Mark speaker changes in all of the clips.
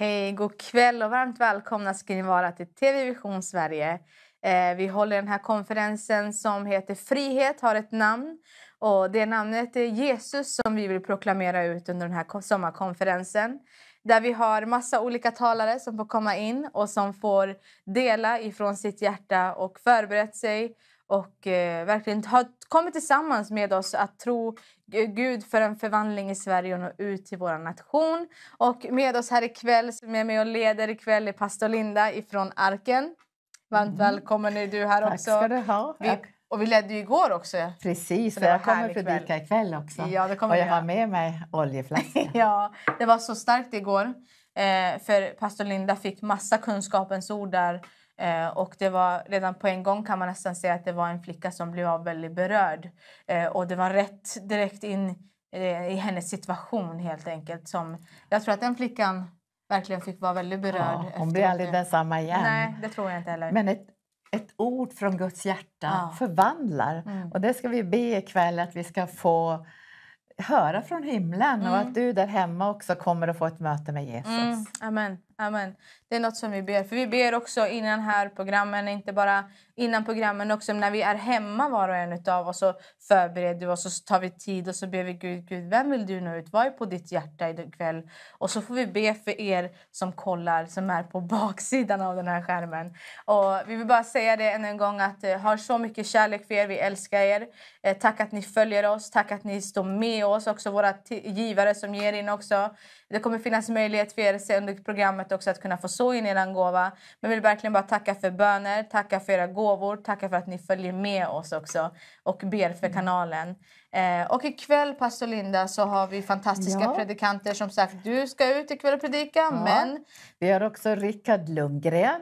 Speaker 1: Hej, god kväll och varmt välkomna ska ni vara till TV Vision Sverige. Eh, vi håller den här konferensen som heter Frihet har ett namn. Och det namnet är Jesus som vi vill proklamera ut under den här sommarkonferensen. Där vi har massa olika talare som får komma in och som får dela ifrån sitt hjärta och förberett sig och eh, verkligen har kommit tillsammans med oss att tro Gud för en förvandling i Sverige och nå ut till vår nation. Och med oss här ikväll, som är med och leder ikväll, är pastor Linda ifrån Arken. Varmt mm. välkommen är du här också. Tack ska du
Speaker 2: ha. Vi,
Speaker 1: och vi ledde ju igår också.
Speaker 2: Precis, så jag kommer predika ikväll också. Ja, det kommer och jag har med mig oljeflaskan.
Speaker 1: ja, det var så starkt igår. Eh, för pastor Linda fick massa kunskapens ord där Eh, och det var, redan på en gång kan man nästan säga att det var en flicka som blev väldigt berörd. Eh, och det var rätt direkt in eh, i hennes situation helt enkelt. Som, jag tror att den flickan verkligen fick vara väldigt berörd. Ja, hon blir aldrig
Speaker 2: densamma igen. Nej,
Speaker 1: det tror jag inte heller. Men
Speaker 2: ett, ett ord från Guds hjärta ja. förvandlar. Mm. Och det ska vi be ikväll att vi ska få höra från himlen mm. och att du där hemma också kommer att få ett möte med Jesus.
Speaker 1: Mm. Amen. Amen. Det är något som vi ber. För vi ber också innan här programmen, inte bara innan programmen också, när vi är hemma var och en av oss så förbereder vi oss och så tar vi tid och så ber vi Gud, Gud, vem vill du nå ut? Vad är på ditt hjärta ikväll? Och så får vi be för er som kollar, som är på baksidan av den här skärmen. Och vi vill bara säga det än en gång att eh, så mycket kärlek för er, vi älskar er. Eh, tack att ni följer oss, tack att ni står med oss, också våra givare som ger in också. Det kommer finnas möjlighet för er under programmet också att kunna få så in er gåva. Men vi vill verkligen bara tacka för böner, tacka för era gåvor gåvor. Tackar för att ni följer med oss också och ber för mm. kanalen. Eh, och ikväll, pastor Linda, så har vi fantastiska ja. predikanter. Som sagt, du ska ut ikväll och predika, ja. men...
Speaker 2: Vi har också Rickard Lundgren.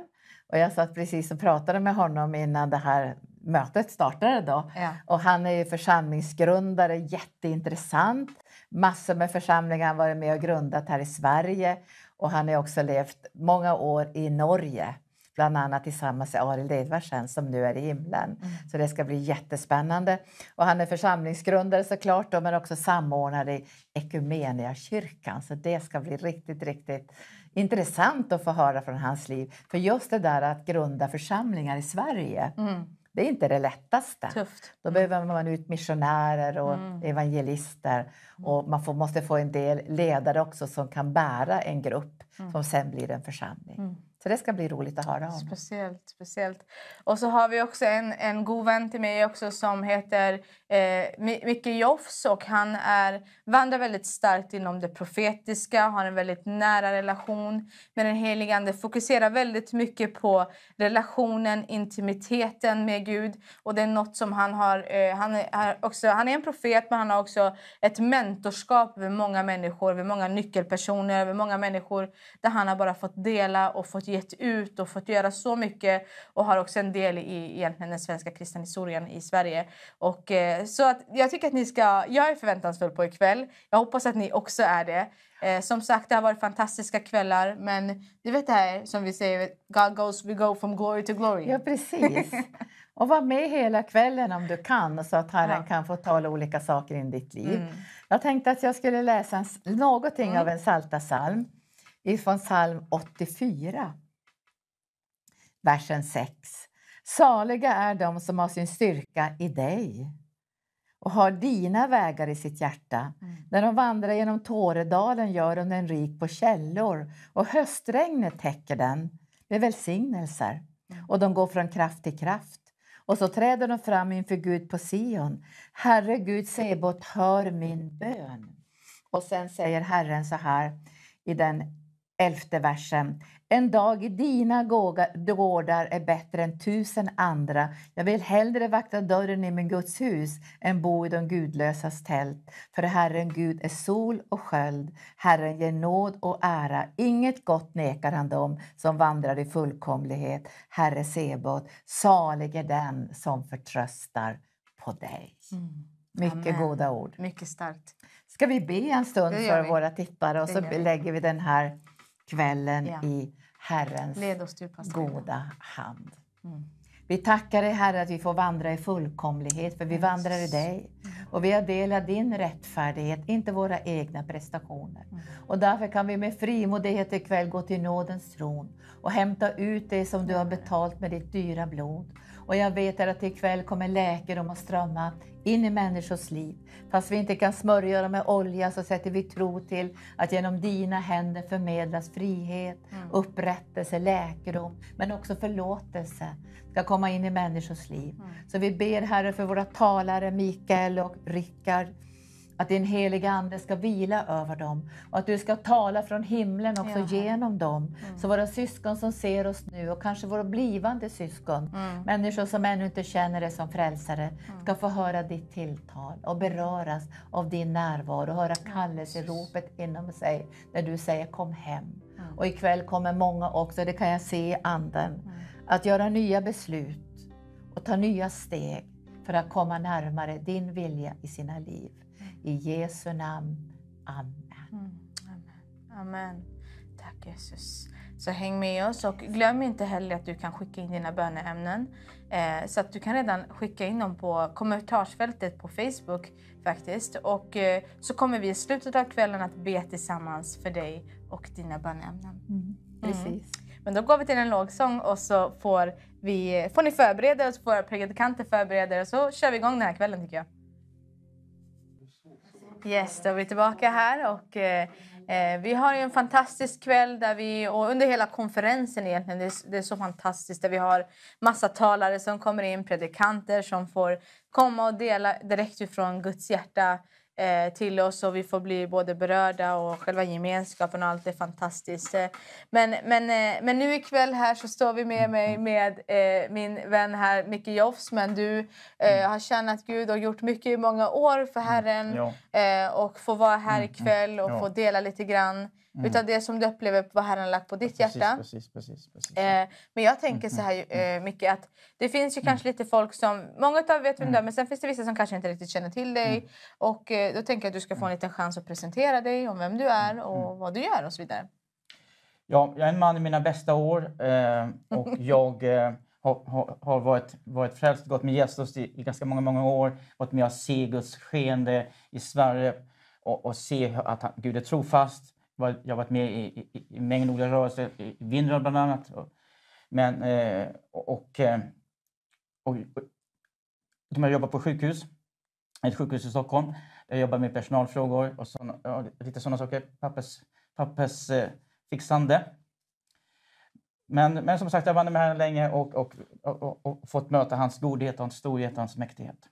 Speaker 2: Och jag satt precis och pratade med honom innan det här mötet startade. Då. Ja. Och han är ju församlingsgrundare, jätteintressant. Massor med församlingar han varit med och grundat här i Sverige och han har också levt många år i Norge bland annat tillsammans med Arild Edvardsen som nu är i himlen. Mm. Så det ska bli jättespännande. Och han är församlingsgrundare såklart då, men också samordnare i Ekumeniakyrkan. Så det ska bli riktigt, riktigt intressant att få höra från hans liv. För just det där att grunda församlingar i Sverige mm. Det är inte det lättaste. Tufft. Då behöver man ut missionärer och mm. evangelister. Mm. Och man får, måste få en del ledare också som kan bära en grupp mm. som sen blir en församling. Mm. Så det ska bli roligt att höra om. Speciellt,
Speaker 1: speciellt. Och så har vi också en, en god vän till mig också som heter eh, Micke Jofs och han är, vandrar väldigt starkt inom det profetiska, har en väldigt nära relation med den helige Ande, fokuserar väldigt mycket på relationen, intimiteten med Gud och det är något som han har, eh, han är, också, han är en profet men han har också ett mentorskap över många människor, över många nyckelpersoner, över många människor där han har bara fått dela och fått gett ut och fått göra så mycket och har också en del i egentligen den svenska kristna historien i Sverige. Och, eh, så att jag tycker att ni ska... Jag är förväntansfull på ikväll. Jag hoppas att ni också är det. Eh, som sagt, det har varit fantastiska kvällar. Men du vet det här
Speaker 2: som vi säger, God goes, we go from glory to glory. Ja, precis. Och var med hela kvällen om du kan, så att Herren ja. kan få tala olika saker i ditt liv. Mm. Jag tänkte att jag skulle läsa en, någonting mm. av en Salta-psalm ifrån psalm 84, versen 6. Saliga är de som har sin styrka i dig och har dina vägar i sitt hjärta. Mm. När de vandrar genom Tåredalen gör hon den rik på källor och höstregnet täcker den med välsignelser. Mm. Och de går från kraft till kraft. Och så träder de fram inför Gud på Sion. Herre Gud Sebot, hör min bön. Och sen säger Herren så här i den Elfte versen. En dag i dina gårdar är bättre än tusen andra. Jag vill hellre vakta dörren i min Guds hus än bo i de gudlösas tält. För Herren Gud är sol och sköld. Herren ger nåd och ära. Inget gott nekar han dem som vandrar i fullkomlighet. Herre Sebot, salig är den som förtröstar på dig. Mm. Mycket Amen. goda ord. Mycket starkt. Ska vi be en stund för vi. våra tittare? och så lägger vi den här kvällen ja. i Herrens goda hand. Mm. Vi tackar dig Herre att vi får vandra i fullkomlighet, för vi vandrar i dig. Mm. Och vi har del av din rättfärdighet, inte våra egna prestationer. Mm. Och därför kan vi med frimodighet ikväll gå till nådens tron och hämta ut det som du har betalt med ditt dyra blod. Och jag vet att ikväll kommer läkedom att strömma in i människors liv. Fast vi inte kan smörja dem med olja så sätter vi tro till att genom dina händer förmedlas frihet, mm. upprättelse, läkedom, men också förlåtelse ska komma in i människors liv. Mm. Så vi ber Herre för våra talare Mikael och Rickard. Att din heliga Ande ska vila över dem och att du ska tala från himlen också Jaha. genom dem. Mm. Så våra syskon som ser oss nu och kanske våra blivande syskon, mm. människor som ännu inte känner dig som frälsare, mm. ska få höra ditt tilltal och beröras av din närvaro, höra kallelseropet inom sig när du säger kom hem. Mm. Och ikväll kommer många också, det kan jag se i Anden, mm. att göra nya beslut och ta nya steg för att komma närmare din vilja i sina liv. I Jesu namn. Amen.
Speaker 1: Mm, amen. Amen. Tack Jesus. Så häng med oss och glöm inte heller att du kan skicka in dina böneämnen. Eh, så att du kan redan skicka in dem på kommentarsfältet på Facebook faktiskt. Och eh, så kommer vi i slutet av kvällen att be tillsammans för dig och dina böneämnen. Mm,
Speaker 3: precis. Mm.
Speaker 1: Men då går vi till en lågsång och så får, vi, får ni förbereda er, så får predikante förbereda er och så kör vi igång den här kvällen tycker jag. Yes, då är vi tillbaka här. Och, eh, eh vi har en fantastisk kväll där vi, och under hela konferensen. egentligen, det är, det är, så fantastiskt. där Vi har massa talare som kommer in, predikanter som får komma och dela direkt från Guds hjärta Eh, till oss och vi får bli både berörda och själva gemenskapen och allt är fantastiskt. Eh, men, men, eh, men nu ikväll här så står vi med mig mm. med min vän här Micke Jofs men du mm. har tjänat Gud och gjort mycket i många år för mm. Herren mm. ja. och får vara här mm, ikväll och ja. få dela lite grann. Mm. Utan det som du upplever vad Herren lagt på ditt precis, hjärta.
Speaker 4: Precis, precis, precis.
Speaker 1: Eh, men jag tänker så här mm, mm, eh, mm. mycket att det finns ju kanske lite folk som, många av er vet vem mm. du men sen finns det vissa som kanske inte riktigt känner till dig. Och eh, då tänker jag att du ska få en liten chans att presentera dig om vem du är och vad du gör och så vidare.
Speaker 4: Ja, jag är en man i mina bästa år eh, och jag eh, har, har, varit, varit frälst gått med Jesus i, i, ganska många, många år. Varit med och se Guds skeende i Sverige och, och se att han, Gud är trofast var, jag varit med i, i, i mängden olika rörelser, i Windrun bland annat. Men, eh, och, och, eh, och, jag jobbar på sjukhus, ett sjukhus i Stockholm. Jag jobbar med personalfrågor och, såna, och lite sådana saker, pappers, pappersfixande. Eh, men, men som sagt, jag har varit med här länge och, och, och, och, fått möta hans godhet, hans storhet, hans mäktighet.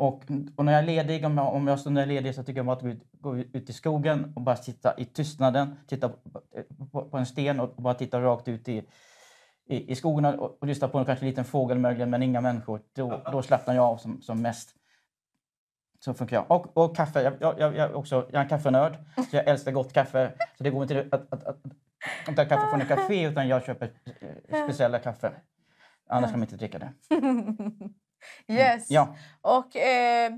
Speaker 4: Och, och, när jag är ledig, om jag, om jag är ledig så tycker jag bara att gå ut, gå ut i skogen och bara sitta i tystnaden, titta på, på, på en sten och, bara titta rakt ut i, i, i skogen och, och lyssna på en kanske liten fågel möjligen, men inga människor. Då, då slappnar jag av som, som mest. Så funkar jag. Och, och kaffe. Jag, jag, jag, också, jag är en kaffenörd, så jag älskar gott kaffe. Så det går inte att, att, att, att, ta kaffe från ett kafé, utan jag köper eh, speciella kaffe. Annars kan man inte dricka det. Mm. Yes. Ja.
Speaker 1: Och eh,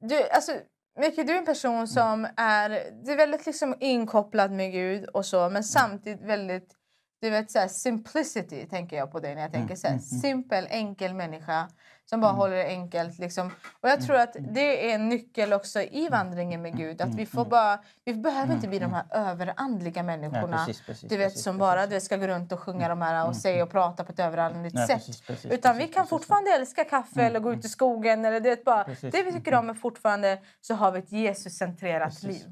Speaker 1: du, alltså, Micke, du är en person mm. som är, du är väldigt liksom inkopplad med Gud och så, men mm. samtidigt väldigt du vet, så här, simplicity tänker jag på dig när simpel, enkel människa som bara mm. håller det enkelt. Liksom. Och jag tror att mm. det är en nyckel också i mm. vandringen med Gud. Att mm. vi, får bara, vi behöver inte bli de här överandliga människorna ja, precis, precis, du vet, precis, som bara du ska gå runt och sjunga de här och säga och prata på ett överandligt ja, sätt. Utan vi kan fortfarande älska kaffe eller gå ut i skogen. Eller, du vet, bara, det vi tycker om är fortfarande så har vi ett Jesuscentrerat liv.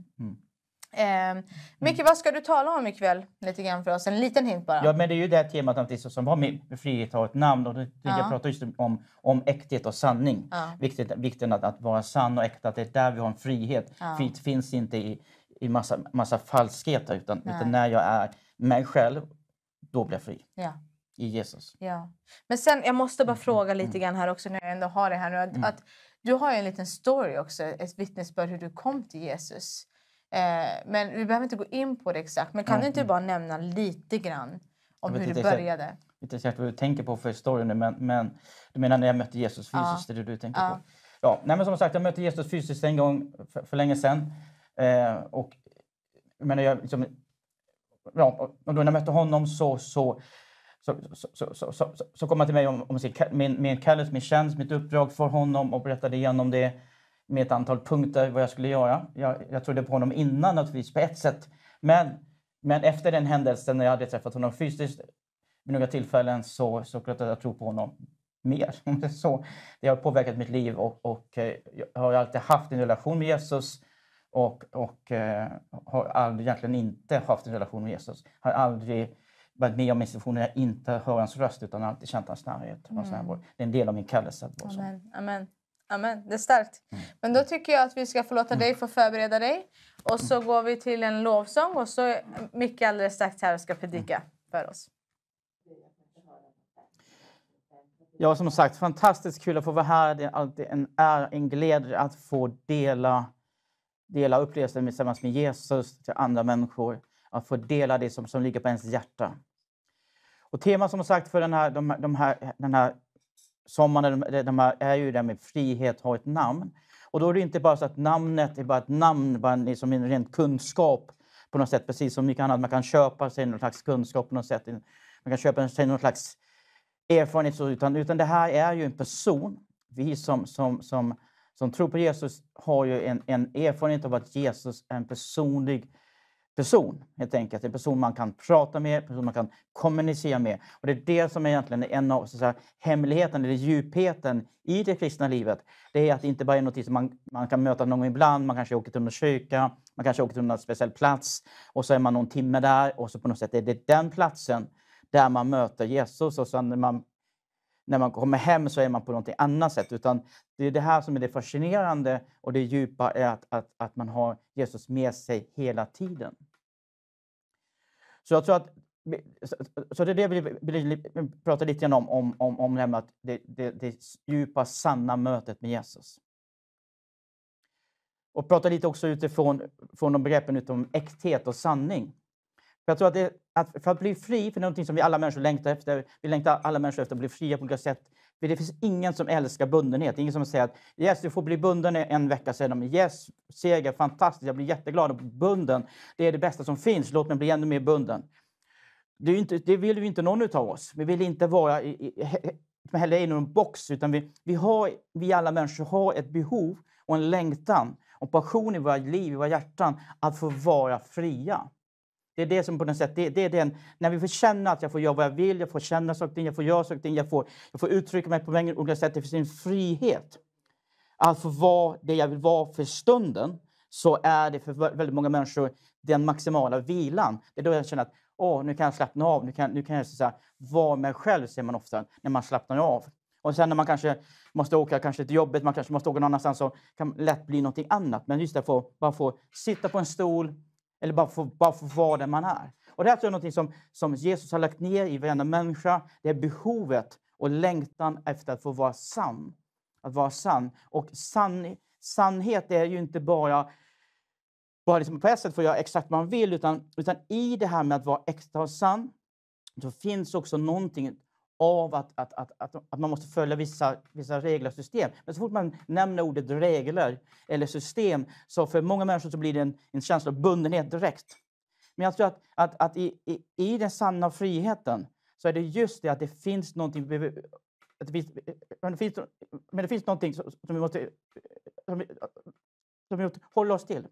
Speaker 1: Eh, Micke, vad ska du tala om ikväll? Lite grann för oss. En liten hint bara. Ja, men
Speaker 4: det är ju det här temat att som har med frihet har ett namn och då ja. jag prata just om, om äkthet och sanning. Ja. Viktigt, vikten att, att vara sann och äkta, att det är där vi har en frihet. Ja. Frihet finns inte i, i massa, massa falskheter utan, utan när jag är mig själv, då blir jag fri. Ja. I Jesus.
Speaker 1: Ja. Men sen, jag måste bara mm. fråga lite mm. grann här också när jag ändå har det här nu. Att, mm. att du har ju en liten story också, ett vittnesbörd hur du kom till Jesus. Eh, men vi behöver inte gå in på det exakt. Men kan mm. du inte bara nämna lite grann
Speaker 4: om hur det började? Jag vet inte exakt vad du tänker på för historien nu, men, men du menar när jag mötte Jesus fysiskt? Ja. Det du tänker ja. på? Ja, nej, men som sagt, jag mötte Jesus fysiskt en gång för, för länge sedan. Eh, och men jag, liksom, ja, och då när jag mötte honom så, så så, så, så, så, så, kom han till mig om, om sin, min, min kallelse, min tjänst, mitt uppdrag för honom och berättade igenom det med ett antal punkter vad jag skulle göra. Jag, jag trodde på honom innan naturligtvis på ett sätt. Men, men efter den händelsen när jag hade träffat honom fysiskt vid några tillfällen så, så klart att jag tror på honom mer. så, det har påverkat mitt liv och, och eh, jag har alltid haft en relation med Jesus och, och eh, har aldrig, egentligen inte haft en relation med Jesus. Har aldrig varit med om institutioner där jag inte hör hans röst utan alltid känt hans närhet. Mm. Det är en del av min kallelse Amen.
Speaker 1: Amen. Amen, det är starkt. Mm. Men då tycker jag att vi ska få låta dig få förbereda dig. Och så går vi till en lovsång och så är Micke alldeles strax här och ska predika för oss.
Speaker 4: Ja, som sagt, fantastiskt kul att få vara här. Det är alltid en ära, en glädje att få dela, dela upplevelsen tillsammans med Jesus till andra människor. Att få dela det som, som ligger på ens hjärta. Och temat som sagt för den här, de, de här, den här sommaren är ju det med frihet, ha ett namn. Och då är det inte bara så att namnet är bara ett namn, bara liksom en ren kunskap på något sätt, precis som mycket annat. Man kan köpa sig någon slags kunskap på något sätt. Man kan köpa sig någon slags erfarenhet. Utan, utan det här är ju en person. Vi som, som, som, som tror på Jesus har ju en, en erfarenhet av att Jesus är en personlig person, helt enkelt. En person man kan prata med, en person man kan kommunicera med. Och Det är det som är egentligen är en av så säga, hemligheten, eller djupheten, i det kristna livet. Det är att det inte bara är något som man, man kan möta någon ibland, man kanske åker till någon kyrka, man kanske åker till någon speciell plats och så är man någon timme där och så på något sätt är det den platsen där man möter Jesus och sen när man när man kommer hem så är man på något annat sätt. Utan det är det här som är det fascinerande och det djupa är att, att, att man har Jesus med sig hela tiden. Så jag tror att så det är det vi vill prata lite grann om, om, om, om det, det, det djupa, sanna mötet med Jesus. Och prata lite också utifrån från de begreppen utom äkthet och sanning. Jag tror att, det, att för att bli fri, för det är någonting som vi alla människor längtar efter, vi längtar alla människor efter att bli fria på olika sätt. För det finns ingen som älskar bundenhet. Ingen som säger att yes, du får bli bunden en vecka sedan. Yes, seger, fantastiskt, jag blir jätteglad bunden. Det är det bästa som finns, låt mig bli ännu mer bunden. Det, är inte, det vill ju inte någon av oss. Vi vill inte vara i, i, i, heller liksom i någon box, utan vi, vi, har, vi alla människor har ett behov och en längtan och passion i våra liv, i våra hjärtan, att få vara fria. Det är det som på något sätt, det, det, är den, när vi får känna att jag får göra vad jag vill, jag får känna saker jag får göra saker jag får, jag får uttrycka mig på många olika sätt. Det finns en frihet att få vara det jag vill vara för stunden så är det för väldigt många människor den maximala vilan. Det är då jag känner att åh, nu kan jag slappna av, nu kan, nu kan jag så här, vara mig själv, säger man ofta, när man slappnar av. Och sen när man kanske måste åka kanske till jobbet, man kanske måste åka någon annanstans, så kan det lätt bli någonting annat. Men just det, att få, bara få sitta på en stol, eller bara få, bara få vara den man är. Och det här tror jag är något som, som Jesus har lagt ner i varenda människa. Det är behovet och längtan efter att få vara sann. Att vara sann. Och sann, sannhet är ju inte bara, bara liksom på ett sätt får göra exakt vad man vill, utan, utan i det här med att vara extra sann så finns också någonting av att, att, att, att, man måste följa vissa, vissa regler och system. Men så fort man nämner ordet regler eller system så för många människor så blir det en, en känsla av bundenhet direkt. Men jag tror att, att, att i, i, i den sanna friheten så är det just det att det finns någonting att det finns, men, det finns, men det finns någonting som vi måste som vi, som vi måste hålla oss till.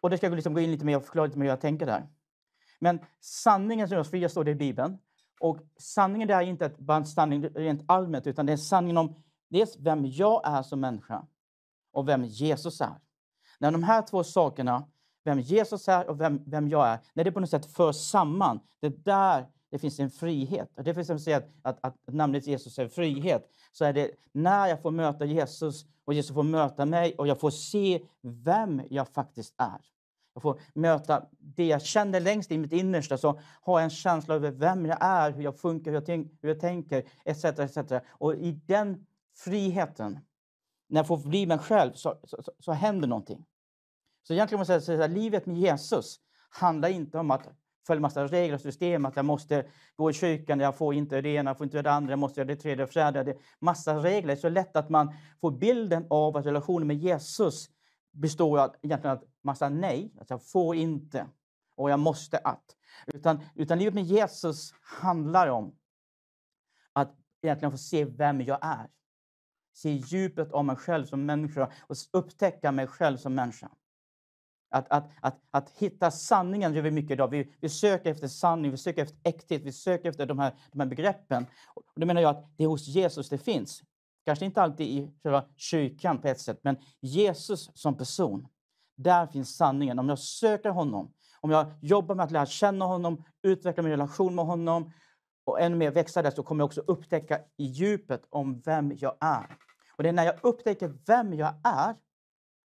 Speaker 4: Och det ska jag liksom gå in lite mer och förklara lite mer hur jag tänker där. Men sanningen som gör oss fria står det i Bibeln. Och sanningen där är inte bara en sanning rent allmänt, utan det är sanningen om dels vem jag är som människa och vem Jesus är. När de här två sakerna, vem Jesus är och vem, vem jag är, när det på något sätt förs samman, det är där det finns en frihet. Och det finns att säga att, att, att namnet Jesus är frihet. Så är det när jag får möta Jesus och Jesus får möta mig och jag får se vem jag faktiskt är och få möta det jag känner längst i mitt innersta, så har jag en känsla över vem jag är, hur jag funkar, hur jag, tänk, hur jag tänker, etc, etc. Och i den friheten, när jag får bli mig själv, så, så, så, så händer någonting. Så egentligen måste jag säga att livet med Jesus handlar inte om att följa massa regler och system, att jag måste gå i kyrkan, jag får inte det ena, jag får inte det andra, jag måste göra det tredje och fjärde. Det massa regler. Det är så lätt att man får bilden av att relationen med Jesus består av egentligen att massa nej, att alltså, jag får inte och jag måste att. Utan, utan livet med Jesus handlar om att egentligen få se vem jag är. Se djupet av mig själv som människa och upptäcka mig själv som människa. Att, att, att, att hitta sanningen gör vi mycket idag. Vi, vi söker efter sanning, vi söker efter äkthet, vi söker efter de här, de här begreppen. Och då menar jag att det är hos Jesus det finns. Kanske inte alltid i själva kyrkan på ett sätt, men Jesus som person. Där finns sanningen. Om jag söker honom, om jag jobbar med att lära känna honom, utveckla min relation med honom och ännu mer växa där, så kommer jag också upptäcka i djupet om vem jag är. Och det är när jag upptäcker vem jag är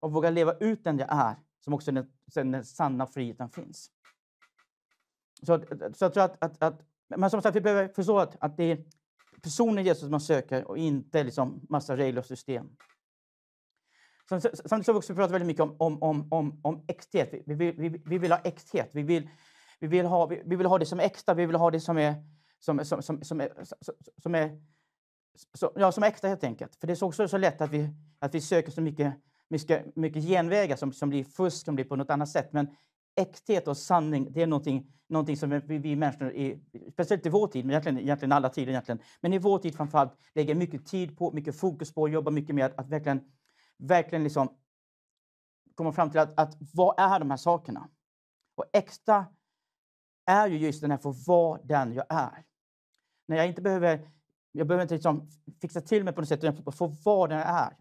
Speaker 4: och vågar leva ut den jag är som också den, den sanna friheten finns. Så, så jag tror att, att, att men som sagt, vi behöver förstå att, att det, personen Jesus man söker och inte liksom massa regler och system. Samtidigt har vi också pratat väldigt mycket om, om, om, om, om äkthet. Vi vill, vi, vi vill ha äkthet. Vi vill, vi, vill ha, vi, vi, vill ha det som är äkta. Vi vill ha det som är, som, som, som, som är, som är, som, ja, som är äkta helt enkelt. För det är också så lätt att vi, att vi söker så mycket, mycket, mycket genvägar som, som blir fusk, som blir på något annat sätt. Men äkthet och sanning, det är någonting, någonting som vi, vi människor, är, speciellt i vår tid, men egentligen, egentligen alla tider egentligen, men i vår tid framförallt, lägger mycket tid på, mycket fokus på, jobbar mycket med att, att verkligen, verkligen liksom komma fram till att, att vad är de här sakerna? Och äkta är ju just den här för vad den jag är. När jag inte behöver, jag behöver inte liksom fixa till mig på något sätt, utan jag får vara den jag är.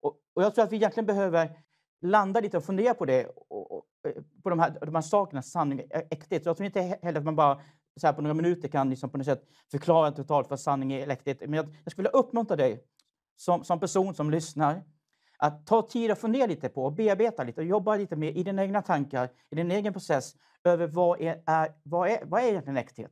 Speaker 4: Och, och jag tror att vi egentligen behöver landa lite och fundera på det och, de här, de här sakerna, sanning och äkthet. Så jag tror inte heller att man bara så här på några minuter kan liksom på något sätt förklara totalt vad sanning är äkthet. Men jag, jag skulle vilja uppmuntra dig som, som person som lyssnar att ta tid att fundera lite på och bearbeta lite och jobba lite mer i dina egna tankar, i din egen process över vad är, är, vad är, vad är egentligen äkthet?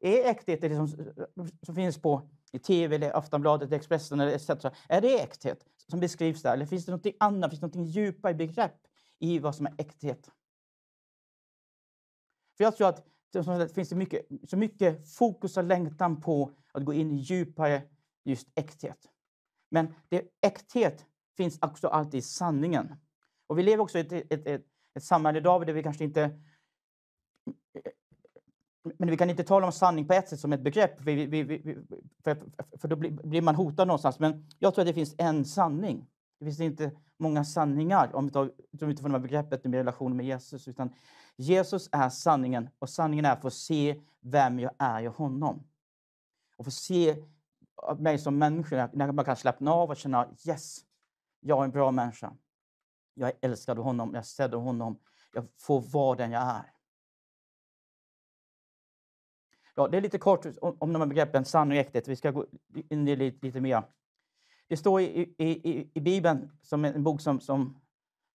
Speaker 4: Är äkthet det som, liksom som finns på i tv, eller Aftonbladet, Expressen eller etc. Är det äkthet som beskrivs där? Eller finns det något annat, finns det något djupare begrepp i vad som är äkthet? För jag tror att det finns så mycket, så mycket fokus och längtan på att gå in i djupare just äkthet. Men det, äkthet finns också alltid i sanningen. Och vi lever också i ett, ett, ett, ett samhälle idag där vi kanske inte... Men vi kan inte tala om sanning på ett sätt som ett begrepp, vi, vi, vi, för, för, då blir man hotad någonstans. Men jag tror att det finns en sanning. Det finns inte många sanningar om vi tar, utifrån det här begreppet med relation med Jesus, utan Jesus är sanningen och sanningen är att få se vem jag är i honom. Och få se mig som människa, när man kan slappna av och känna yes, jag är en bra människa. Jag är älskad av honom, jag är av honom, jag får vara den jag är. Ja, det är lite kort om, om de här begreppen sanning och äkthet. Vi ska gå in i lite, lite mer. Det står i, i, i, Bibeln, som en bok som, som,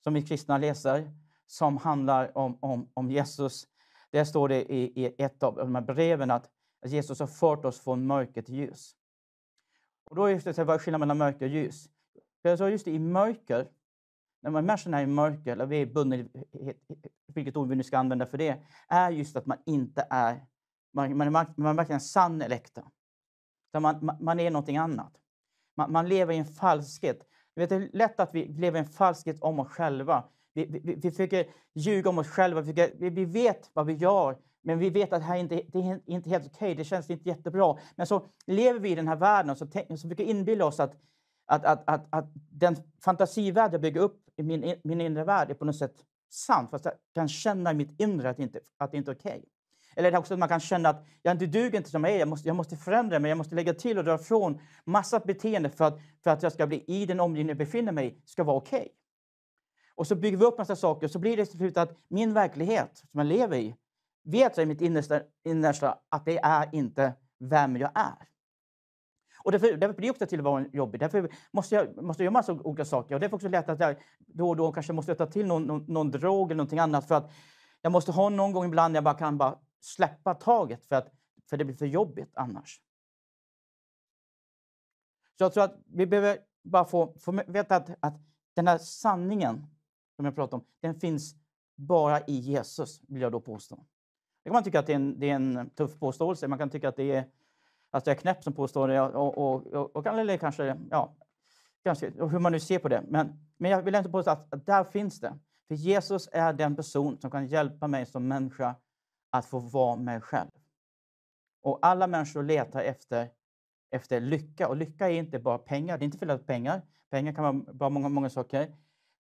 Speaker 4: som vi kristna läser, som handlar om, om, om Jesus. Där står det i, i ett av de här breven att Jesus har fört oss från mörker till ljus. Och då är det vad är skillnaden mellan mörker och ljus? För jag sa just det, i mörker, när man människan är i mörker, eller vi är bundna, vilket ord vi nu ska använda för det, är just att man inte är, man, man, man är varken sann eller äkta. Man, man är någonting annat. Man, man lever i en falskhet. Du vet, det är lätt att vi lever i en falskhet om oss själva. Vi, vi, vi försöker ljuga om oss själva. Vi, försöker, vi, vi, vet vad vi gör, men vi vet att det här inte, det är inte helt okej. Okay. Det känns inte jättebra. Men så lever vi i den här världen och så, så försöker inbilla oss att, att, att, att, att den fantasivärld jag bygger upp i min, min inre värld är på något sätt sant. Fast jag kan känna i mitt inre att det inte, att det inte är okej. Okay. Eller också att man kan känna att jag inte duger inte som jag är, jag måste, jag måste förändra mig, jag måste lägga till och dra ifrån massa beteende för att, för att jag ska bli i den omgivning jag befinner mig i, ska vara okej. Okay. Och så bygger vi upp massa saker och så blir det till slut att min verklighet som jag lever i, vet jag i mitt innersta, innersta att det är inte vem jag är. Och därför, därför blir också tillvaron jobbig. Därför måste jag, måste jag göra massa olika saker. Och det är också lätt att jag då och då kanske måste ta till någon, någon, någon drog eller någonting annat för att jag måste ha någon gång ibland när jag bara kan bara släppa taget för, att, för det blir för jobbigt annars. Så jag tror att vi behöver bara få, få veta att, att den här sanningen som jag pratar om, den finns bara i Jesus, vill jag då påstå. Det kan man tycka att det är en, det är en tuff påståelse. Man kan tycka att det är, att jag är knäpp som påstår det och, och, och, och eller kanske, ja, kanske, hur man nu ser på det. Men, men jag vill inte påstå att, att där finns det. För Jesus är den person som kan hjälpa mig som människa att få vara mig själv. Och alla människor letar efter, efter lycka. Och lycka är inte bara pengar. Det är inte fel att pengar. Pengar kan vara bra många, många saker.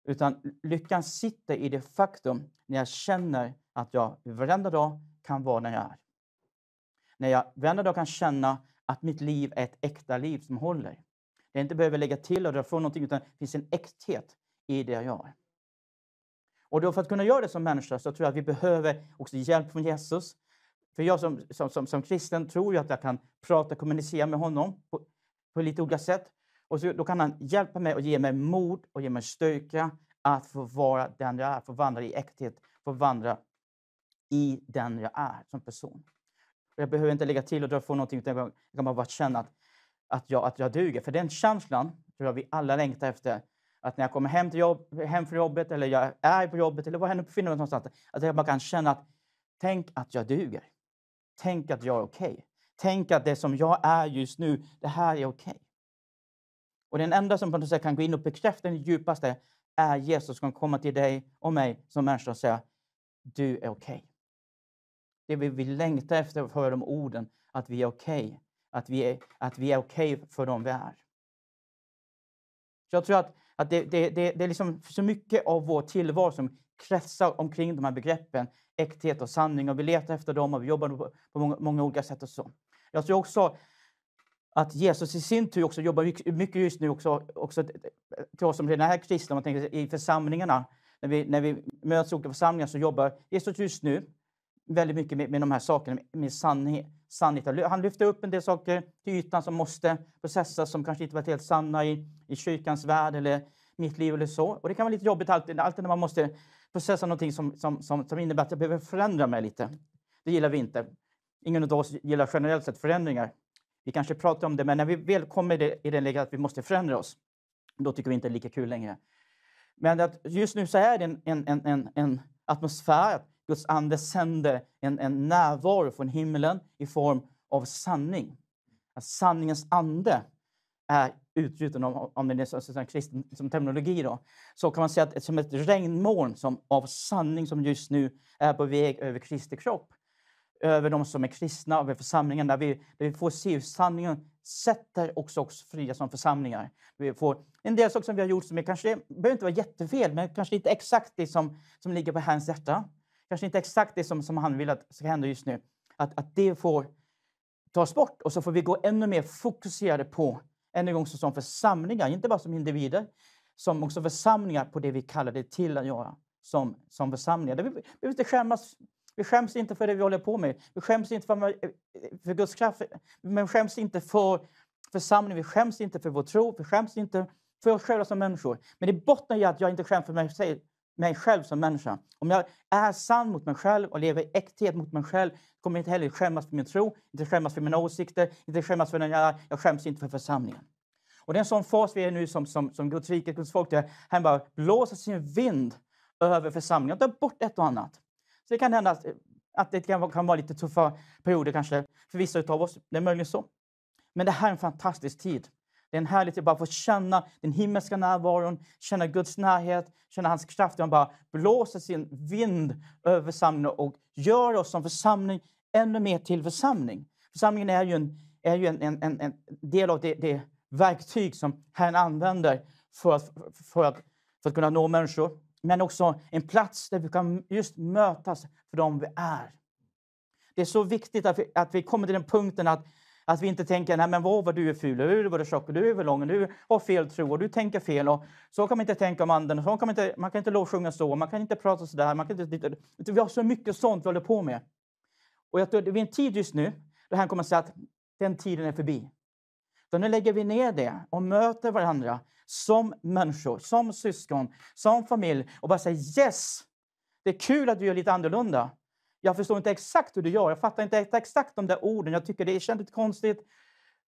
Speaker 4: Utan lyckan sitter i det faktum när jag känner att jag varenda dag kan vara den jag är. När jag varenda dag kan känna att mitt liv är ett äkta liv som håller. Jag inte behöver lägga till och dra från någonting utan det finns en äkthet i det jag gör. Och då för att kunna göra det som människa så tror jag att vi behöver också hjälp från Jesus. För jag som, som, som, som kristen tror ju att jag kan prata och kommunicera med honom på, på lite olika sätt. Och så, då kan han hjälpa mig och ge mig mod och ge mig styrka att få vara den jag är, få vandra i äkthet, få vandra i den jag är som person. Jag behöver inte lägga till och dra från någonting, utan jag kan bara känna att, att, jag, att jag duger. För den känslan tror jag vi alla längtar efter att när jag kommer hem, till jobb, hem från jobbet eller jag är på jobbet eller var jag befinner mig någonstans, att jag bara kan känna att tänk att jag duger. Tänk att jag är okej. Okay. Tänk att det som jag är just nu, det här är okej. Okay. Och den enda som på något sätt kan gå in och bekräfta den djupaste är Jesus som kommer till dig och mig som människa och säga du är okej. Okay. Det vi, vi längtar efter för de orden, att vi är okej. Okay. Att vi är, är okej okay för dem vi är. Så jag tror att att det, det, det, det är liksom så mycket av vår tillvaro som kretsar omkring de här begreppen, äkthet och sanning, och vi letar efter dem och vi jobbar på, på många, många, olika sätt. och så. Jag tror också att Jesus i sin tur också jobbar mycket just nu också, också till oss som redan är kristna, man tänker i församlingarna. När vi, när vi möts i olika församlingar så jobbar Jesus just nu väldigt mycket med, med de här sakerna, med sanning, sanning. Han lyfte upp en del saker till ytan som måste processas, som kanske inte varit helt sanna i, i kyrkans värld eller mitt liv eller så. Och det kan vara lite jobbigt alltid, alltid när man måste processa någonting som, som, som, som innebär att jag behöver förändra mig lite. Det gillar vi inte. Ingen av oss gillar generellt sett förändringar. Vi kanske pratar om det, men när vi väl kommer i det läget att vi måste förändra oss, då tycker vi inte det är lika kul längre. Men att just nu så är det en, en, en, en atmosfär Guds ande sände en, en närvaro från himlen i form av sanning. Att sanningens ande är utgjuten, om, om det är en kristen som terminologi, då, så kan man säga att som ett regnmoln som, av sanning som just nu är på väg över Kristi kropp, över de som är kristna, över församlingen, där vi, där vi får se hur sanningen sätter också oss fria som församlingar. Vi får en del saker som vi har gjort som är, kanske behöver inte vara jättefel, men kanske inte exakt det som, som ligger på Herrens hjärta kanske inte exakt det som, som han vill att ska hända just nu, att, att det får tas bort och så får vi gå ännu mer fokuserade på, än en gång som församlingar, inte bara som individer, som också församlingar på det vi kallar det till att göra som, som församlingar. Vi behöver inte skämmas. Vi skäms inte för det vi håller på med. Vi skäms inte för, för Guds kraft, men vi skäms inte för församlingen. Vi skäms inte för vår tro. Vi skäms inte för oss själva som människor. Men det bottnar i att jag inte skäms för mig själv, mig själv som människa. Om jag är sann mot mig själv och lever i äkthet mot mig själv kommer jag inte heller skämmas för min tro, inte skämmas för mina åsikter, inte skämmas för den jag är. Jag skäms inte för församlingen. Och det är en sån fas vi är nu som, som, som Guds rike, Guds folk. Där han bara blåser sin vind över församlingen och tar bort ett och annat. Så det kan hända att, det kan, kan vara lite tuffa perioder kanske för vissa utav oss. Det är möjligen så. Men det här är en fantastisk tid det är en härlighet att bara få känna den himmelska närvaron, känna Guds närhet, känna hans kraft. Han bara blåser sin vind över församlingen och gör oss som församling ännu mer till församling. Församlingen är ju en, är ju en, en, en del av det, det, verktyg som Herren använder för att, för, att, för att kunna nå människor. Men också en plats där vi kan just mötas för dem vi är. Det är så viktigt att vi, att vi kommer till den punkten att att vi inte tänker nej men vad, vad du är ful, du är tjock, du är lång, du har fel tro och du tänker fel. Och så kan man inte tänka om anden, så kan man, inte, man kan inte lovsjunga så, man kan inte prata så där. Man kan inte, vi har så mycket sånt vi håller på med. Och jag tror det är en tid just nu där han kommer att säga att den tiden är förbi. Så nu lägger vi ner det och möter varandra som människor, som syskon, som familj och bara säger yes, det är kul att du gör lite annorlunda. Jag förstår inte exakt hur du gör. Jag fattar inte exakt de där orden. Jag tycker det känns lite konstigt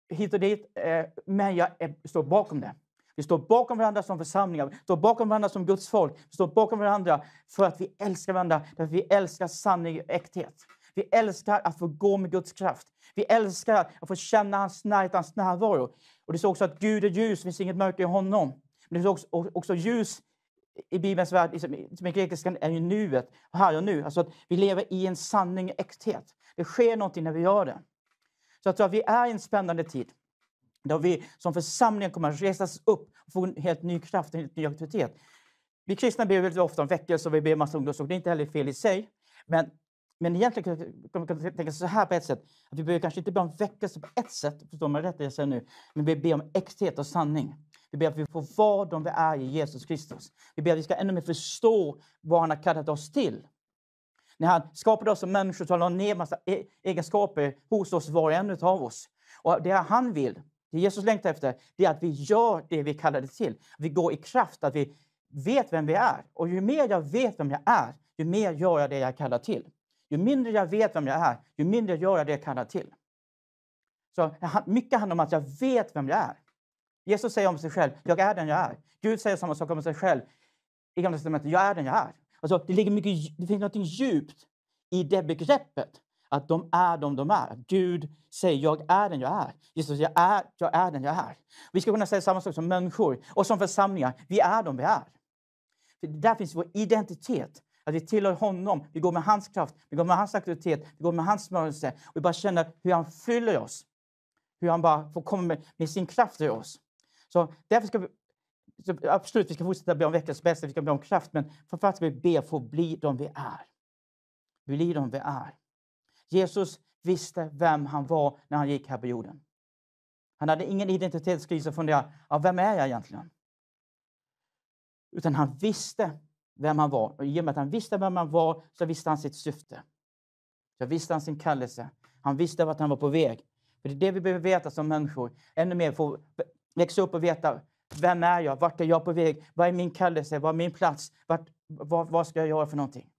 Speaker 4: hit och dit. Eh, men jag står bakom det. Vi står bakom varandra som församlingar, vi står bakom varandra som Guds folk. Vi står bakom varandra för att vi älskar varandra, för vi älskar sanning och äkthet. Vi älskar att få gå med Guds kraft. Vi älskar att få känna hans närhet, hans närvaro. Och det står också att Gud är ljus, det finns inget mörker i honom. Men det finns också, också ljus i Bibelns värld, liksom, i grekiskan, är ju nuet, här och nu. Alltså att vi lever i en sanning och äkthet. Det sker någonting när vi gör det. Så jag tror att vi är i en spännande tid där vi som församling kommer att resas upp och få en helt ny kraft, en helt ny aktivitet. Vi kristna ber väldigt ofta om väckelse och vi ber massa ungdomsord. Det är inte heller fel i sig. Men, men egentligen kan man tänka så här på ett sätt. Att vi behöver kanske inte be om väckelse på ett sätt, förstår man rätt det jag säger nu. Men vi ber om äkthet och sanning. Vi ber att vi får vara de vi är i Jesus Kristus. Vi ber att vi ska ännu mer förstå vad han har kallat oss till. När han skapade oss som människor så han ner massa e-, egenskaper hos oss, var och en av oss. Och det han vill, det Jesus längtar efter, det är att vi gör det vi kallade till. Vi går i kraft, att vi vet vem vi är. Och ju mer jag vet vem jag är, ju mer gör jag det jag kallar till. Ju mindre jag vet vem jag är, ju mindre gör jag det jag kallar till. Så mycket handlar om att jag vet vem jag är. Jesus säger om sig själv, jag är den jag är. Gud säger samma sak om sig själv i Gamla testamentet, jag är den jag är. Alltså, det, ligger mycket, det finns något djupt i det begreppet, att de är de de är. Gud säger, jag är den jag är. Jesus, jag är, jag är den jag är. Vi ska kunna säga samma sak som människor och som församlingar, vi är de vi är. För där finns vår identitet. Att vi tillhör honom, vi går med hans kraft, vi går med hans auktoritet, vi går med hans smörelse. Vi bara känner hur han fyller oss. Hur han bara får komma med, med sin kraft i oss. Så därför ska vi så absolut, vi ska fortsätta be om veckans bästa, vi ska be om kraft, men framförallt ska vi be för att bli de vi är. Bli de vi är. Jesus visste vem han var när han gick här på jorden. Han hade ingen identitetskris och funderade, ja, vem är jag egentligen? Utan han visste vem han var. Och i och med att han visste vem han var så visste han sitt syfte. Så visste han sin kallelse. Han visste vart han var på väg. För det är det vi behöver veta som människor. Ännu mer för växa upp och veta vem är jag? Vart är jag på väg? Vad är min kallelse? Vad är min plats? Vart, vad, vad ska jag göra för någonting?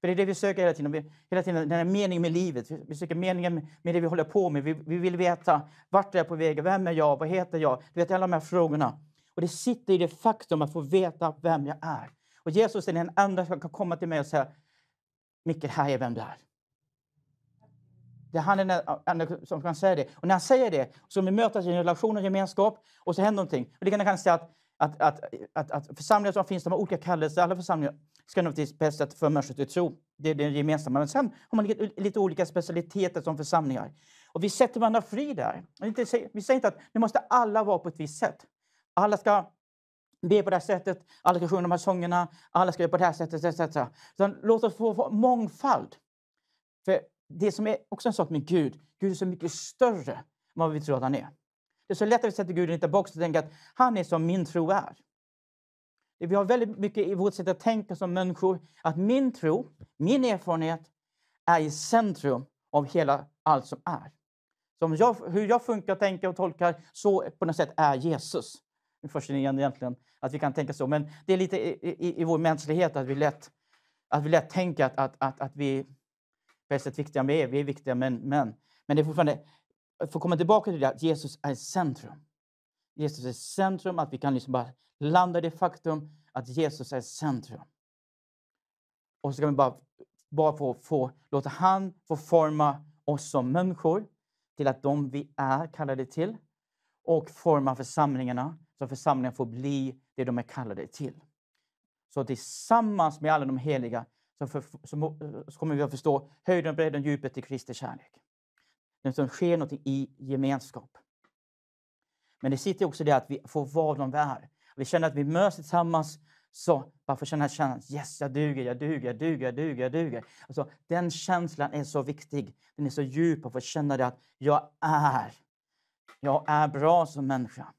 Speaker 4: För det är det vi söker hela tiden. Vi, hela tiden den här meningen med livet. Vi söker meningen med det vi håller på med. Vi, vi vill veta vart är jag på väg? Vem är jag? Vad heter jag? Du vet alla de här frågorna. Och det sitter i det faktum att få veta vem jag är. Och Jesus är den enda som kan komma till mig och säga Mikael, här är vem du är. Det är han är som kan säga det. Och när han säger det så vi mötas i en relation och gemenskap och så händer någonting. Och det kan kanske säga att, att, att, att, att församlingar som finns, de har olika kallelser. Alla församlingar ska naturligtvis på ett sätt för människor till tro. Det är det gemensamma. Men sen har man lite, lite olika specialiteter som församlingar. Och vi sätter varandra fri där. Vi säger inte att nu måste alla vara på ett visst sätt. Alla ska be på det här sättet, alla ska sjunga de här sångerna, alla ska göra på det här sättet etc. Så låt oss få mångfald. För det som är också en sak med Gud, Gud är så mycket större än vad vi tror att han är. Det är så lätt att vi sätter Gud i en liten box och tänker att han är som min tro är. Vi har väldigt mycket i vårt sätt att tänka som människor, att min tro, min erfarenhet är i centrum av hela allt som är. Som jag, hur jag funkar, tänker och tolkar, så på något sätt är Jesus. Det är fascinerande egentligen att vi kan tänka så, men det är lite i, i, i vår mänsklighet att vi lätt, att vi lätt tänker att, att, att, att vi på ett sätt viktiga, vi är, vi är viktiga men, men, men det är fortfarande, för att komma tillbaka till det, att Jesus är centrum. Jesus är centrum, att vi kan liksom bara landa i det faktum att Jesus är centrum. Och så kan vi bara, bara få, få låta han få forma oss som människor till att de vi är kallade till och forma församlingarna så att församlingarna får bli det de är kallade till. Så tillsammans med alla de heliga som, för, som, så kommer vi att förstå höjden, bredden, djupet i Kristi kärlek. Det som sker någonting i gemenskap. Men det sitter också i det att vi får vara de vi är. Vi känner att vi möts tillsammans, så bara får känna känslan yes, jag duger, jag duger, jag duger, jag duger, jag duger. Alltså, den känslan är så viktig. Den är så djup att få känna det att jag är. Jag är bra som människa.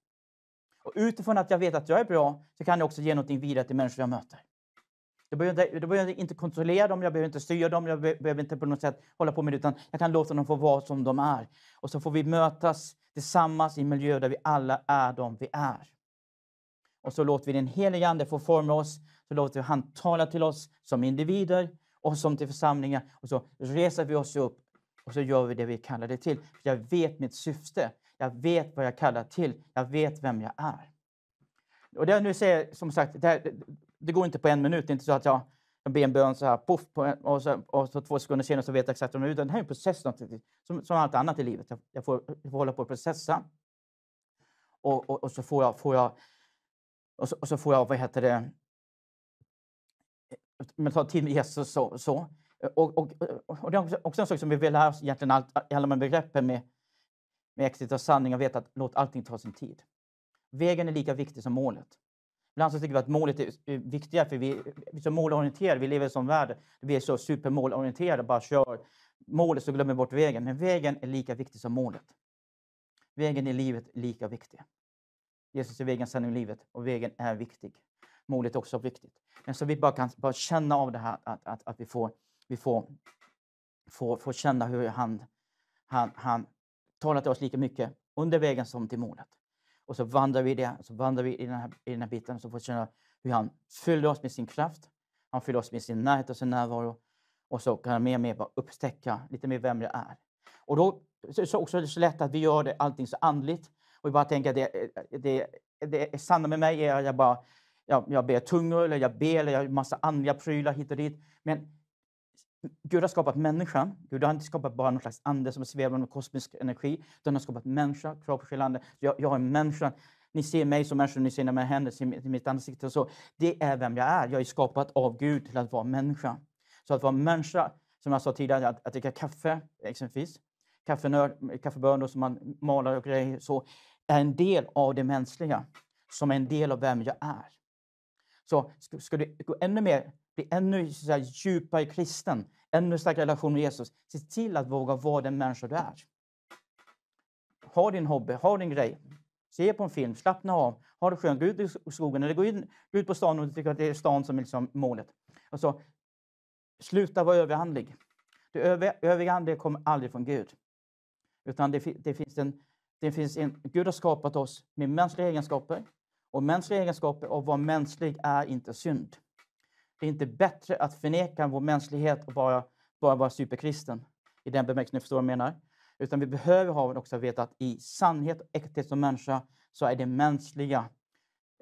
Speaker 4: Och utifrån att jag vet att jag är bra så kan jag också ge någonting vidare till människor jag möter. Jag behöver, inte, jag behöver inte kontrollera dem, jag behöver inte styra dem, jag behöver inte på något sätt hålla på med det, utan jag kan låta dem få vara som de är. Och så får vi mötas tillsammans i en miljö där vi alla är de vi är. Och så låter vi den helige Ande få forma oss, så låter vi han tala till oss som individer och som till församlingar. Och så reser vi oss upp och så gör vi det vi kallar det till. För jag vet mitt syfte, jag vet vad jag kallar till, jag vet vem jag är. Och det jag nu säger, som sagt, det, här, det går inte på en minut. Det är inte så att jag, jag ber en bön så här, poff, och, så, och så två sekunder senare så vet jag exakt hur jag är. Det här är en process som, som allt annat i livet. Jag, jag, får, jag får hålla på och processa. Och, och, och, så får jag, får jag och så, och så, får jag, vad heter det, men ta tid med Jesus och så. Och, och, och det är också, också en sak som vi vill lära oss egentligen allt, alla de här begreppen med, med exit och sanning och veta att låt allting ta sin tid. Vägen är lika viktig som målet. Ibland så tycker vi att målet är viktigare för vi, vi är så målorienterade. Vi lever som värld. Vi är så supermålorienterade. Bara kör målet så glömmer vi bort vägen. Men vägen är lika viktig som målet. Vägen i livet är lika viktig. Jesus är vägen, sanningen, livet och vägen är viktig. Målet är också viktigt. Men så vi bara kan bara känna av det här att, att, att vi, får, vi får, får, får känna hur han, han, han talar till oss lika mycket under vägen som till målet. Och så vandrar vi, det, så vandrar vi i, den här, i den här biten och så får vi känna hur han fyller oss med sin kraft. Han fyller oss med sin närhet och sin närvaro. Och så kan han mer och mer bara upptäcka lite mer vem jag är. Och då så också är det så lätt att vi gör det, allting så andligt. Och vi bara tänker att det, det, det är sanna med mig är att jag bara jag, jag ber tungor, eller jag ber, eller jag har massa andliga prylar hit och dit. Men Gud har skapat människan. Gud har inte skapat bara någon slags ande som svävar med kosmisk energi. Utan har skapat människa, kropp, Jag, jag är en människa. Ni ser mig som människa, ni ser mina händer, ser mitt ansikte. Så det är vem jag är. Jag är skapad av Gud till att vara människa. Så att vara människa, som jag sa tidigare, att, att dricka kaffe exempelvis, kaffebönor som man malar och grejer, så är en del av det mänskliga, som är en del av vem jag är. Så ska, ska du gå ännu mer bli ännu så här, djupare kristen, ännu starkare relation med Jesus. Se till att våga vara den människa du är. Ha din hobby, ha din grej. Se på en film, slappna av, ha det skönt, gå ut i skogen eller gå, in, ut på stan om du tycker att det är stan som är liksom målet. Alltså, sluta vara överhandlig. Det överhandliga kommer aldrig från Gud. Utan det, det, finns en, det finns en... Gud har skapat oss med mänskliga egenskaper. Och mänskliga egenskaper och vad mänsklig är inte synd det är inte bättre att förneka vår mänsklighet och bara, bara vara superkristen i den bemärkelsen, ni förstår vad jag menar. Utan vi behöver också veta att i sannhet och äkthet som människa så är det mänskliga,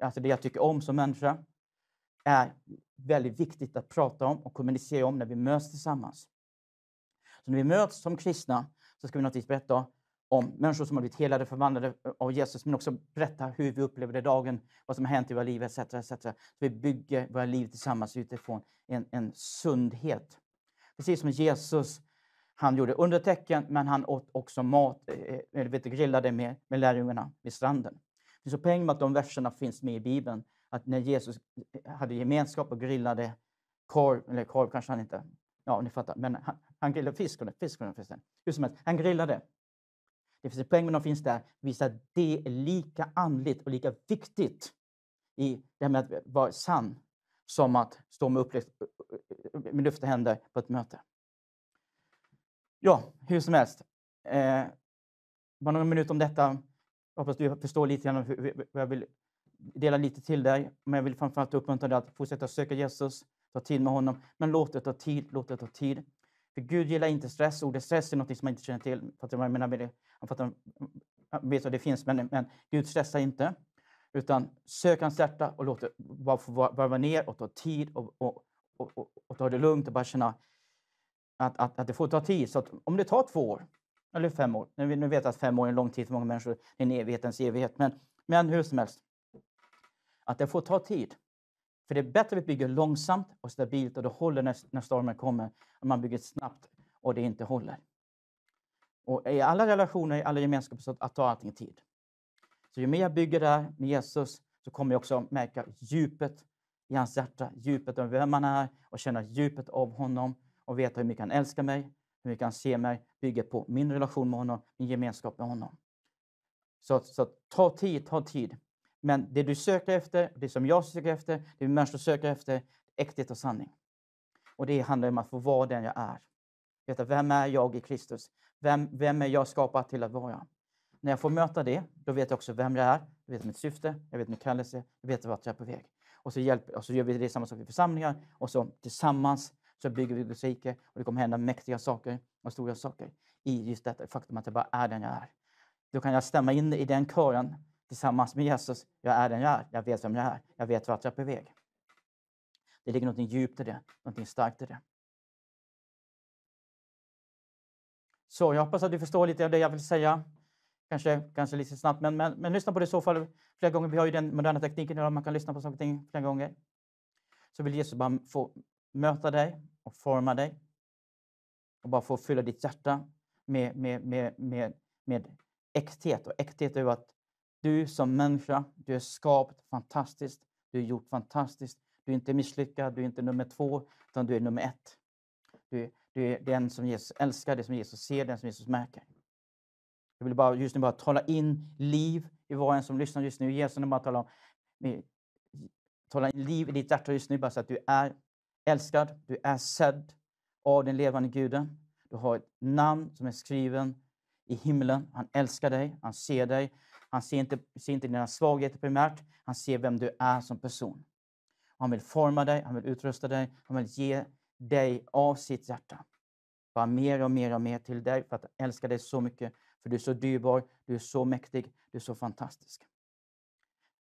Speaker 4: alltså det jag tycker om som människa, är väldigt viktigt att prata om och kommunicera om när vi möts tillsammans. Så när vi möts som kristna så ska vi naturligtvis berätta om människor som har blivit helade och förvandlade eh, av Jesus, men också berätta hur vi upplever det dagen, vad som har hänt i våra liv etc. etc. Så vi bygger våra liv tillsammans utifrån en, en sundhet. Precis som Jesus, han gjorde undertecken, men han åt också mat, eh, eller vet, grillade med, med lärjungarna vid stranden. Det är poäng med att de verserna finns med i Bibeln, att när Jesus eh, hade gemenskap och grillade korv, eller korv kanske han inte, ja ni fattar, men han, han grillade fisk, fisk förresten, hur som helst, han grillade det finns en poäng med de finns där, visar att det är lika andligt och lika viktigt i det här med att vara sann som att stå med, med lyfta händer på ett möte. Ja, hur som helst. Eh, bara några minuter om detta. Hoppas du förstår lite grann hur jag vill dela lite till dig. Men jag vill framförallt uppmuntra dig att fortsätta söka Jesus, ta tid med honom. Men låt det ta tid, låt det ta tid. För Gud gillar inte stress. Ordet stress är något som man inte känner till. Fattar man menar med det? Han fattar, vet vad det finns, men, men Gud stressar inte. Utan sök hans hjärta och låt det bara få varva ner och ta tid och, och, och, och, och ta det lugnt och bara känna att, att, att det får ta tid. Så om det tar två år, eller fem år, nu, nu vet jag att fem år är en lång tid för många människor, det är en evighetens evighet, men, men hur som helst, att det får ta tid. För det är bättre att vi bygger långsamt och stabilt och det håller när, när stormen kommer, än man bygger snabbt och det inte håller. Och I alla relationer, i alla gemenskaper, så att ta allting tid. Så ju mer jag bygger där med Jesus, så kommer jag också märka djupet i hans hjärta, djupet av vem han är och känna djupet av honom och veta hur mycket han älskar mig, hur mycket han ser mig, bygger på min relation med honom, min gemenskap med honom. Så, så ta tid, ta tid. Men det du söker efter, det som jag söker efter, det människor söker efter, äkthet och sanning. Och det handlar om att få vara den jag är. Veta, vem är jag i Kristus? Vem, vem är jag skapad till att vara? När jag får möta det, då vet jag också vem jag är, jag vet mitt syfte, jag vet min kallelse, jag vet vart jag är på väg. Och så, hjälper, och så gör vi det samma sak i församlingar och så tillsammans så bygger vi Guds rike och det kommer hända mäktiga saker och stora saker i just detta faktum att jag bara är den jag är. Då kan jag stämma in i den kören tillsammans med Jesus. Jag är den jag är. Jag vet vem jag är. Jag vet vart jag är på väg. Det ligger något djupt i det, något starkt i det. Så jag hoppas att du förstår lite av det jag vill säga. Kanske, kanske lite snabbt, men, men, men lyssna på det i så fall flera gånger. Vi har ju den moderna tekniken idag, man kan lyssna på saker och ting flera gånger. Så vill Jesus bara få möta dig och forma dig och bara få fylla ditt hjärta med, med, med, med, med äkthet och äkthet över att du som människa, du är skapt fantastiskt. Du är gjort fantastiskt. Du är inte misslyckad, du är inte nummer två, utan du är nummer ett. Du, du är den som Jesus älskar, den som Jesus ser, den som Jesus märker. Jag vill bara, just nu bara tala in liv i var och en som lyssnar just nu. Jesus, bara tala tala in liv i ditt hjärta just nu, bara så att du är älskad, du är sedd av den levande guden. Du har ett namn som är skriven i himlen. Han älskar dig, han ser dig, han ser inte, ser inte dina svagheter primärt, han ser vem du är som person. Han vill forma dig, han vill utrusta dig, han vill ge dig av sitt hjärta. Bara mer och mer och mer till dig för att han älskar dig så mycket. För du är så dyrbar, du är så mäktig, du är så fantastisk.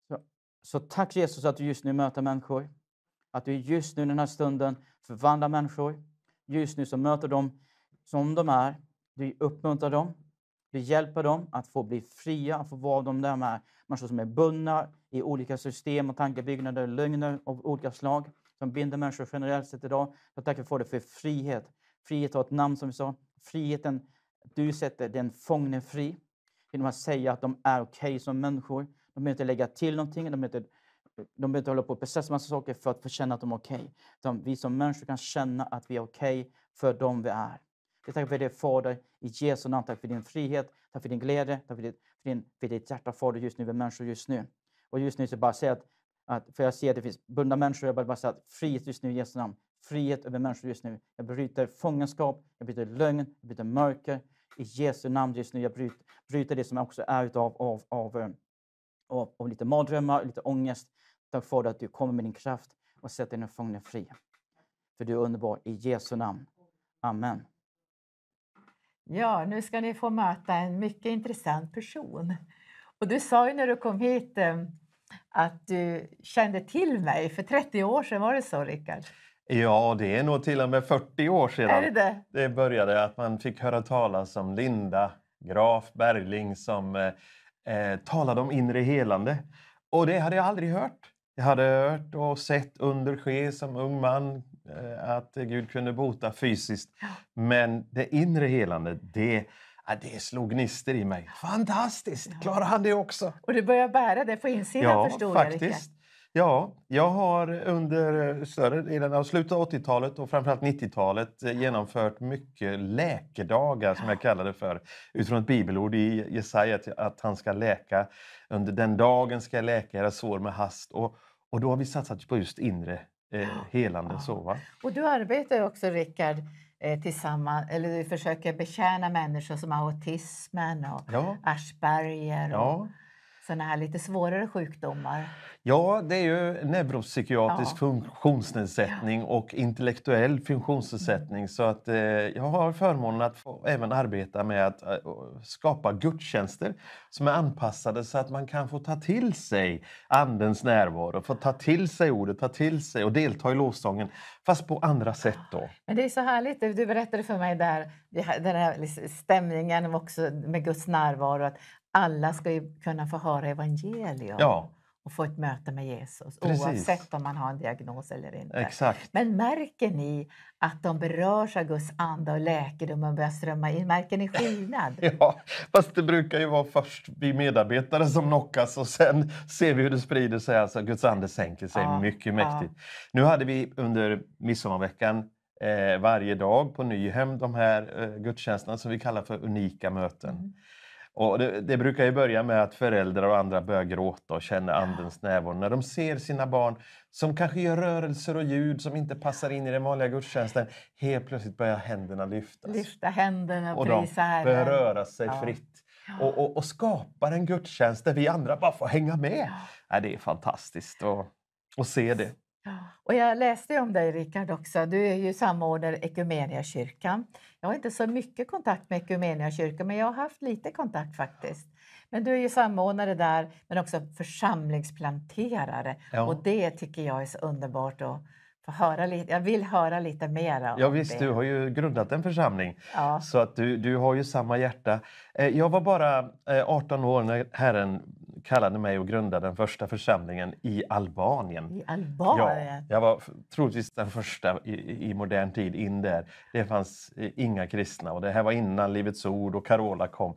Speaker 4: Så, så tack Jesus att du just nu möter människor. Att du just nu den här stunden förvandlar människor. Just nu så möter dem som de är. Du uppmuntrar dem, vi hjälper dem att få bli fria, att få vara de där med människor som är bundna i olika system och tankebyggnader, lögner av olika slag som binder människor generellt sett idag. Jag tackar för det för frihet. Frihet har ett namn som vi sa. Friheten du sätter den fångne fri genom att säga att de är okej okay som människor. De behöver inte lägga till någonting. De behöver inte, de behöver inte hålla på och processa massa saker för att få känna att de är okej. Okay. Vi som människor kan känna att vi är okej okay för dem vi är. Jag tackar för det Fader, i Jesu namn. Tack för din frihet, tack för din glädje, tack för, ditt, för, din, för ditt hjärta Fader just nu, med människor just nu. Och just nu så bara säga att, att, för jag ser att det finns bundna människor, jag bara, bara säga att frihet just nu i Jesu namn. Frihet över människor just nu. Jag bryter fångenskap, jag bryter lögn, jag bryter mörker. I Jesu namn just nu, jag bryter, bryter det som också är utav av, av, eh, av, av lite mardrömmar, lite ångest. Tack Fader att du kommer med din kraft och sätter dina fångar fria. För du är underbar. I Jesu namn. Amen.
Speaker 2: Ja, nu ska ni få möta en mycket intressant person. Och du sa ju när du kom hit eh, att du kände till mig. För 30 år sedan, var det så Rickard?
Speaker 3: Ja, det är nog till och med 40 år sedan är det, det? det började. Att man fick höra talas om Linda Graf Bergling som eh, eh, talade om inre helande. Och det hade jag aldrig hört. Jag hade hört och sett under ske som ung man Eh, att Gud kunde bota fysiskt. Men det inre helandet, det, det slog gnister i mig. Fantastiskt! Klarade han det också? Och du börjar bära det på insidan ja, förstår faktiskt. jag, Rickard. Ja, jag har under större delen av slutet av 80-talet och framförallt 90-talet eh, genomfört mycket läkedagar som jag kallar det för. Utifrån ett bibelord i Jesaja att han ska läka. Under den dagen ska jag läka era sår med hast. Och, och då har vi satsat på just inre eh, helande. Ja. Så, va?
Speaker 2: Och du arbetar ju också, Rickard, eh, tillsammans, eller du försöker betjäna människor som har autismen och ja. Asperger. Och, ja sådana här lite svårare sjukdomar?
Speaker 3: Ja, det är ju neuropsykiatrisk ja. funktionsnedsättning och intellektuell funktionsnedsättning. Mm. Så att, eh, jag har förmånen att få, även arbeta med att eh, skapa gudstjänster som är anpassade så att man kan få ta till sig Andens närvaro, få ta till sig ordet, ta till sig och delta i lovsången, fast på andra sätt. Då.
Speaker 2: Men Det är så härligt. Du berättade för mig där, den här liksom stämningen också med Guds närvaro, att, alla ska ju kunna få höra evangelium. Ja. och få ett möte med Jesus Precis. oavsett om man har en diagnos eller inte. Exakt. Men märker ni att de berörs av Guds anda och läkedomen börjar strömma in? Märker ni skillnad?
Speaker 3: ja, fast det brukar ju vara först vi medarbetare som knockas och sen ser vi hur det sprider sig. Alltså, Guds ande sänker sig ja, mycket mäktigt. Ja. Nu hade vi under midsommarveckan eh, varje dag på Nyhem de här eh, gudstjänsterna som vi kallar för unika möten. Mm. Och det, det, brukar ju börja med att föräldrar och andra börjar gråta och känner andens närvaro när de ser sina barn som kanske gör rörelser och ljud som inte passar in i den vanliga gudstjänsten. Helt plötsligt börjar händerna lyftas.
Speaker 2: Lyfta händerna och de börjar röra sig ja. fritt. Och,
Speaker 3: och, och, skapar en gudstjänst där vi andra bara får hänga med. Ja, det är fantastiskt att se det.
Speaker 2: Och jag läste om dig, Rickard, också. Du är ju samordnare Equmeniakyrkan. Jag har inte så mycket kontakt med Equmeniakyrkan, men jag har haft lite kontakt faktiskt. Men du är ju samordnare där, men också församlingsplanterare. Ja. Och det tycker jag är så underbart att få höra lite. Jag vill höra lite mer om ja, visst, det. Du har
Speaker 3: ju grundat en församling, ja. så att du, du har ju samma hjärta. Eh, jag var bara 18 eh, år när Herren kallade mig och grundade den första församlingen i Albanien. I Albanien? Ja, jag var troligtvis den första i, i, modern tid in där. Det fanns eh, inga kristna och det här var innan Livets Ord och Carola kom.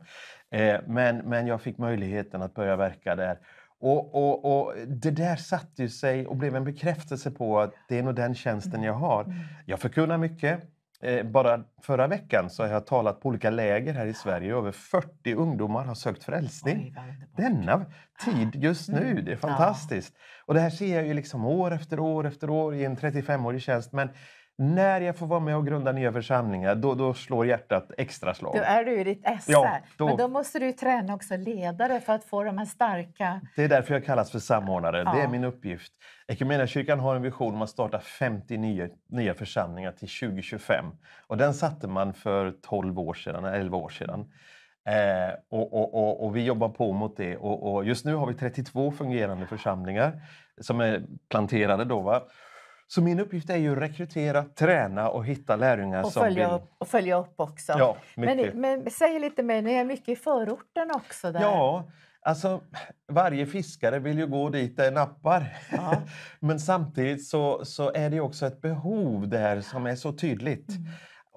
Speaker 3: Eh, men, men jag fick möjligheten att börja verka där. Och, och, och, Det där satte sig och blev en bekräftelse på att det är nog den tjänsten mm. jag har. Mm. Jag förkunnar mycket, Eh, bara förra veckan så har jag talat på olika läger här i Sverige. Över 40 ungdomar har sökt frälsning. Oj, Denna tid just nu, mm. det är fantastiskt. Ja. Och det här ser jag ju liksom år efter år efter år i en 35-årig tjänst. Men när jag får vara med och grunda nya församlingar, då, då slår hjärtat extra slag. Då
Speaker 2: är du i ditt esse. Ja, då... Men då måste du träna också ledare för att få de här starka...
Speaker 3: Det är därför jag kallas för samordnare. Ja. Det är min uppgift. kyrkan har en vision om att starta 50 nya, nya församlingar till 2025. Och den satte man för 12 år sedan, 11 år sedan. Eh, och, och, och, och, vi jobbar på mot det. Och, just nu har vi 32 fungerande församlingar som är planterade. Då, va? Så min uppgift är ju att rekrytera, träna och hitta lärjungar. Och, som vill...
Speaker 2: och följa upp också. Ja, men, men, säg lite mer, ni är mycket i förorten också? Där. Ja,
Speaker 3: alltså varje fiskare vill ju gå dit det nappar. Ja. men samtidigt så, så är det också ett behov där som är så tydligt. Mm.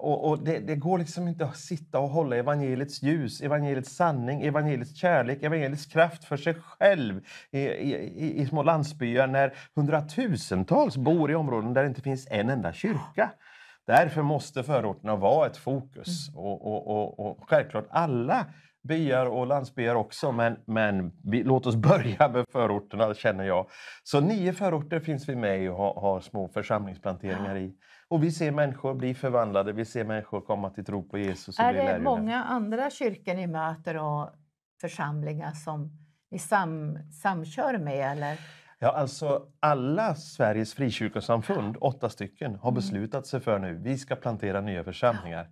Speaker 3: Och, och det, det, går liksom inte att sitta och hålla evangeliets ljus, evangeliets sanning, evangeliets kärlek, evangeliets kraft för sig själv i, i, i små landsbyar när hundratusentals bor i områden där det inte finns en enda kyrka. Därför måste förorterna vara ett fokus. Mm. Och, och, och, och självklart alla byar och landsbyar också, men, men vi, låt oss börja med förorterna känner jag. Så nio förorter finns vi med i och har, har små församlingsplanteringar i. Och vi ser människor bli förvandlade, vi ser människor komma till tro på Jesus. Är det många
Speaker 2: andra kyrkor ni möter och församlingar som ni sam, samkör med? Eller?
Speaker 3: Ja, alltså alla Sveriges frikyrkosamfund, åtta stycken, har mm. beslutat sig för nu vi ska plantera nya församlingar.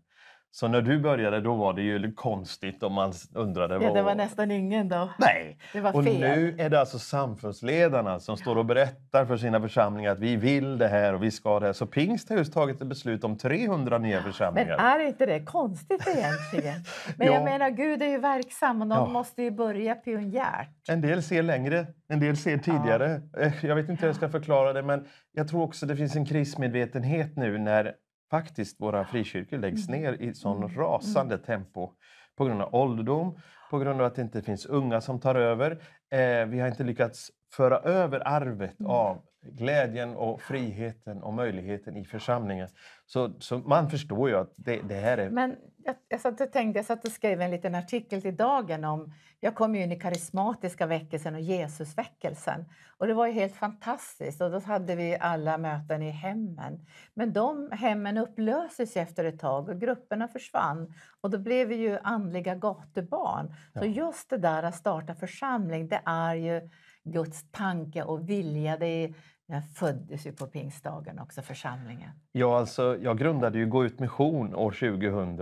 Speaker 3: Så när du började då var det ju konstigt om man undrade. Ja, vad... det var
Speaker 2: nästan ingen då. Nej, det var och fel. nu
Speaker 3: är det alltså samfundsledarna som står och berättar för sina församlingar att vi vill det här och vi ska det här. Så pingst har just tagit ett beslut om 300 nya församlingar. Men är
Speaker 2: inte det konstigt egentligen? Men jag menar, Gud är ju verksam och de ja. måste ju börja pionjärt.
Speaker 3: En del ser längre, en del ser tidigare. Ja. Eh, jag vet inte hur jag ska förklara det, men jag tror också det finns en krismedvetenhet nu när faktiskt våra frikyrkor läggs mm. ner i sån mm. rasande mm. tempo på grund av ålderdom, på grund av att det inte finns unga som tar över. Eh, vi har inte lyckats föra över arvet av glädjen och friheten och möjligheten i församlingen. Så, så man förstår ju att det, det här är... Men
Speaker 2: jag, jag, satt och tänkte, jag satt och skrev en liten artikel till Dagen om... Jag kom ju in i karismatiska väckelsen och Jesusväckelsen. Och det var ju helt fantastiskt. Och då hade vi alla möten i hemmen. Men de hemmen upplöstes efter ett tag och grupperna försvann. Och då blev vi ju andliga gatubarn. Ja. Så just det där att starta församling, det är ju Guds tanke och vilja. Det den föddes ju på pingstdagen också, församlingen.
Speaker 3: Ja, alltså, jag grundade ju Gå ut mission år 2000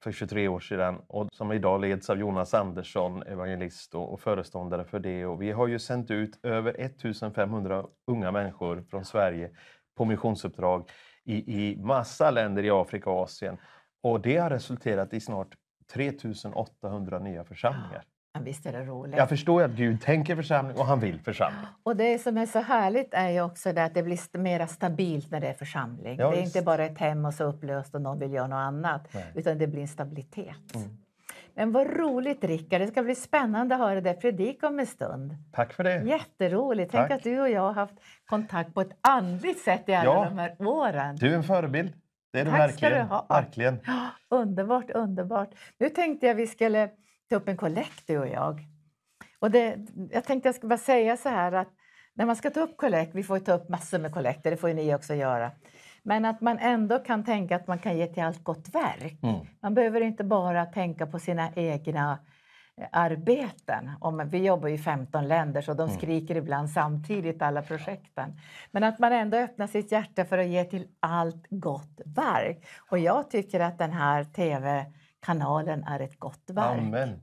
Speaker 3: för 23 år sedan och som idag leds av Jonas Andersson, evangelist och, föreståndare för det. Och vi har ju sänt ut över 1500 unga människor från Sverige på missionsuppdrag i, i massa länder i Afrika och Asien. Och det har resulterat i snart 3800 nya församlingar.
Speaker 2: Men visst är det roligt? Jag förstår
Speaker 3: att Gud tänker församling och han vill församling.
Speaker 2: Och det som är så härligt är ju också det att det blir mer stabilt när det är församling. Ja, det är just. inte bara ett hem och så upplöst och någon vill göra något annat, Nej. utan det blir en stabilitet. Mm. Men vad roligt, Rickard. Det ska bli spännande att höra dig predika om en stund. Tack för det. Jätteroligt. Tack. Tänk att du och jag har haft kontakt på ett andligt sätt i alla ja, de här åren. Du
Speaker 3: är en förebild. Det är Tack du verkligen. Ska du ha. verkligen.
Speaker 2: Underbart, underbart. Nu tänkte jag vi skulle ta upp en kollekt, du och jag. Och det, jag tänkte jag skulle bara säga så här att när man ska ta upp kollekt, vi får ju ta upp massor med kollekter, det får ju ni också göra. Men att man ändå kan tänka att man kan ge till allt gott verk. Mm. Man behöver inte bara tänka på sina egna eh, arbeten. Om, vi jobbar ju i 15 länder så de mm. skriker ibland samtidigt alla projekten. Men att man ändå öppnar sitt hjärta för att ge till allt gott verk. Och jag tycker att den här tv kanalen är ett gott verk. Amen.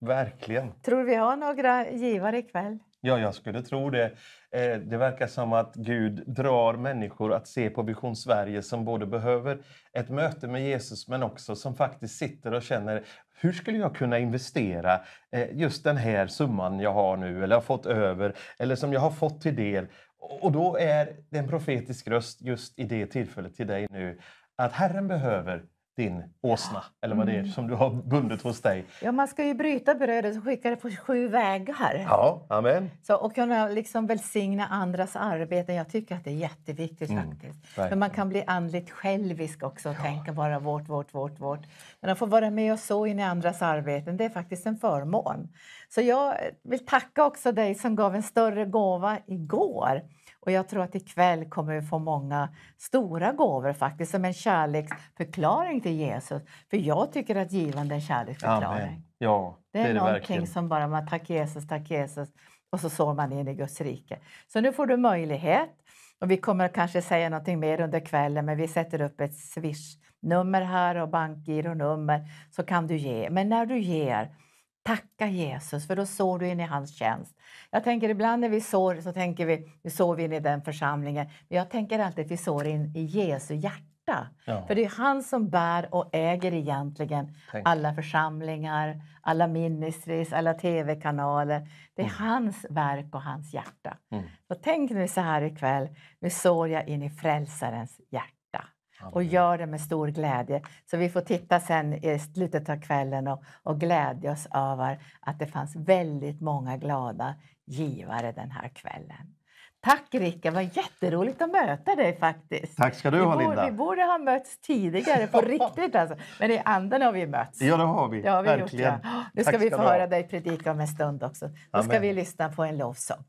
Speaker 3: Verkligen.
Speaker 2: Tror vi har några givare ikväll?
Speaker 3: Ja, jag skulle tro det. Eh, det verkar som att Gud drar människor att se på Vision Sverige som både behöver ett möte med Jesus men också som faktiskt sitter och känner hur skulle jag kunna investera eh, just den här summan jag har nu eller har fått över eller som jag har fått till del. Och då är det en profetisk röst just i det tillfället till dig nu att Herren behöver din åsna, eller vad det är mm. som du har bundet hos dig.
Speaker 2: Ja, man ska ju bryta brödet och skicka det på sju vägar.
Speaker 3: Ja, amen.
Speaker 2: Så, och kunna liksom välsigna andras arbete. Jag tycker att det är jätteviktigt mm, faktiskt. Verkligen. Men man kan bli andligt självisk också och ja. tänka bara vårt, vårt, vårt, vårt. Men att få vara med och så in i andras arbeten, det är faktiskt en förmån. Så jag vill tacka också dig som gav en större gåva igår. Och jag tror att ikväll kommer vi få många stora gåvor faktiskt, som en kärleksförklaring till Jesus. För jag tycker att givande är en kärleksförklaring. Amen.
Speaker 3: Ja, det, det är, är det någonting verkligen. som
Speaker 2: bara man tack Jesus, tack Jesus och så sår man in i Guds rike. Så nu får du möjlighet och vi kommer kanske säga någonting mer under kvällen, men vi sätter upp ett swishnummer här och bankgironummer så kan du ge. Men när du ger, tacka Jesus för då sår du in i hans tjänst. Jag tänker ibland när vi sår så tänker vi, nu sår vi in i den församlingen. Men jag tänker alltid att vi sår in i Jesu hjärta. Ja. För det är han som bär och äger egentligen Tänk. alla församlingar, alla ministries, alla tv-kanaler. Det är mm. hans verk och hans hjärta. Mm. Så tänk nu så här ikväll, nu sår jag in i frälsarens hjärta och gör det med stor glädje. Så vi får titta sen i slutet av kvällen och, och oss över att det fanns väldigt många glada givare den här kvällen. Tack Rickard. vad jätteroligt att möta dig faktiskt. Tack ska du ha Linda. Vi borde ha mötts tidigare på riktigt alltså. Men i anden har vi mötts. Ja det har vi, det har vi verkligen. Gjort, ja. Nu ska Tack vi få höra dig predika om en stund också. Då ska vi lyssna på en lovsång.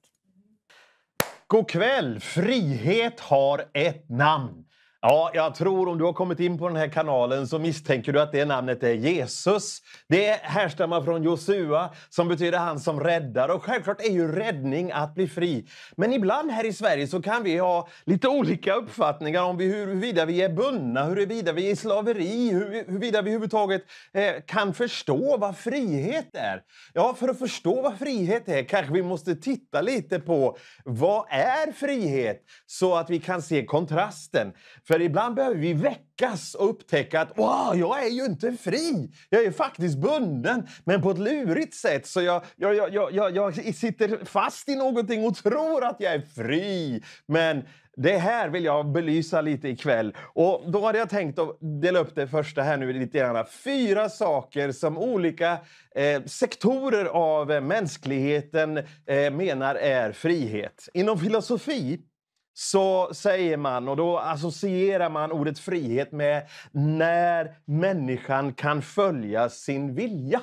Speaker 3: God kväll! Frihet har ett namn. Ja, jag tror om du har kommit in på den här kanalen så misstänker du att det namnet är Jesus. Det härstammar från Josua som betyder han som räddar och självklart är ju räddning att bli fri. Men ibland här i Sverige så kan vi ha lite olika uppfattningar om huruvida vi är bundna, huruvida vi är i slaveri, huruvida vi överhuvudtaget eh, kan förstå vad frihet är. Ja, för att förstå vad frihet är kanske vi måste titta lite på vad är frihet så att vi kan se kontrasten. För för ibland behöver vi väckas och upptäcka att wow, jag är ju inte fri. Jag är faktiskt bunden, men på ett lurigt sätt. Så jag, jag, jag, jag, jag sitter fast i någonting och tror att jag är fri. Men det här vill jag belysa lite ikväll. Och då hade jag tänkt att dela upp det första här nu lite grann. Fyra saker som olika eh, sektorer av mänskligheten eh, menar är frihet. Inom filosofi så säger man, och då associerar man ordet frihet med när människan kan följa sin vilja.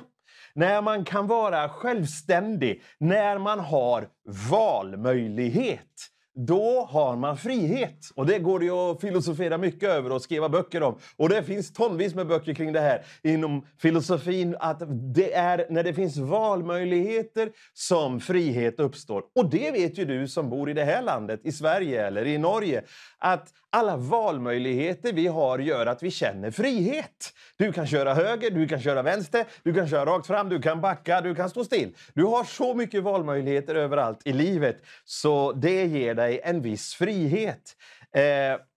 Speaker 3: När man kan vara självständig, när man har valmöjlighet då har man frihet. Och Det går det att filosofera mycket över och skriva böcker om. Och Det finns tonvis med böcker kring det här inom filosofin. Att det är när det finns valmöjligheter som frihet uppstår. Och det vet ju du som bor i det här landet, i Sverige eller i Norge. Att alla valmöjligheter vi har gör att vi känner frihet. Du kan köra höger, du kan köra vänster, du kan köra rakt fram, du kan backa, du kan stå still. Du har så mycket valmöjligheter överallt i livet. Så det ger dig dig en viss frihet. Eh,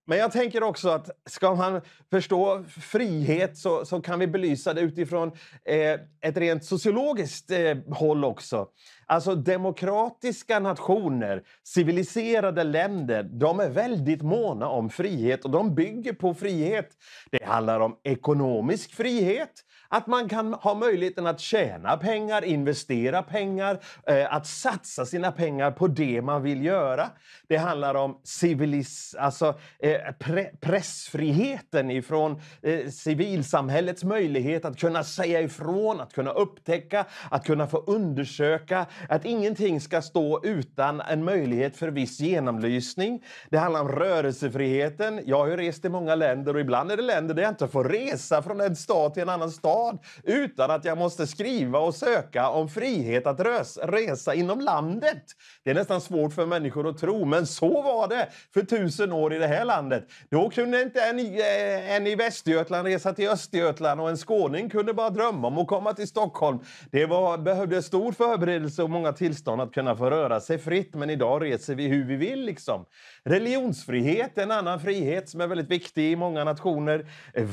Speaker 3: men jag tänker också att ska man förstå frihet så, så kan vi belysa det utifrån eh, ett rent sociologiskt eh, håll också. Alltså demokratiska nationer, civiliserade länder, de är väldigt måna om frihet och de bygger på frihet. Det handlar om ekonomisk frihet, att man kan ha möjligheten att tjäna pengar, investera pengar, eh, att satsa sina pengar på det man vill göra. Det handlar om civilis, alltså, eh, pre pressfriheten ifrån eh, civilsamhällets möjlighet att kunna säga ifrån, att kunna upptäcka, att kunna få undersöka, att ingenting ska stå utan en möjlighet för viss genomlysning. Det handlar om rörelsefriheten. Jag har ju rest i många länder och ibland är det länder där jag inte får resa från en stad till en annan stad stad utan att jag måste skriva och söka om frihet att resa inom landet. Det är nästan svårt för människor att tro, men så var det för tusen år i det här landet. Då kunde inte en, eh, en i Västergötland resa till Östergötland och en skåning kunde bara drömma om att komma till Stockholm. Det var, behövde stor förberedelse och många tillstånd att kunna få röra sig fritt, men idag reser vi hur vi vill. liksom. Religionsfrihet, en annan frihet som är väldigt viktig i många nationer.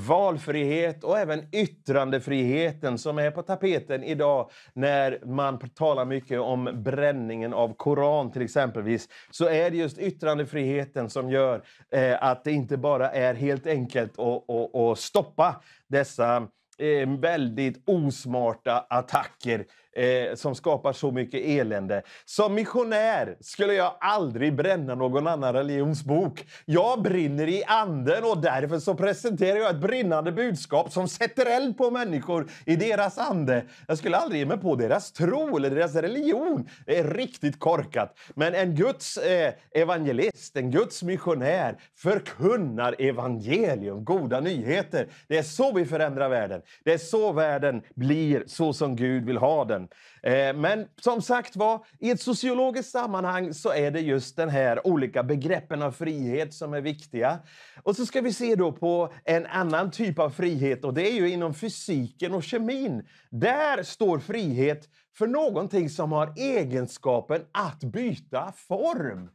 Speaker 3: Valfrihet och även yttrandefriheten som är på tapeten idag när man talar mycket om bränningen av Koran till exempelvis. Så är det just yttrandefriheten som gör eh, att det inte bara är helt enkelt att, stoppa dessa eh, väldigt osmarta attacker eh, som skapar så mycket elände. Som missionär skulle jag aldrig bränna någon annan religionsbok. Jag brinner i anden och därför så presenterar jag ett brinnande budskap som sätter eld på människor i deras ande. Jag skulle aldrig ge mig på deras tro eller deras religion. Det är riktigt korkat. Men en Guds eh, evangelist, en Guds missionär förkunnar evangelium, goda nyheter. Det är så vi förändrar världen. Det är så världen blir så som Gud vill ha den den. Eh, men som sagt var, i ett sociologiskt sammanhang så är det just den här olika begreppen av frihet som är viktiga. Och så ska vi se då på en annan typ av frihet och det är ju inom fysiken och kemin. Där står frihet för någonting som har egenskapen att byta form.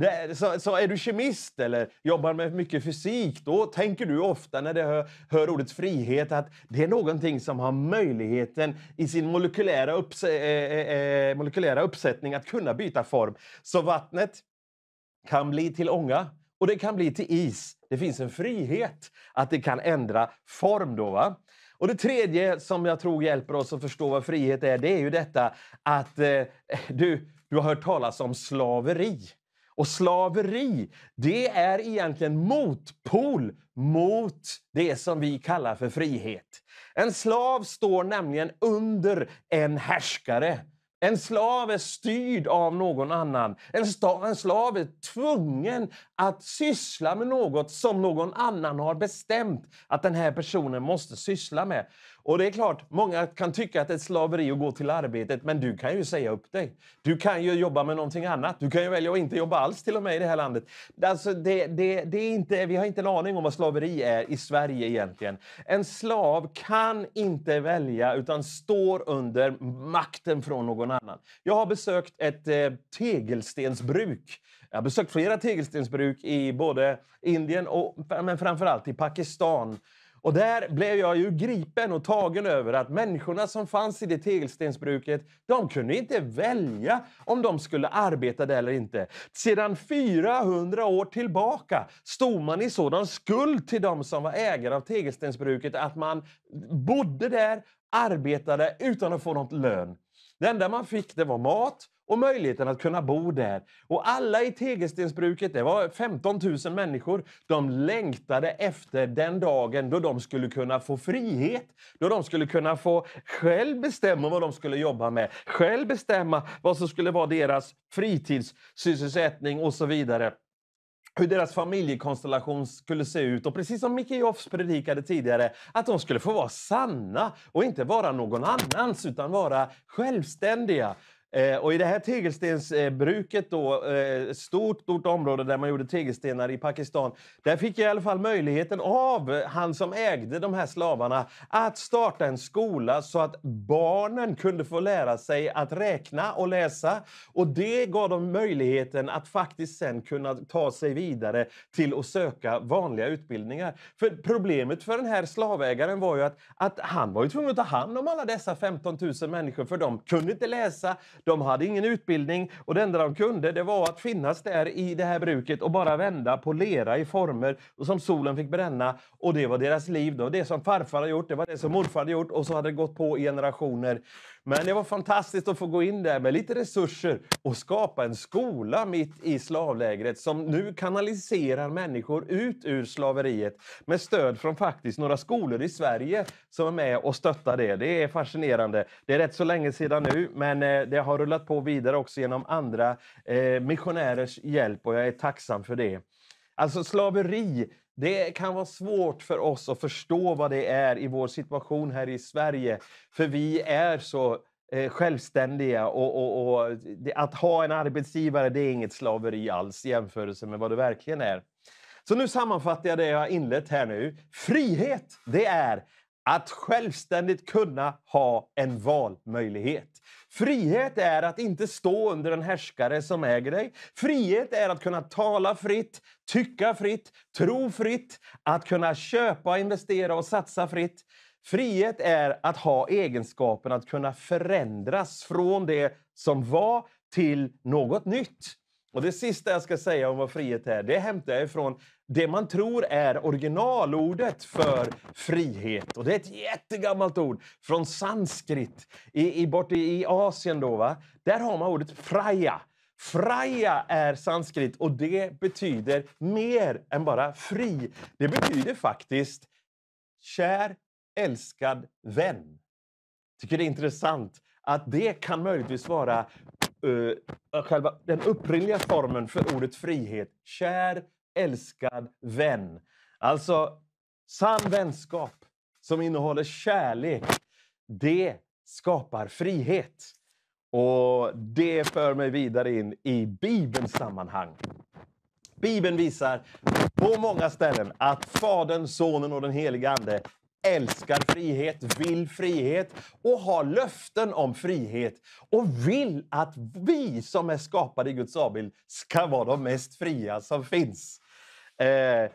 Speaker 3: Är, så, så, är du kemist eller jobbar med mycket fysik, då tänker du ofta när du hör, hör ordet frihet att det är någonting som har möjligheten i sin molekylära, upps eh, eh, eh, molekylära uppsättning att kunna byta form. Så vattnet kan bli till ånga och det kan bli till is. Det finns en frihet att det kan ändra form då. Va? Och det tredje som jag tror hjälper oss att förstå vad frihet är, det är ju detta att eh, du, du har hört talas om slaveri. Och slaveri, det är egentligen motpol mot det som vi kallar för frihet. En slav står nämligen under en härskare. En slav är styrd av någon annan. En, en slav är tvungen att syssla med något som någon annan har bestämt att den här personen måste syssla med. Och det är klart, många kan tycka att det är slaveri att gå till arbetet, men du kan ju säga upp dig. Du kan ju jobba med någonting annat. Du kan ju välja att inte jobba alls till och med i det här landet. Alltså, det, det, det är inte, vi har inte en aning om vad slaveri är i Sverige egentligen. En slav kan inte välja utan står under makten från någon annan. Jag har besökt ett eh, tegelstensbruk jag har besökt flera tegelstensbruk i både Indien och men framförallt i Pakistan. Och där blev jag ju gripen och tagen över att människorna som fanns i det tegelstensbruket, de kunde inte välja om de skulle arbeta där eller inte. Sedan 400 år tillbaka stod man i sådan skuld till de som var ägare av tegelstensbruket att man bodde där, arbetade utan att få något lön. Det enda man fick det var mat och möjligheten att kunna bo där. Och alla i tegelstensbruket, det var 15 000 människor, de längtade efter den dagen då de skulle kunna få frihet. Då de skulle kunna få själv bestämma vad de skulle jobba med. Själv bestämma vad som skulle vara deras fritidssysselsättning och så vidare hur deras familjekonstellation skulle se ut och precis som Micke Joffs predikade tidigare, att de skulle få vara sanna och inte vara någon annans utan vara självständiga. Eh, och I det här tegelstensbruket, då, eh, stort, stort område där man gjorde tegelstenar i Pakistan, där fick jag i alla fall möjligheten av han som ägde de här slavarna att starta en skola så att barnen kunde få lära sig att räkna och läsa. Och Det gav dem möjligheten att faktiskt sen kunna ta sig vidare till att söka vanliga utbildningar. För Problemet för den här slavägaren var ju att, att han var ju tvungen att ta hand om alla dessa 15 000 människor för de kunde inte läsa, de hade ingen utbildning och det enda de kunde det var att finnas där i det här bruket och bara vända på lera i former som solen fick bränna. Och det var deras liv. Då. Det som farfar hade gjort, det var det som morfar hade gjort och så hade det gått på i generationer. Men det var fantastiskt att få gå in där med lite resurser och skapa en skola mitt i slavlägret som nu kanaliserar människor ut ur slaveriet med stöd från faktiskt några skolor i Sverige som är med och stöttar det. Det är fascinerande. Det är rätt så länge sedan nu, men eh, det har rullat på vidare också genom andra eh, missionärers hjälp och jag är tacksam för det. Alltså slaveri det kan vara svårt för oss att förstå vad det är i vår situation här i Sverige, för vi är så eh, självständiga. Och, och, och att ha en arbetsgivare det är inget slaveri alls i jämförelse med vad det verkligen är. Så nu sammanfattar jag det jag har inlett här nu. Frihet, det är att självständigt kunna ha en valmöjlighet. Frihet är att inte stå under en härskare som äger dig. Frihet är att kunna tala fritt, tycka fritt, tro fritt, att kunna köpa, investera och satsa fritt. Frihet är att ha egenskapen att kunna förändras från det som var till något nytt. Och Det sista jag ska säga om vad frihet är, det hämtar jag ifrån det man tror är originalordet för frihet. Och det är ett jättegammalt ord från sanskrit, i, i, bort i, i Asien. Då, va? Där har man ordet fraya. Freja är sanskrit och det betyder mer än bara fri. Det betyder faktiskt kär, älskad vän. tycker det är intressant att det kan möjligtvis vara uh, själva den upprinnliga formen för ordet frihet. Kär, älskad vän. Alltså, sann vänskap som innehåller kärlek, det skapar frihet. Och Det för mig vidare in i Bibelns sammanhang. Bibeln visar på många ställen att Fadern, Sonen och den helige Ande älskar frihet, vill frihet och har löften om frihet och vill att vi som är skapade i Guds avbild ska vara de mest fria som finns. Eh,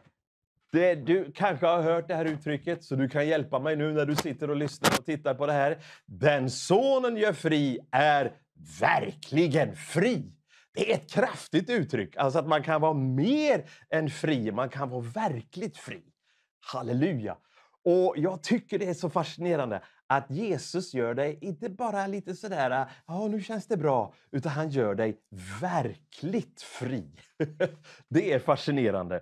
Speaker 3: det, du kanske har hört det här uttrycket, så du kan hjälpa mig nu när du sitter och lyssnar och tittar på det här. Den sonen gör fri är verkligen fri. Det är ett kraftigt uttryck, alltså att man kan vara mer än fri. Man kan vara verkligt fri. Halleluja! Och Jag tycker det är så fascinerande att Jesus gör dig inte bara lite sådär ja nu känns det bra, utan han gör dig verkligt fri. det är fascinerande.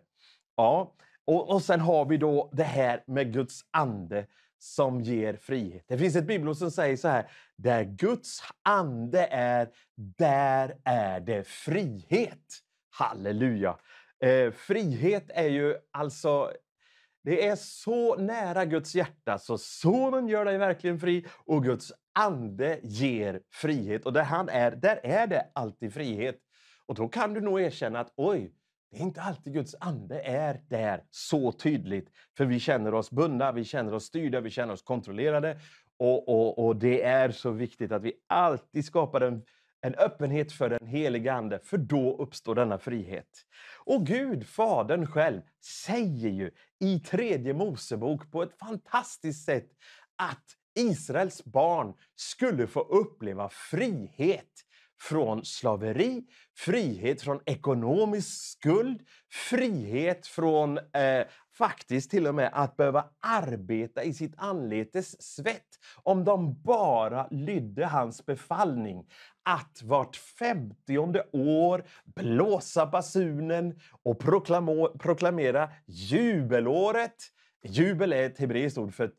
Speaker 3: Ja, och, och sen har vi då det här med Guds ande som ger frihet. Det finns ett bibelord som säger så här. Där Guds ande är, där är det frihet. Halleluja! Eh, frihet är ju alltså... Det är så nära Guds hjärta, så Sonen gör dig verkligen fri och Guds ande ger frihet. Och där han är, där är det alltid frihet. Och då kan du nog erkänna att oj, det är inte alltid Guds ande är där så tydligt, för vi känner oss bundna, vi känner oss styrda, vi känner oss kontrollerade. Och, och, och det är så viktigt att vi alltid skapar en, en öppenhet för den heliga Ande, för då uppstår denna frihet. Och Gud, Fadern själv, säger ju i Tredje Mosebok på ett fantastiskt sätt att Israels barn skulle få uppleva frihet från slaveri, frihet från ekonomisk skuld, frihet från eh, faktiskt till och med att behöva arbeta i sitt anletes svett om de bara lydde hans befallning att vart femtionde år blåsa basunen och proklamera jubelåret Jubel är ett hebreiskt ord för,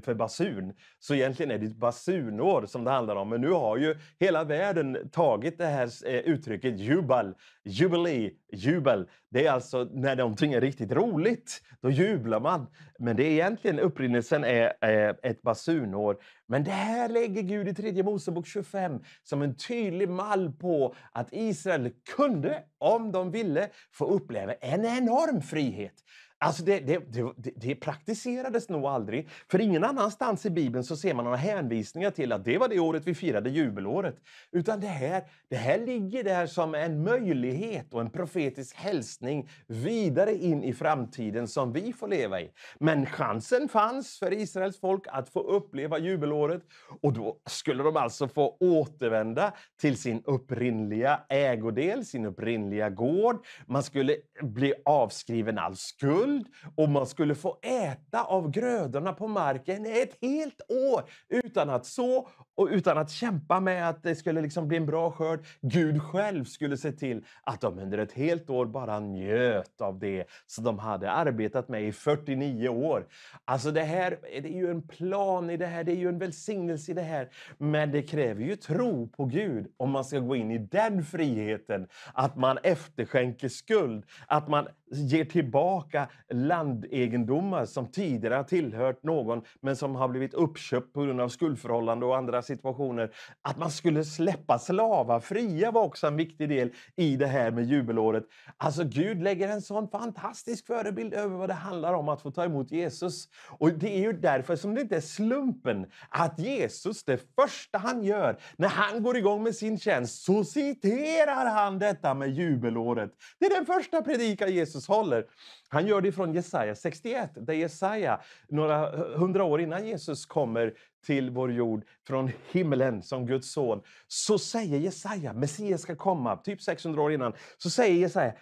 Speaker 3: för basun, så egentligen är det ett basunår som det handlar om. Men nu har ju hela världen tagit det här eh, uttrycket jubal, jubilee, jubel. Det är alltså när någonting är riktigt roligt, då jublar man. Men det är egentligen upprinnelsen är, är eh, ett basunår. Men det här lägger Gud i tredje Mosebok 25 som en tydlig mall på att Israel kunde, om de ville, få uppleva en enorm frihet. Alltså det, det, det, det, praktiserades nog aldrig. För ingen annanstans i Bibeln så ser man några hänvisningar till att det var det året vi firade jubelåret. Utan det här, det här ligger där som en möjlighet och en profetisk hälsning vidare in i framtiden som vi får leva i. Men chansen fanns för Israels folk att få uppleva jubelåret och då skulle de alltså få återvända till sin upprinnliga ägodel, sin upprinnliga gård. Man skulle bli avskriven all skuld guld och man skulle få äta av grödorna på marken ett helt år utan att så och utan att kämpa med att det skulle liksom bli en bra skörd. Gud själv skulle se till att de under ett helt år bara njöt av det som de hade arbetat med i 49 år. Alltså det här det är ju en plan i det här, det är ju en välsignelse i det här. Men det kräver ju tro på Gud om man ska gå in i den friheten. Att man efterskänker skuld, att man ger tillbaka landegendomar som tidigare har tillhört någon men som har blivit uppköpt på grund av skuldförhållanden och andra situationer. Att man skulle släppa slavar fria var också en viktig del i det här med jubelåret. Alltså Gud lägger en sån fantastisk förebild över vad det handlar om att få ta emot Jesus. Och det är ju därför som det inte är slumpen att Jesus, det första han gör när han går igång med sin tjänst, så citerar han detta med jubelåret. Det är den första predikan Jesus Jesus håller. Han gör det från Jesaja 61, där Jesaja några hundra år innan Jesus kommer till vår jord från himlen som Guds son, så säger Jesaja, Messias ska komma, typ 600 år innan, så säger Jesaja,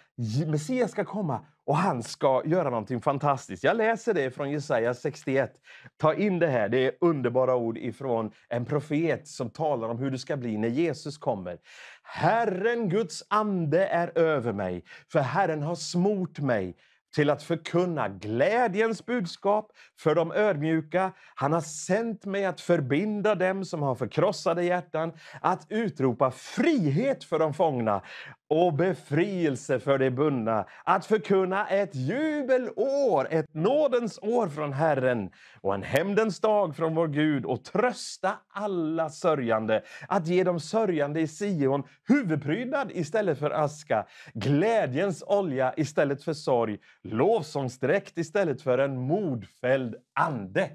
Speaker 3: Messias ska komma och han ska göra någonting fantastiskt. Jag läser det från Jesaja 61. Ta in det här. Det är underbara ord ifrån en profet som talar om hur det ska bli när Jesus kommer. Herren, Guds ande, är över mig, för Herren har smort mig till att förkunna glädjens budskap för de ödmjuka. Han har sänt mig att förbinda dem som har förkrossade hjärtan, att utropa frihet för de fångna och befrielse för de bundna, att förkunna ett jubelår, ett nådens år från Herren och en hämndens dag från vår Gud och trösta alla sörjande, att ge de sörjande i Sion huvudprydnad istället för aska, glädjens olja istället för sorg, lovsångsdräkt istället för en modfälld ande.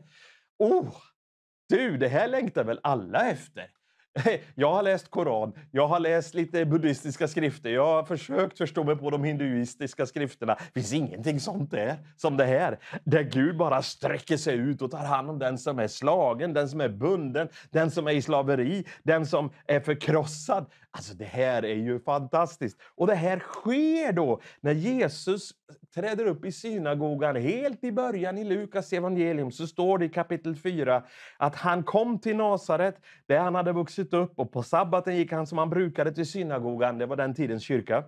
Speaker 3: Oh, du, det här längtar väl alla efter? Jag har läst Koran, jag har läst lite buddhistiska skrifter, jag har försökt förstå mig på de hinduistiska skrifterna. Det finns ingenting sånt där som det här, där Gud bara sträcker sig ut och tar hand om den som är slagen, den som är bunden, den som är i slaveri, den som är förkrossad. Alltså det här är ju fantastiskt! Och det här sker då när Jesus eh, träder upp i synagogan. Helt i början i Lukas evangelium så står det i kapitel 4 att han kom till Nasaret där han hade vuxit upp och på sabbaten gick han som han brukade till synagogan. Det var den tidens kyrka.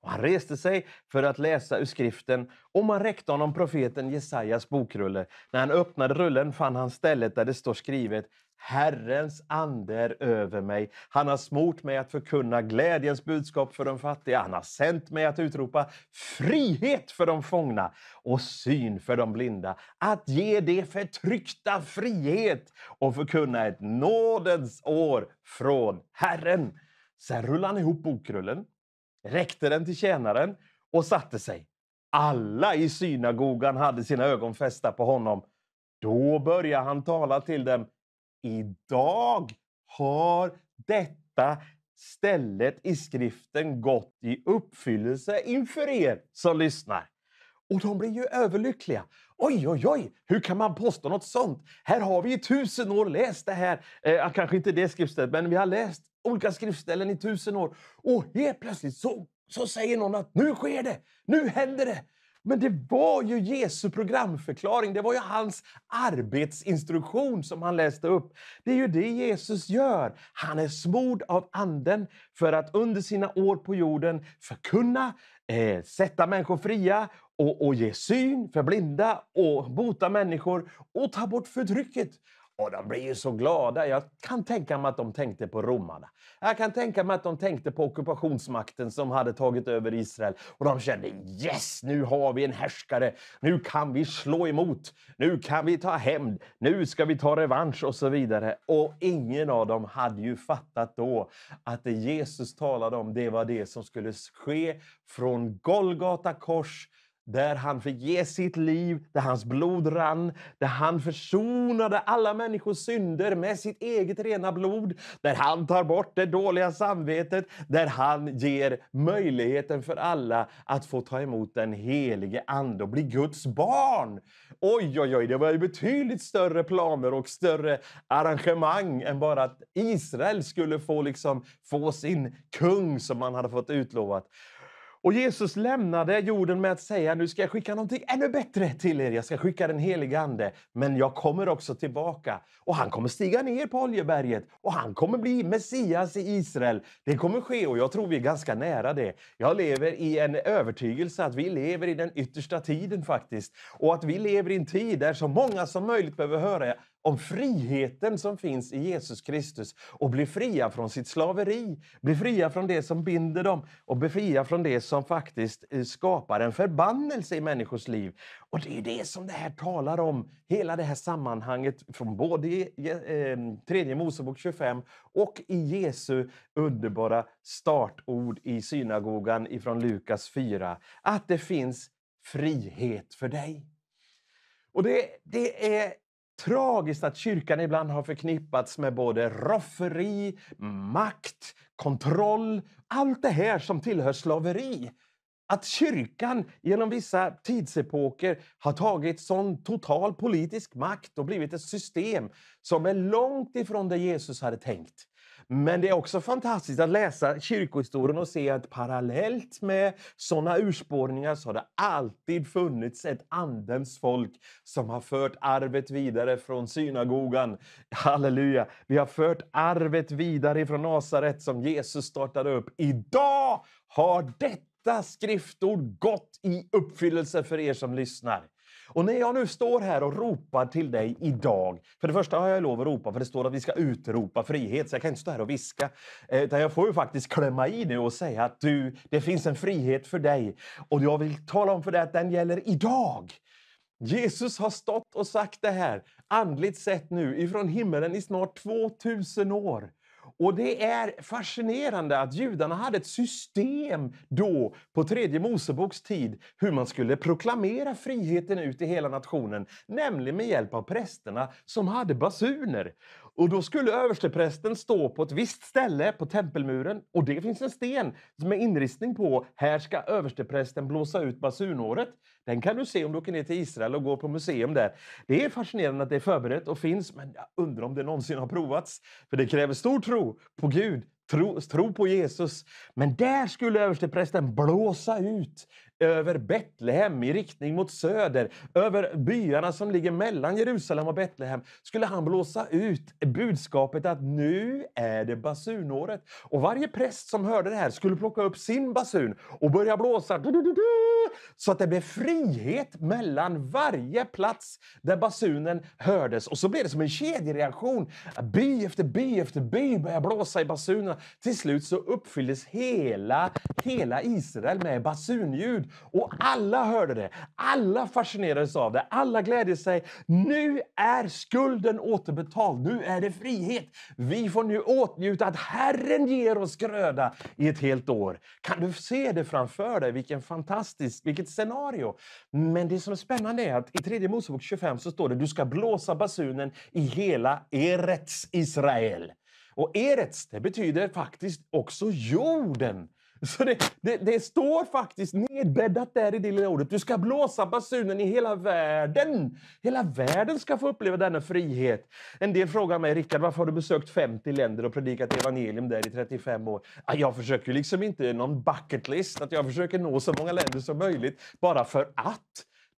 Speaker 3: Och han reste sig för att läsa ur skriften och man räckte honom profeten Jesajas bokrulle. När han öppnade rullen fann han stället där det står skrivet Herrens ande är över mig. Han har smort mig att förkunna glädjens budskap för de fattiga. Han har sänt mig att utropa frihet för de fångna och syn för de blinda. Att ge de förtryckta frihet och förkunna ett nådens år från Herren. Sen rullade han ihop bokrullen, räckte den till tjänaren och satte sig. Alla i synagogan hade sina ögon fästa på honom. Då började han tala till dem idag har detta stället i skriften gått i uppfyllelse inför er som lyssnar. Och de blir ju överlyckliga. Oj, oj, oj! Hur kan man påstå något sånt? Här har vi i tusen år läst det här. Eh, kanske inte det skriftstället, men vi har läst olika skriftställen i tusen år. Och helt plötsligt så, så säger någon att nu sker det! Nu händer det! Men det var ju Jesu programförklaring, det var ju hans arbetsinstruktion som han läste upp. Det är ju det Jesus gör. Han är smord av Anden för att under sina år på jorden förkunna, eh, sätta människor fria och, och ge syn för blinda och bota människor och ta bort förtrycket. Och de blir ju så glada. Jag kan tänka mig att de tänkte på romarna. Jag kan tänka mig att de tänkte på ockupationsmakten som hade tagit över Israel. Och de kände yes, nu har vi en härskare. Nu kan vi slå emot. Nu kan vi ta hämnd. Nu ska vi ta revansch och så vidare. Och ingen av dem hade ju fattat då att det Jesus talade om, det var det som skulle ske från Golgata kors där han fick ge sitt liv, där hans blod rann, där han försonade alla människors synder med sitt eget rena blod, där han tar bort det dåliga samvetet, där han ger möjligheten för alla att få ta emot den helige Ande och bli Guds barn. Oj, oj, oj, det var ju betydligt större planer och större arrangemang än bara att Israel skulle få, liksom, få sin kung som man hade fått utlovat. Och Jesus lämnade jorden med att säga nu ska jag skicka någonting ännu bättre till er. Jag ska skicka den helige Ande, men jag kommer också tillbaka. Och han kommer stiga ner på Oljeberget och han kommer bli Messias i Israel. Det kommer ske och jag tror vi är ganska nära det. Jag lever i en övertygelse att vi lever i den yttersta tiden faktiskt och att vi lever i en tid där så många som möjligt behöver höra om friheten som finns i Jesus Kristus och bli fria från sitt slaveri, bli fria från det som binder dem och bli från det som faktiskt eh, skapar en förbannelse i människors liv. Och det är det som det här talar om, hela det här sammanhanget från både eh, tredje Mosebok 25 och i Jesu underbara startord i synagogan ifrån Lukas 4, att det finns frihet för dig. Och det, det är Tragiskt att kyrkan ibland har förknippats med både rofferi, makt, kontroll, allt det här som tillhör slaveri. Att kyrkan genom vissa tidsepoker har tagit sån total politisk makt och blivit ett system som är långt ifrån det Jesus hade tänkt. Men det är också fantastiskt att läsa kyrkohistorien och se att parallellt med sådana urspårningar så har det alltid funnits ett andens folk som har fört arvet vidare från synagogan. Halleluja! Vi har fört arvet vidare från Nasaret som Jesus startade upp. Idag har detta skriftord gått i uppfyllelse för er som lyssnar. Och när jag nu står här och ropar till dig idag. För det första har jag lov att ropa för det står att vi ska utropa frihet så jag kan inte stå här och viska. Eh, utan jag får ju faktiskt klämma i nu och säga att du, det finns en frihet för dig. Och jag vill tala om för dig att den gäller idag. Jesus har stått och sagt det här andligt sett nu ifrån himmelen i snart 2000 år. Och det är fascinerande att judarna hade ett system då, på tredje Moseboks tid, hur man skulle proklamera friheten ut i hela nationen, nämligen med hjälp av prästerna som hade basuner. Och då skulle översteprästen stå på ett visst ställe på tempelmuren och det finns en sten med inristning på här ska översteprästen blåsa ut basunåret. Den kan du se om du åker ner till Israel och går på museum där. Det är fascinerande att det är förberett och finns, men jag undrar om det någonsin har provats. För det kräver stor tro på Gud, tro, tro på Jesus. Men där skulle översteprästen blåsa ut över Betlehem i riktning mot söder, över byarna som ligger mellan Jerusalem och Betlehem, skulle han blåsa ut budskapet att nu är det basunåret. Och varje präst som hörde det här skulle plocka upp sin basun och börja blåsa så att det blev frihet mellan varje plats där basunen hördes. Och så blev det som en kedjereaktion. By efter by efter by började blåsa i basunerna. Till slut så uppfylldes hela, hela Israel med basunljud. Gud. Och alla hörde det, alla fascinerades av det, alla glädde sig. Nu är skulden återbetald, nu är det frihet. Vi får nu åtnjuta att Herren ger oss gröda i ett helt år. Kan du se det framför dig? Vilken fantastisk, vilket scenario! Men det som är spännande är att i tredje Mosebok 25 så står det du ska blåsa basunen i hela Eretz Israel. Och Eretz det betyder faktiskt också jorden. Så det, det, det, står faktiskt nedbäddat där i det lilla ordet. Du ska blåsa basunen i hela världen. Hela världen ska få uppleva denna frihet. En del frågar mig, Rickard, varför har du besökt 50 länder och predikat evangelium där i 35 år? Jag försöker liksom inte någon bucket list, att jag försöker nå så många länder som möjligt bara för att.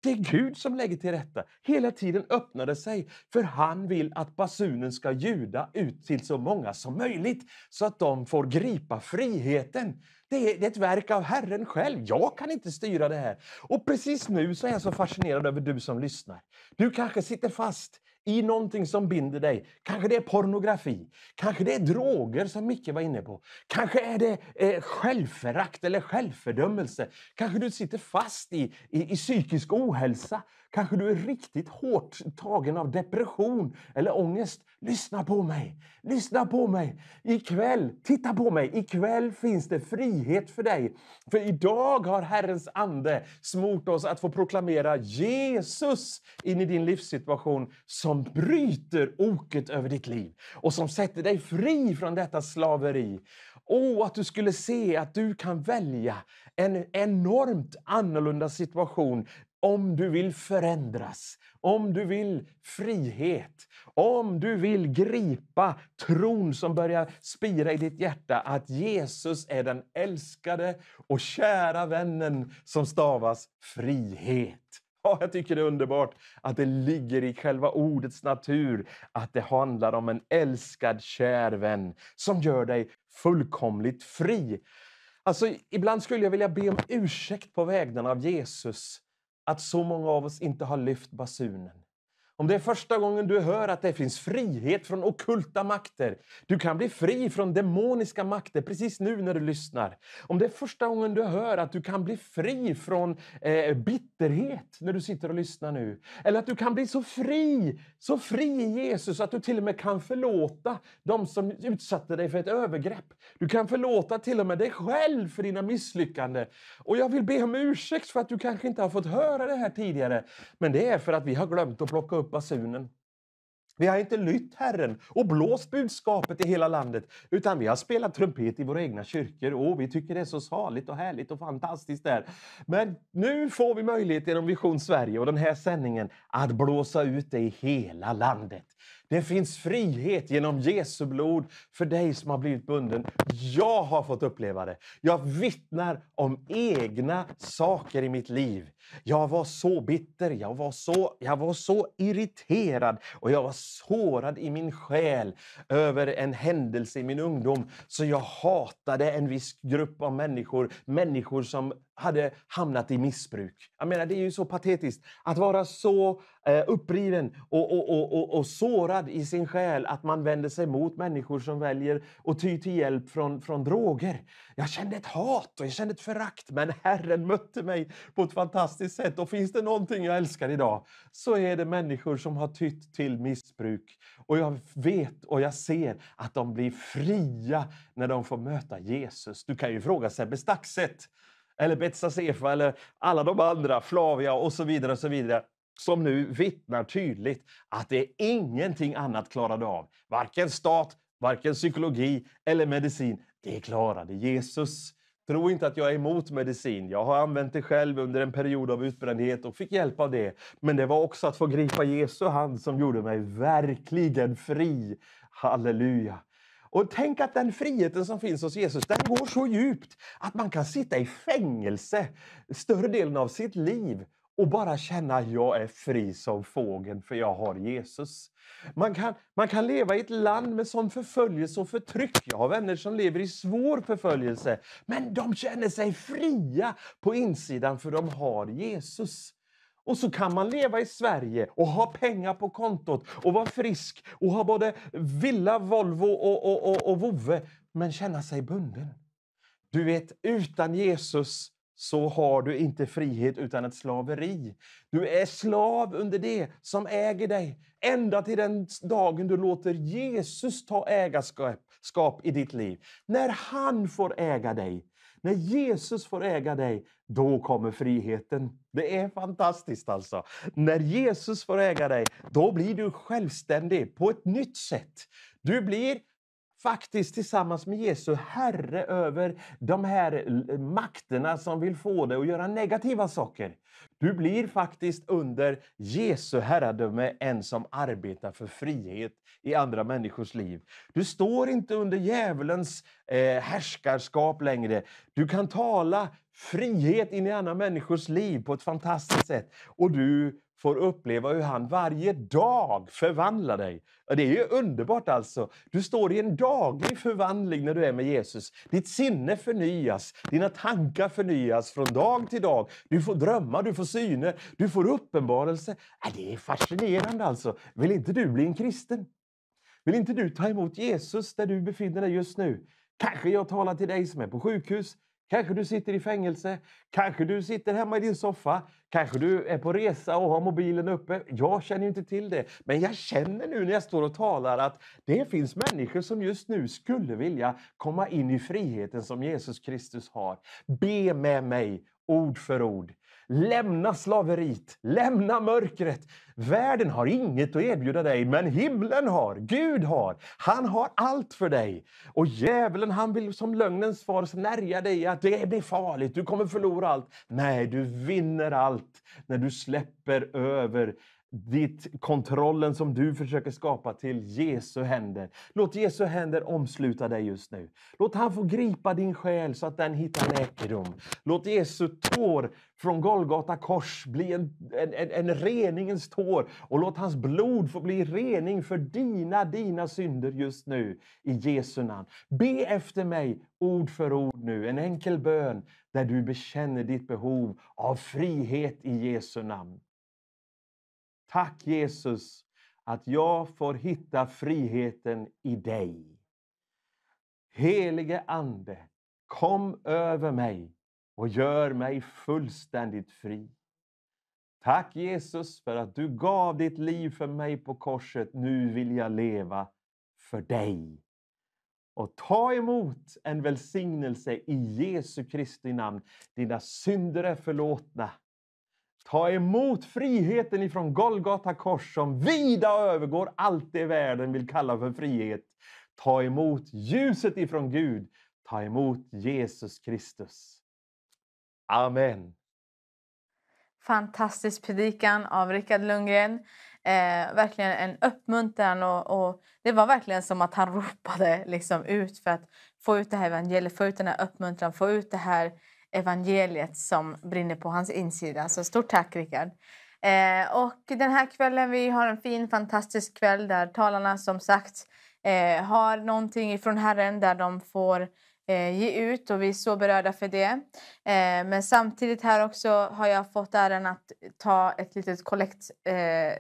Speaker 3: Det är Gud som lägger till rätta. Hela tiden öppnar det sig, för han vill att basunen ska ljuda ut till så många som möjligt så att de får gripa friheten. Det är, ett verk av Herren själv. Jag kan inte styra det här. Och precis nu så är jag så fascinerad över du som lyssnar. Du kanske sitter fast i någonting som binder dig. Kanske det är pornografi, kanske det är droger som Micke var inne på. Kanske är det eh, självförakt eller självfördömelse. Kanske du sitter fast i, i, i psykisk ohälsa. Kanske du är riktigt hårt tagen av depression eller ångest. Lyssna på mig! Lyssna på mig! Ikväll, titta på mig! Ikväll finns det frihet för dig. För idag har Herrens Ande smort oss att få proklamera Jesus in i din livssituation som bryter oket över ditt liv och som sätter dig fri från detta slaveri. Åh, att du skulle se att du kan välja en enormt annorlunda situation om du vill förändras, om du vill frihet, om du vill gripa tron som börjar spira i ditt hjärta att Jesus är den älskade och kära vännen som stavas frihet. Ja, jag tycker det är underbart att det ligger i själva ordets natur att det handlar om en älskad kär vän som gör dig fullkomligt fri. Alltså, ibland skulle jag vilja be om ursäkt på vägnar av Jesus att så många av oss inte har lyft basunen. Om det är första gången du hör att det finns frihet från okulta makter. Du kan bli fri från demoniska makter precis nu när du lyssnar. Om det är första gången du hör att du kan bli fri från eh, bitterhet när du sitter och lyssnar nu. Eller att du kan bli så fri, så fri i Jesus att du till och med kan förlåta de som utsatte dig för ett övergrepp. Du kan förlåta till och med dig själv för dina misslyckanden. Och jag vill be om ursäkt för att du kanske inte har fått höra det här tidigare. Men det är för att vi har glömt att plocka upp upp basunen. Vi har inte lytt Herren och blåst budskapet i hela landet, utan vi har spelat trumpet i våra egna kyrkor. Och vi tycker det är så saligt och härligt och fantastiskt där. Men nu får vi möjlighet genom Vision Sverige och den här sändningen att blåsa ut det i hela landet. Det finns frihet genom Jesu blod för dig som har blivit bunden. Jag har fått uppleva det. Jag vittnar om egna saker i mitt liv. Jag var så bitter, jag var så, jag var så irriterad och jag var sårad i min själ över en händelse i min ungdom. Så jag hatade en viss grupp av människor, människor som hade hamnat i missbruk. Jag menar, det är ju så patetiskt. Att vara så eh, uppriven och, och, och, och, och sårad i sin själ att man vänder sig mot människor som väljer att ty till hjälp från, från droger. Jag kände ett hat och jag kände ett förakt, men Herren mötte mig på ett fantastiskt sätt. Och finns det någonting jag älskar idag så är det människor som har tytt till missbruk. Och jag vet och jag ser att de blir fria när de får möta Jesus. Du kan ju fråga Sebbe Staxet eller Betsa Sefa eller alla de andra, Flavia och så vidare och så vidare som nu vittnar tydligt att det är ingenting annat klarade av. Varken stat, varken psykologi eller medicin. Det klarade Jesus. Tro inte att jag är emot medicin. Jag har använt det själv under en period av utbrändhet och fick hjälp av det. Men det var också att få gripa Jesu hand som gjorde mig verkligen fri. Halleluja! Och tänk att den friheten som finns hos Jesus, den går så djupt att man kan sitta i fängelse större delen av sitt liv och bara känna jag är fri som fågeln för jag har Jesus. Man kan, man kan leva i ett land med sån förföljelse och förtryck. Jag har vänner som lever i svår förföljelse, men de känner sig fria på insidan för de har Jesus. Och så kan man leva i Sverige och ha pengar på kontot och vara frisk och ha både villa, Volvo och, och, och, och vovve, men känna sig bunden. Du vet, utan Jesus så har du inte frihet utan ett slaveri. Du är slav under det som äger dig ända till den dagen du låter Jesus ta ägarskap i ditt liv. När han får äga dig, när Jesus får äga dig, då kommer friheten. Det är fantastiskt alltså. När Jesus får äga dig, då blir du självständig på ett nytt sätt. Du blir faktiskt tillsammans med Jesus herre över de här makterna som vill få dig att göra negativa saker. Du blir faktiskt under Jesu herradöme en som arbetar för frihet i andra människors liv. Du står inte under djävulens eh, härskarskap längre. Du kan tala frihet in i andra människors liv på ett fantastiskt sätt. Och du får uppleva hur han varje dag förvandlar dig. Det är ju underbart alltså. Du står i en daglig förvandling när du är med Jesus. Ditt sinne förnyas, dina tankar förnyas från dag till dag. Du får drömma, du får syner, du får uppenbarelse. Äh, det är fascinerande alltså. Vill inte du bli en kristen? Vill inte du ta emot Jesus där du befinner dig just nu? Kanske jag talar till dig som är på sjukhus. Kanske du sitter i fängelse. Kanske du sitter hemma i din soffa. Kanske du är på resa och har mobilen uppe. Jag känner inte till det. Men jag känner nu när jag står och talar att det finns människor som just nu skulle vilja komma in i friheten som Jesus Kristus har. Be med mig ord för ord. Lämna slaveriet, lämna mörkret. Världen har inget att erbjuda dig, men himlen har, Gud har. Han har allt för dig. Och djävulen, han vill som lögnens far snärja dig att det blir farligt, du kommer förlora allt. Nej, du vinner allt när du släpper över ditt kontrollen som du försöker skapa till Jesu händer. Låt Jesu händer omsluta dig just nu. Låt han få gripa din själ så att den hittar läkedom. Låt Jesu tår från Golgata kors bli en, en, en, en reningens tår och låt hans blod få bli rening för dina, dina synder just nu. I Jesu namn. Be efter mig ord för ord nu. En enkel bön där du bekänner ditt behov av frihet i Jesu namn. Tack Jesus att jag får hitta friheten i dig. Helige Ande, kom över mig och gör mig fullständigt fri. Tack Jesus för att du gav ditt liv för mig på korset. Nu vill jag leva för dig. Och ta emot en välsignelse i Jesu Kristi namn. Dina synder är förlåtna. Ta emot friheten ifrån Golgata kors som vida övergår allt det världen vill kalla för frihet. Ta emot ljuset ifrån Gud. Ta emot Jesus Kristus. Amen.
Speaker 1: Fantastisk predikan av Rickard Lundgren. Eh, verkligen en uppmuntran. Och, och, det var verkligen som att han ropade liksom ut för att få ut det här evangeliet, få ut den här uppmuntran, få ut det här evangeliet som brinner på hans insida. Så stort tack Rickard! Eh, och den här kvällen, vi har en fin fantastisk kväll där talarna som sagt eh, har någonting ifrån Herren där de får eh, ge ut och vi är så berörda för det. Eh, men samtidigt här också har jag fått äran att ta ett litet kollekt eh,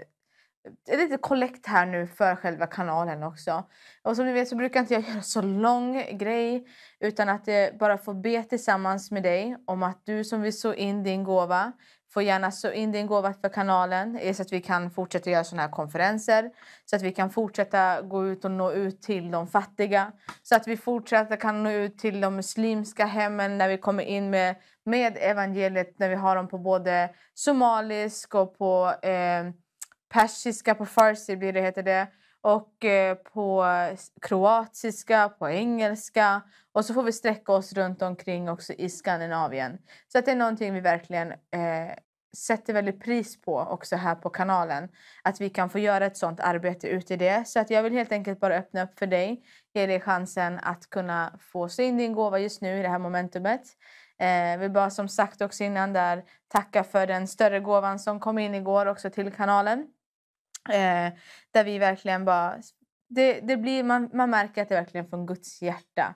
Speaker 1: lite kollekt här nu för själva kanalen också. Och som ni vet så brukar inte jag göra så lång grej utan att jag eh, bara får be tillsammans med dig om att du som vill så in din gåva får gärna så in din gåva för kanalen eh, så att vi kan fortsätta göra sådana här konferenser så att vi kan fortsätta gå ut och nå ut till de fattiga så att vi fortsätter kan nå ut till de muslimska hemmen när vi kommer in med, med evangeliet när vi har dem på både somalisk och på eh, persiska, på farsi blir det, heter det. Och eh, på kroatiska, på engelska. Och så får vi sträcka oss runt omkring också i Skandinavien. Så att det är någonting vi verkligen eh, sätter väldigt pris på också här på kanalen. Att vi kan få göra ett sånt arbete ute i det. Så att jag vill helt enkelt bara öppna upp för dig. Ge dig chansen att kunna få se in din gåva just nu i det här momentumet. Eh, vi bara som sagt också innan där tacka för den större gåvan som kom in igår också till kanalen. Eh, där vi verkligen bara... Det, det blir, man, man märker att det är verkligen från Guds hjärta.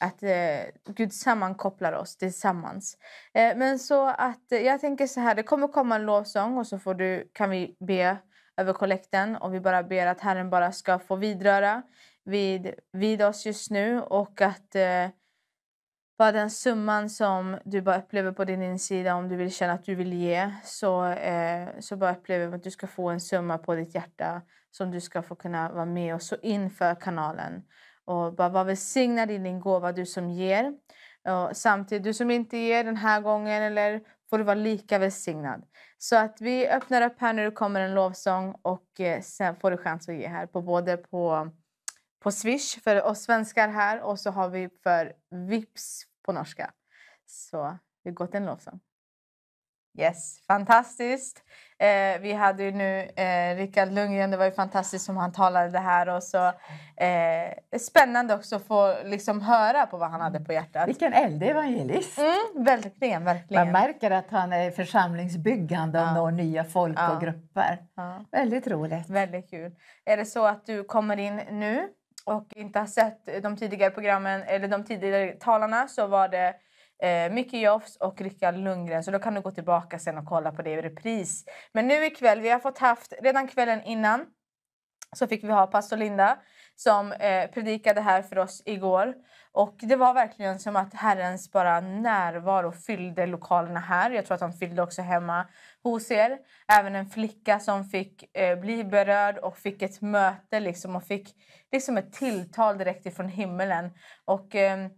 Speaker 1: Att eh, Gud sammankopplar oss tillsammans. Eh, men så att eh, jag tänker så här, det kommer komma en lovsång och så får du, kan vi be över kollekten och vi bara ber att Herren bara ska få vidröra vid, vid oss just nu och att eh, bara den summan som du bara upplever på din insida om du vill känna att du vill ge så, eh, så bara upplever du att du ska få en summa på ditt hjärta som du ska få kunna vara med och så inför kanalen. Och bara var välsignad i din gåva, du som ger. Och samtidigt, du som inte ger den här gången eller får du vara lika välsignad. Så att vi öppnar upp här när det kommer en lovsång och eh, sen får du chans att ge här på både på på Swish för oss svenskar här och så har vi för Vips på norska. Så vi går till en lovsång. Yes, fantastiskt. Eh, vi hade ju nu eh, Rickard Lundgren, det var ju fantastiskt som han talade det här. Och så, eh, spännande också att få liksom, höra på vad han hade på hjärtat.
Speaker 2: Vilken eldevangelist! Mm, verkligen, verkligen. Man märker att han är församlingsbyggande och ja. når nya folk ja. och grupper. Ja. Väldigt roligt. Väldigt kul. Är det så att du kommer in nu och
Speaker 1: inte har sett de tidigare programmen eller de tidigare talarna så var det eh, Micke Jofs och Rickard Lundgren. Så då kan du gå tillbaka sen och kolla på det i repris. Men nu ikväll, vi har fått haft redan kvällen innan så fick vi ha pastor Linda som eh, predikade här för oss igår. Och Det var verkligen som att Herrens bara närvaro fyllde lokalerna här. Jag tror att han fyllde också hemma hos er. Även en flicka som fick eh, bli berörd och fick ett möte liksom, och fick liksom ett tilltal direkt ifrån himmelen. Och eh,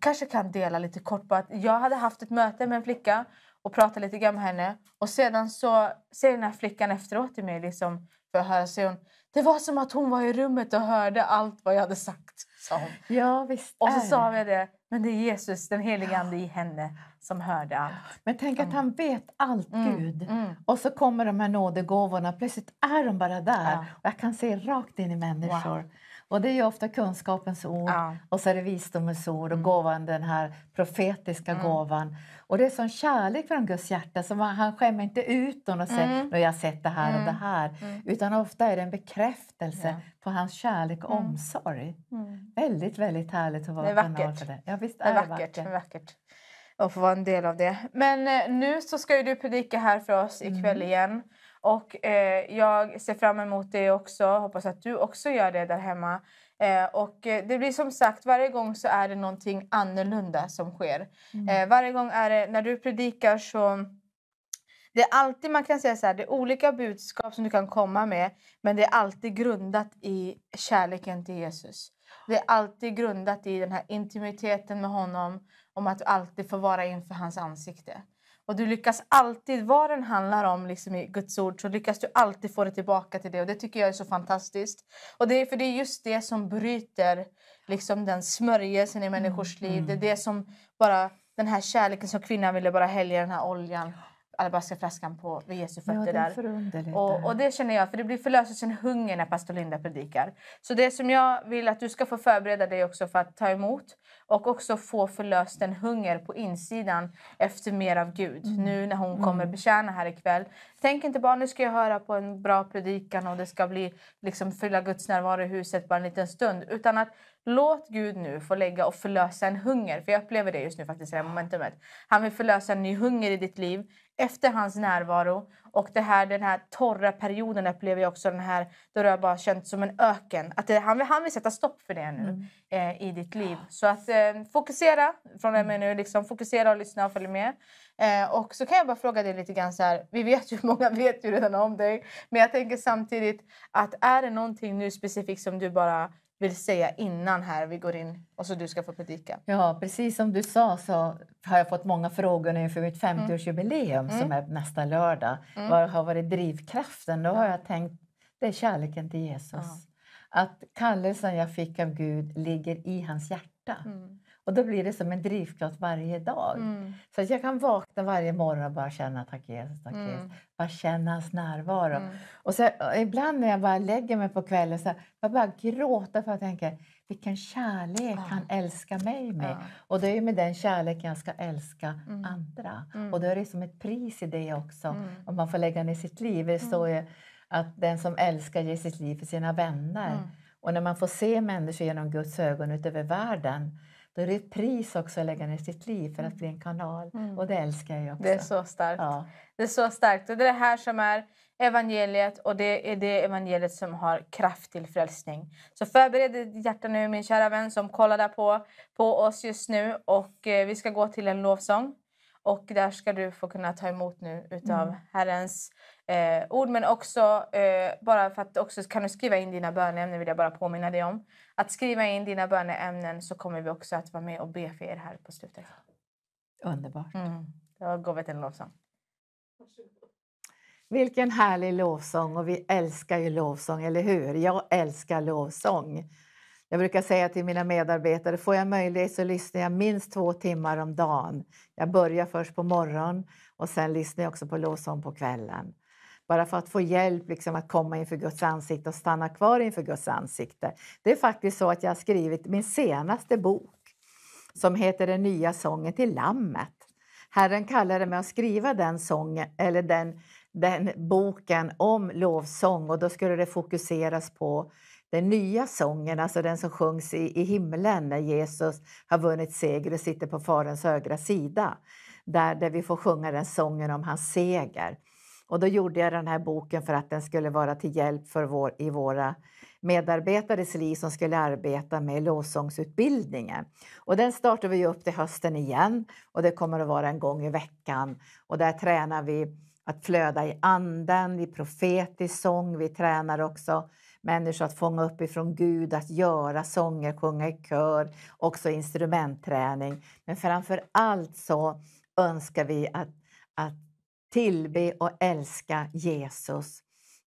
Speaker 1: kanske kan dela lite kort på att jag hade haft ett möte med en flicka och pratade lite grann med henne. Och sedan så säger den här flickan efteråt till mig, liksom, för att höra, säger hon det var som att hon var i rummet och hörde allt vad jag
Speaker 2: hade sagt. Sa
Speaker 1: Ja, visst och så sa jag det, men det är Jesus, den helige Ande i henne,
Speaker 2: som hörde allt. Men tänk att mm. han vet allt, mm. Gud. Mm. Och så kommer de här nådegåvorna, plötsligt är de bara där. Ja. Och jag kan se rakt in i människor. Wow. Och det är ju ofta kunskapens ord ja. och så är det visdomens ord och mm. gåvan, den här profetiska mm. gåvan. Och det är sån kärlek från Guds hjärta, så man, han skämmer inte ut honom och säger mm. nu har jag sett det här och det mm. här. Mm. Utan ofta är det en bekräftelse ja. på hans kärlek och mm. omsorg. Väldigt, väldigt härligt att vara kanal för det. Ja, visst det är, är vackert. Det är vackert
Speaker 1: att få vara en del av det. Men eh, nu så ska ju du predika här för oss ikväll igen. Och eh, jag ser fram emot det också. Hoppas att du också gör det där hemma. Eh, och eh, det blir som sagt, varje gång så är det någonting annorlunda som sker. Mm. Eh, varje gång är det, när du predikar så det är alltid, man kan säga så här, det är olika budskap som du kan komma med men det är alltid grundat i kärleken till Jesus. Det är alltid grundat i den här intimiteten med honom om att alltid få vara inför hans ansikte och du lyckas alltid, vad den handlar om liksom i Guds ord, så lyckas du alltid få det tillbaka till det. Och det tycker jag är så fantastiskt. Och det, för det är just det som bryter liksom den smörjelsen i mm, människors liv. Mm. Det är det som bara, den här kärleken som kvinnan ville bara hälja den här oljan albaska på vid Jesu fötter ja, där. Och, och, det känner jag, för det blir förlöses en hunger när pastor Linda predikar. Så det som jag vill att du ska få förbereda dig också för att ta emot och också få förlöst en hunger på insidan efter mer av Gud mm. nu när hon kommer mm. betjäna här ikväll. Tänk inte bara nu ska jag höra på en bra predikan och det ska bli liksom fylla Guds närvaro i huset bara en liten stund utan att Låt Gud nu få lägga och förlösa en hunger, för jag upplever det just nu faktiskt i det här momentumet. Han vill förlösa en ny hunger i ditt liv efter hans närvaro. Och det här, den här torra perioden upplever jag också, den här, då du har bara känt som en öken. Att det, han, vill, han vill sätta stopp för det nu mm. eh, i ditt liv. Så att eh, fokusera från och med nu, liksom, fokusera och lyssna och följ med. Eh, och så kan jag bara fråga dig lite grann så här, vi vet ju, många vet ju redan om dig. Men jag tänker samtidigt att är det någonting nu specifikt som du bara vill säga innan här vi går in och så du ska få predika.
Speaker 2: Ja, precis som du sa så har jag fått många frågor nu inför mitt 50-årsjubileum mm. som mm. är nästa lördag. Mm. Vad har varit drivkraften? Då har jag tänkt det är kärleken till Jesus. Ja. Att kallelsen jag fick av Gud ligger i hans hjärta. Mm. Och då blir det som en drivkraft varje dag. Mm. Så att jag kan vakna varje morgon och bara känna tack Jesus, tack mm. Jesus. Bara känna hans närvaro. Mm. Och så, och ibland när jag bara lägger mig på kvällen så jag bara gråta för jag tänker vilken kärlek ja. han älskar mig med. Ja. Och det är ju med den kärleken jag ska älska mm. andra. Mm. Och då är det som ett pris i det också. Om man får lägga ner sitt liv. Det står ju att den som älskar ger sitt liv för sina vänner. Och när man får se människor genom Guds ögon utöver världen då är det ett pris också att lägga ner sitt liv för att bli en mm. kanal. Mm. Och det älskar jag också. Det är så
Speaker 1: starkt. Ja. Det är så starkt. Och det är det här som är evangeliet och det är det evangeliet som har kraft till frälsning. Så förbered ditt hjärta nu min kära vän som kollar där på, på oss just nu och eh, vi ska gå till en lovsång. Och där ska du få kunna ta emot nu utav mm. Herrens eh, ord. Men också, eh, bara för att också kan du skriva in dina böneämnen vill jag bara påminna dig om. Att skriva in dina böneämnen så kommer vi också att vara med och be för er här på slutet.
Speaker 2: Underbart. Mm.
Speaker 1: Då går vi till en lovsång.
Speaker 2: Vilken härlig lovsång och vi älskar ju lovsång, eller hur? Jag älskar lovsång. Jag brukar säga till mina medarbetare, får jag möjlighet så lyssnar jag minst två timmar om dagen. Jag börjar först på morgonen och sen lyssnar jag också på lovsång på kvällen. Bara för att få hjälp liksom, att komma inför Guds ansikte och stanna kvar inför Guds ansikte. Det är faktiskt så att jag har skrivit min senaste bok som heter Den nya sången till Lammet. Herren kallade mig att skriva den sången, eller den, den boken om lovsång och då skulle det fokuseras på den nya sången, alltså den som sjungs i, i himlen när Jesus har vunnit seger och sitter på Faderns högra sida. Där, där vi får sjunga den sången om hans seger. Och då gjorde jag den här boken för att den skulle vara till hjälp för vår, i våra medarbetares liv som skulle arbeta med lovsångsutbildningen. Och den startar vi upp till hösten igen och det kommer att vara en gång i veckan. Och där tränar vi att flöda i anden, i profetisk sång, vi tränar också människor att fånga upp ifrån Gud, att göra sånger, sjunga i kör, också instrumentträning. Men framför allt så önskar vi att, att tillbe och älska Jesus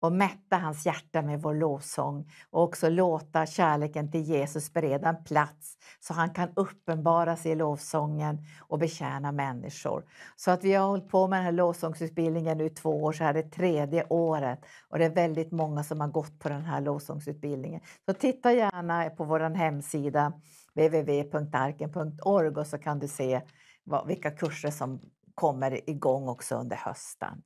Speaker 2: och mätta hans hjärta med vår lovsång och också låta kärleken till Jesus bereda en plats så han kan uppenbara sig i lovsången och betjäna människor. Så att vi har hållit på med den här lovsångsutbildningen nu i två år, så här är det tredje året och det är väldigt många som har gått på den här lovsångsutbildningen. Så titta gärna på vår hemsida www.arken.org och så kan du se vilka kurser som kommer igång också under hösten.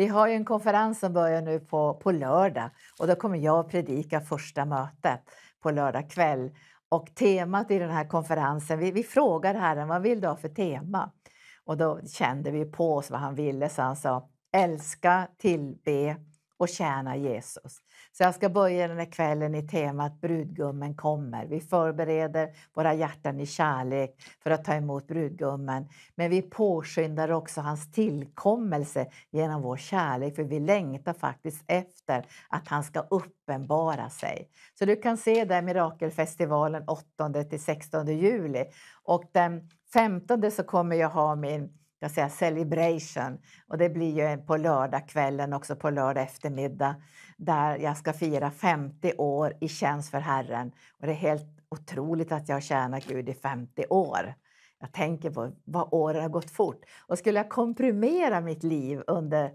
Speaker 2: Vi har ju en konferens som börjar nu på, på lördag och då kommer jag predika första mötet på lördag kväll. Och temat i den här konferensen, vi, vi frågade Herren vad vill du ha för tema? Och då kände vi på oss vad han ville så han sa älska, tillbe, och tjäna Jesus. Så jag ska börja den här kvällen i temat brudgummen kommer. Vi förbereder våra hjärtan i kärlek för att ta emot brudgummen, men vi påskyndar också hans tillkommelse genom vår kärlek, för vi längtar faktiskt efter att han ska uppenbara sig. Så du kan se där Mirakelfestivalen 8 16 juli och den 15 så kommer jag ha min ska säga, celebration. Och det blir ju på lördagskvällen, också på lördag eftermiddag, där jag ska fira 50 år i tjänst för Herren. Och det är helt otroligt att jag har tjänat Gud i 50 år. Jag tänker på vad åren har gått fort. Och skulle jag komprimera mitt liv under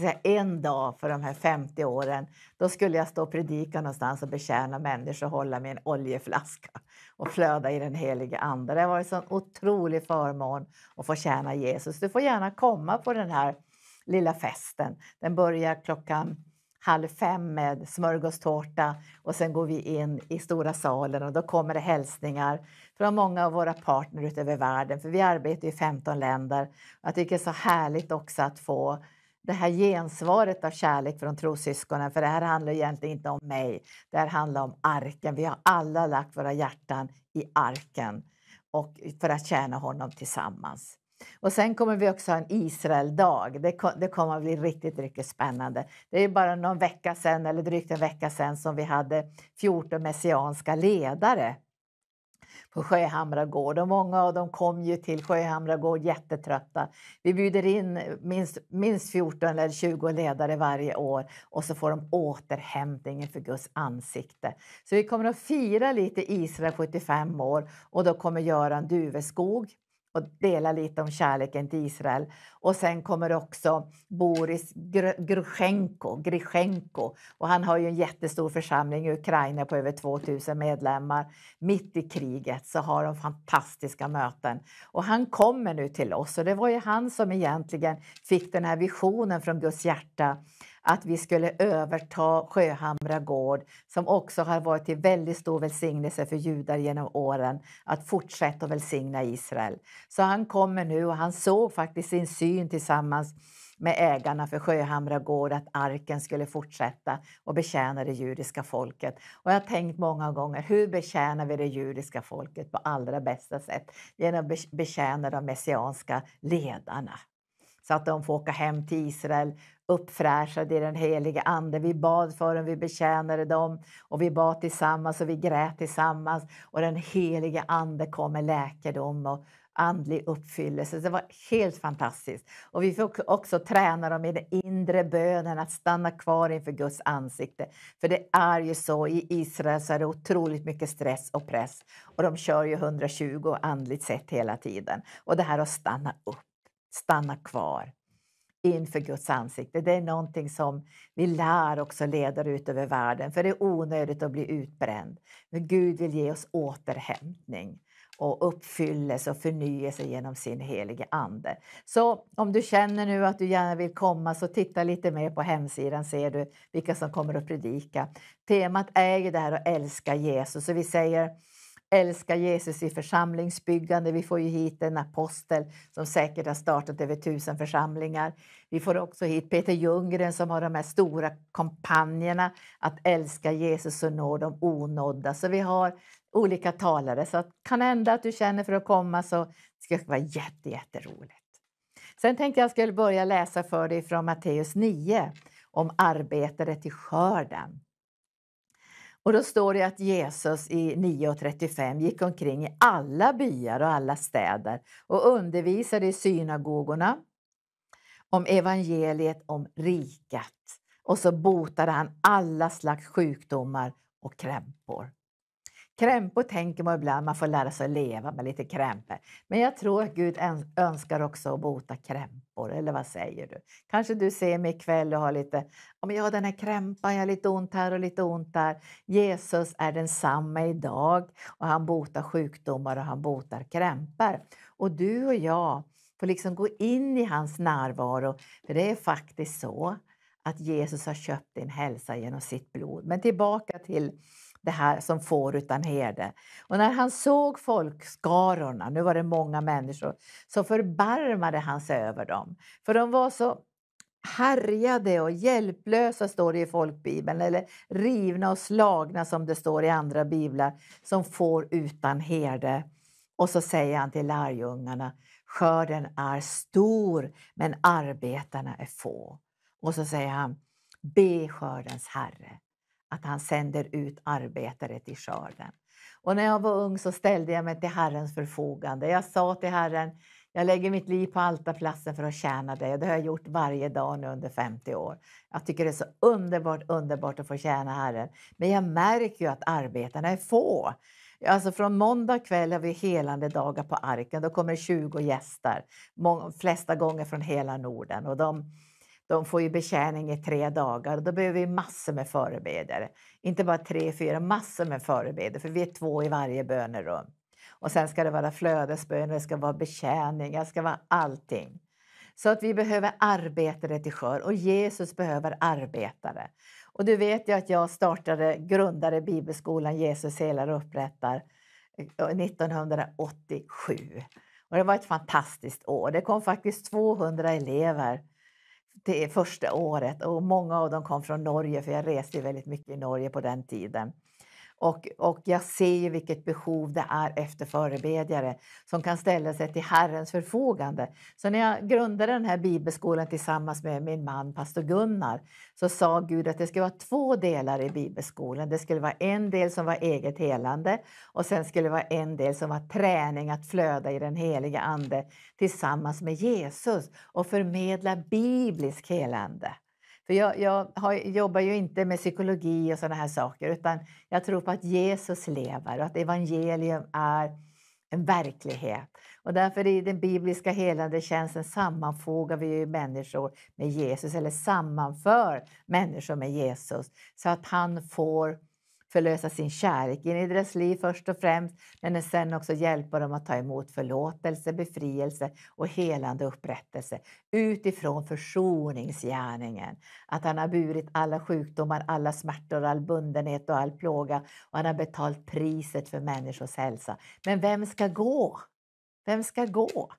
Speaker 2: säga, en dag för de här 50 åren, då skulle jag stå och predika någonstans och betjäna människor och hålla min oljeflaska och flöda i den helige Ande. Det har varit en sån otrolig förmån att få tjäna Jesus. Du får gärna komma på den här lilla festen. Den börjar klockan halv fem med smörgåstårta och sen går vi in i stora salen och då kommer det hälsningar från många av våra partner utöver världen, för vi arbetar i 15 länder. Jag tycker det är så härligt också att få det här gensvaret av kärlek från trossyskonen, för det här handlar egentligen inte om mig. Det här handlar om arken. Vi har alla lagt våra hjärtan i arken och för att tjäna honom tillsammans. Och sen kommer vi också ha en Israeldag. Det, det kommer att bli riktigt, riktigt spännande. Det är bara någon vecka sedan, eller drygt en vecka sedan, som vi hade 14 messianska ledare på Sjöhamra gård och många av dem kom ju till Sjöhamra gård jättetrötta. Vi bjuder in minst, minst 14 eller 20 ledare varje år och så får de återhämtning inför Guds ansikte. Så vi kommer att fira lite Israel 75 år och då kommer Göran Duveskog och delar lite om kärleken till Israel. Och sen kommer också Boris Grushenko, Grishenko och han har ju en jättestor församling i Ukraina på över 2000 medlemmar. Mitt i kriget så har de fantastiska möten och han kommer nu till oss och det var ju han som egentligen fick den här visionen från Guds hjärta att vi skulle överta Sjöhamra gård som också har varit till väldigt stor välsignelse för judar genom åren att fortsätta välsigna Israel. Så han kommer nu och han såg faktiskt sin syn tillsammans med ägarna för Sjöhamra gård att arken skulle fortsätta och betjäna det judiska folket. Och jag har tänkt många gånger, hur betjänar vi det judiska folket på allra bästa sätt? Genom att betjäna de messianska ledarna så att de får åka hem till Israel uppfräschade i den heliga Ande. Vi bad för dem, vi betjänade dem och vi bad tillsammans och vi grät tillsammans. Och den heliga Ande kom med läkedom och andlig uppfyllelse. Det var helt fantastiskt. Och vi fick också träna dem i den inre bönen, att stanna kvar inför Guds ansikte. För det är ju så, i Israel så är det otroligt mycket stress och press och de kör ju 120 andligt sett hela tiden. Och det här att stanna upp, stanna kvar, inför Guds ansikte. Det är någonting som vi lär också leder ut över världen, för det är onödigt att bli utbränd. Men Gud vill ge oss återhämtning och uppfyllelse och förnyelse genom sin helige Ande. Så om du känner nu att du gärna vill komma så titta lite mer på hemsidan ser du vilka som kommer att predika. Temat är ju det här att älska Jesus så vi säger älska Jesus i församlingsbyggande. Vi får ju hit en apostel som säkert har startat över tusen församlingar. Vi får också hit Peter Ljunggren som har de här stora kampanjerna att älska Jesus och nå de onådda. Så vi har olika talare. Så kan hända att du känner för att komma så ska det vara jätte, jätteroligt. Sen tänkte jag skulle börja läsa för dig från Matteus 9 om arbetare till skörden. Och då står det att Jesus i 9.35 gick omkring i alla byar och alla städer och undervisade i synagogorna om evangeliet om riket. Och så botade han alla slags sjukdomar och krämpor. Krämpor tänker man ibland, man får lära sig att leva med lite krämpor. Men jag tror att Gud önskar också att bota krämpor, eller vad säger du? Kanske du ser mig ikväll och har lite, om jag har den här krämpan, jag har lite ont här och lite ont där. Jesus är densamma idag och han botar sjukdomar och han botar krämpor. Och du och jag får liksom gå in i hans närvaro, för det är faktiskt så att Jesus har köpt din hälsa genom sitt blod. Men tillbaka till det här som får utan herde. Och när han såg folkskarorna, nu var det många människor, så förbarmade han sig över dem. För de var så härjade och hjälplösa, står det i folkbibeln, eller rivna och slagna som det står i andra biblar, som får utan herde. Och så säger han till lärjungarna, skörden är stor men arbetarna är få. Och så säger han, be skördens Herre att han sänder ut arbetare till skörden. Och när jag var ung så ställde jag mig till Herrens förfogande. Jag sa till Herren, jag lägger mitt liv på altarplatsen för att tjäna dig. Det har jag gjort varje dag nu under 50 år. Jag tycker det är så underbart, underbart att få tjäna Herren. Men jag märker ju att arbetarna är få. Alltså från måndag kväll har vi helande dagar på Arken. Då kommer 20 gäster, flesta gånger från hela Norden. Och de de får ju betjäning i tre dagar och då behöver vi massor med förebedjare. Inte bara tre, fyra, massor med förebedjare för vi är två i varje bönerum. Och sen ska det vara flödesbön, det ska vara betjäning, det ska vara allting. Så att vi behöver arbetare till skör och Jesus behöver arbetare. Och du vet ju att jag startade, grundade bibelskolan Jesus helar och upprättar 1987. Eh, och det var ett fantastiskt år. Det kom faktiskt 200 elever det första året och många av dem kom från Norge för jag reste väldigt mycket i Norge på den tiden. Och, och jag ser ju vilket behov det är efter förebedjare som kan ställa sig till Herrens förfogande. Så när jag grundade den här bibelskolan tillsammans med min man pastor Gunnar så sa Gud att det skulle vara två delar i bibelskolan. Det skulle vara en del som var eget helande och sen skulle det vara en del som var träning att flöda i den heliga Ande tillsammans med Jesus och förmedla biblisk helande. För jag, jag jobbar ju inte med psykologi och sådana här saker utan jag tror på att Jesus lever och att evangelium är en verklighet. Och därför i den bibliska helande tjänsten sammanfogar vi ju människor med Jesus eller sammanför människor med Jesus så att han får förlösa sin kärlek in i deras liv först och främst, men sen också hjälpa dem att ta emot förlåtelse, befrielse och helande upprättelse utifrån försoningsgärningen. Att han har burit alla sjukdomar, alla smärtor, all bundenhet och all plåga och han har betalt priset för människors hälsa. Men vem ska gå? Vem ska gå?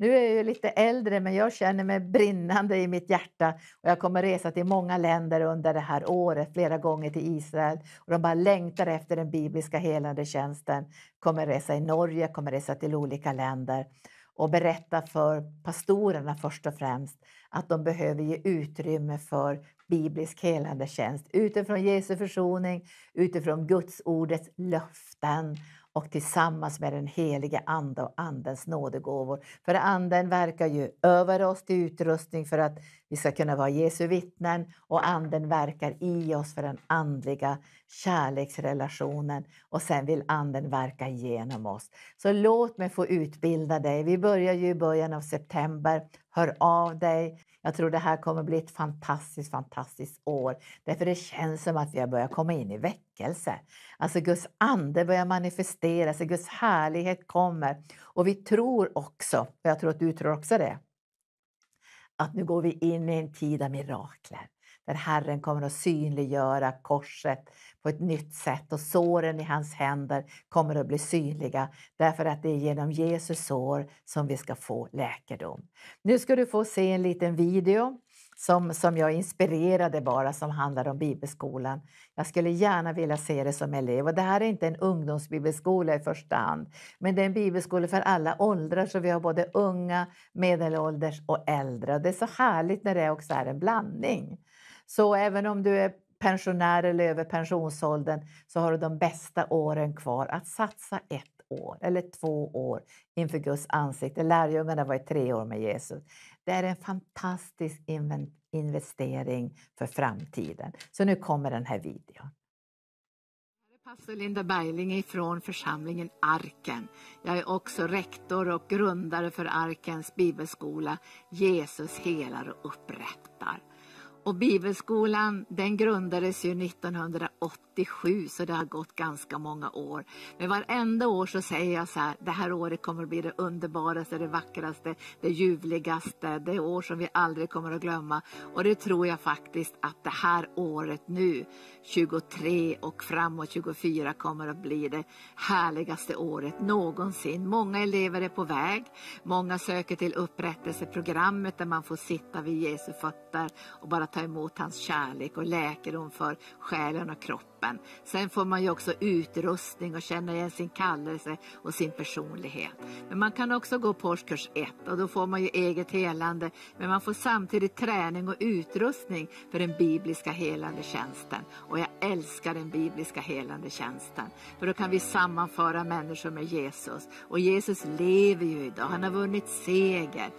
Speaker 2: Nu är jag ju lite äldre, men jag känner mig brinnande i mitt hjärta och jag kommer resa till många länder under det här året, flera gånger till Israel och de bara längtar efter den bibliska helande tjänsten. Kommer resa i Norge, kommer resa till olika länder och berätta för pastorerna först och främst att de behöver ge utrymme för biblisk helande tjänst utifrån Jesu försoning, utifrån Guds ordets löften och tillsammans med den helige Ande och Andens nådegåvor. För Anden verkar ju över oss till utrustning för att vi ska kunna vara Jesu vittnen och Anden verkar i oss för den andliga kärleksrelationen och sen vill Anden verka genom oss. Så låt mig få utbilda dig. Vi börjar ju i början av september. Hör av dig, jag tror det här kommer bli ett fantastiskt, fantastiskt år. Därför det känns som att vi har börjat komma in i väckelse. Alltså Guds ande börjar manifestera sig, Guds härlighet kommer. Och vi tror också, och jag tror att du tror också det, att nu går vi in i en tid av mirakler där Herren kommer att synliggöra korset på ett nytt sätt och såren i hans händer kommer att bli synliga därför att det är genom Jesus sår som vi ska få läkedom. Nu ska du få se en liten video som, som jag inspirerade bara som handlar om bibelskolan. Jag skulle gärna vilja se det som elev och det här är inte en ungdomsbibelskola i första hand, men det är en bibelskola för alla åldrar så vi har både unga, medelålders och äldre. det är så härligt när det också är en blandning. Så även om du är pensionär eller över pensionsåldern så har du de bästa åren kvar att satsa ett år eller två år inför Guds ansikte. Lärjungarna var i tre år med Jesus. Det är en fantastisk investering för framtiden. Så nu kommer den här videon. Pastor Linda Bergling från församlingen Arken. Jag är också rektor och grundare för Arkens bibelskola Jesus helar och upprättar. Och Bibelskolan den grundades ju 1980 87 så det har gått ganska många år. Men varenda år så säger jag så här, det här året kommer att bli det underbaraste, det vackraste, det ljuvligaste, det år som vi aldrig kommer att glömma. Och det tror jag faktiskt att det här året nu, 23 och framåt 24 kommer att bli det härligaste året någonsin. Många elever är på väg, många söker till upprättelseprogrammet där man får sitta vid Jesu fötter och bara ta emot hans kärlek och läkedom för själen och kroppen kroppen. Sen får man ju också utrustning och känna igen sin kallelse och sin personlighet. Men man kan också gå på årskurs 1 och då får man ju eget helande men man får samtidigt träning och utrustning för den bibliska helande tjänsten. Och jag älskar den bibliska helande tjänsten för då kan vi sammanföra människor med Jesus. Och Jesus lever ju idag, han har vunnit seger.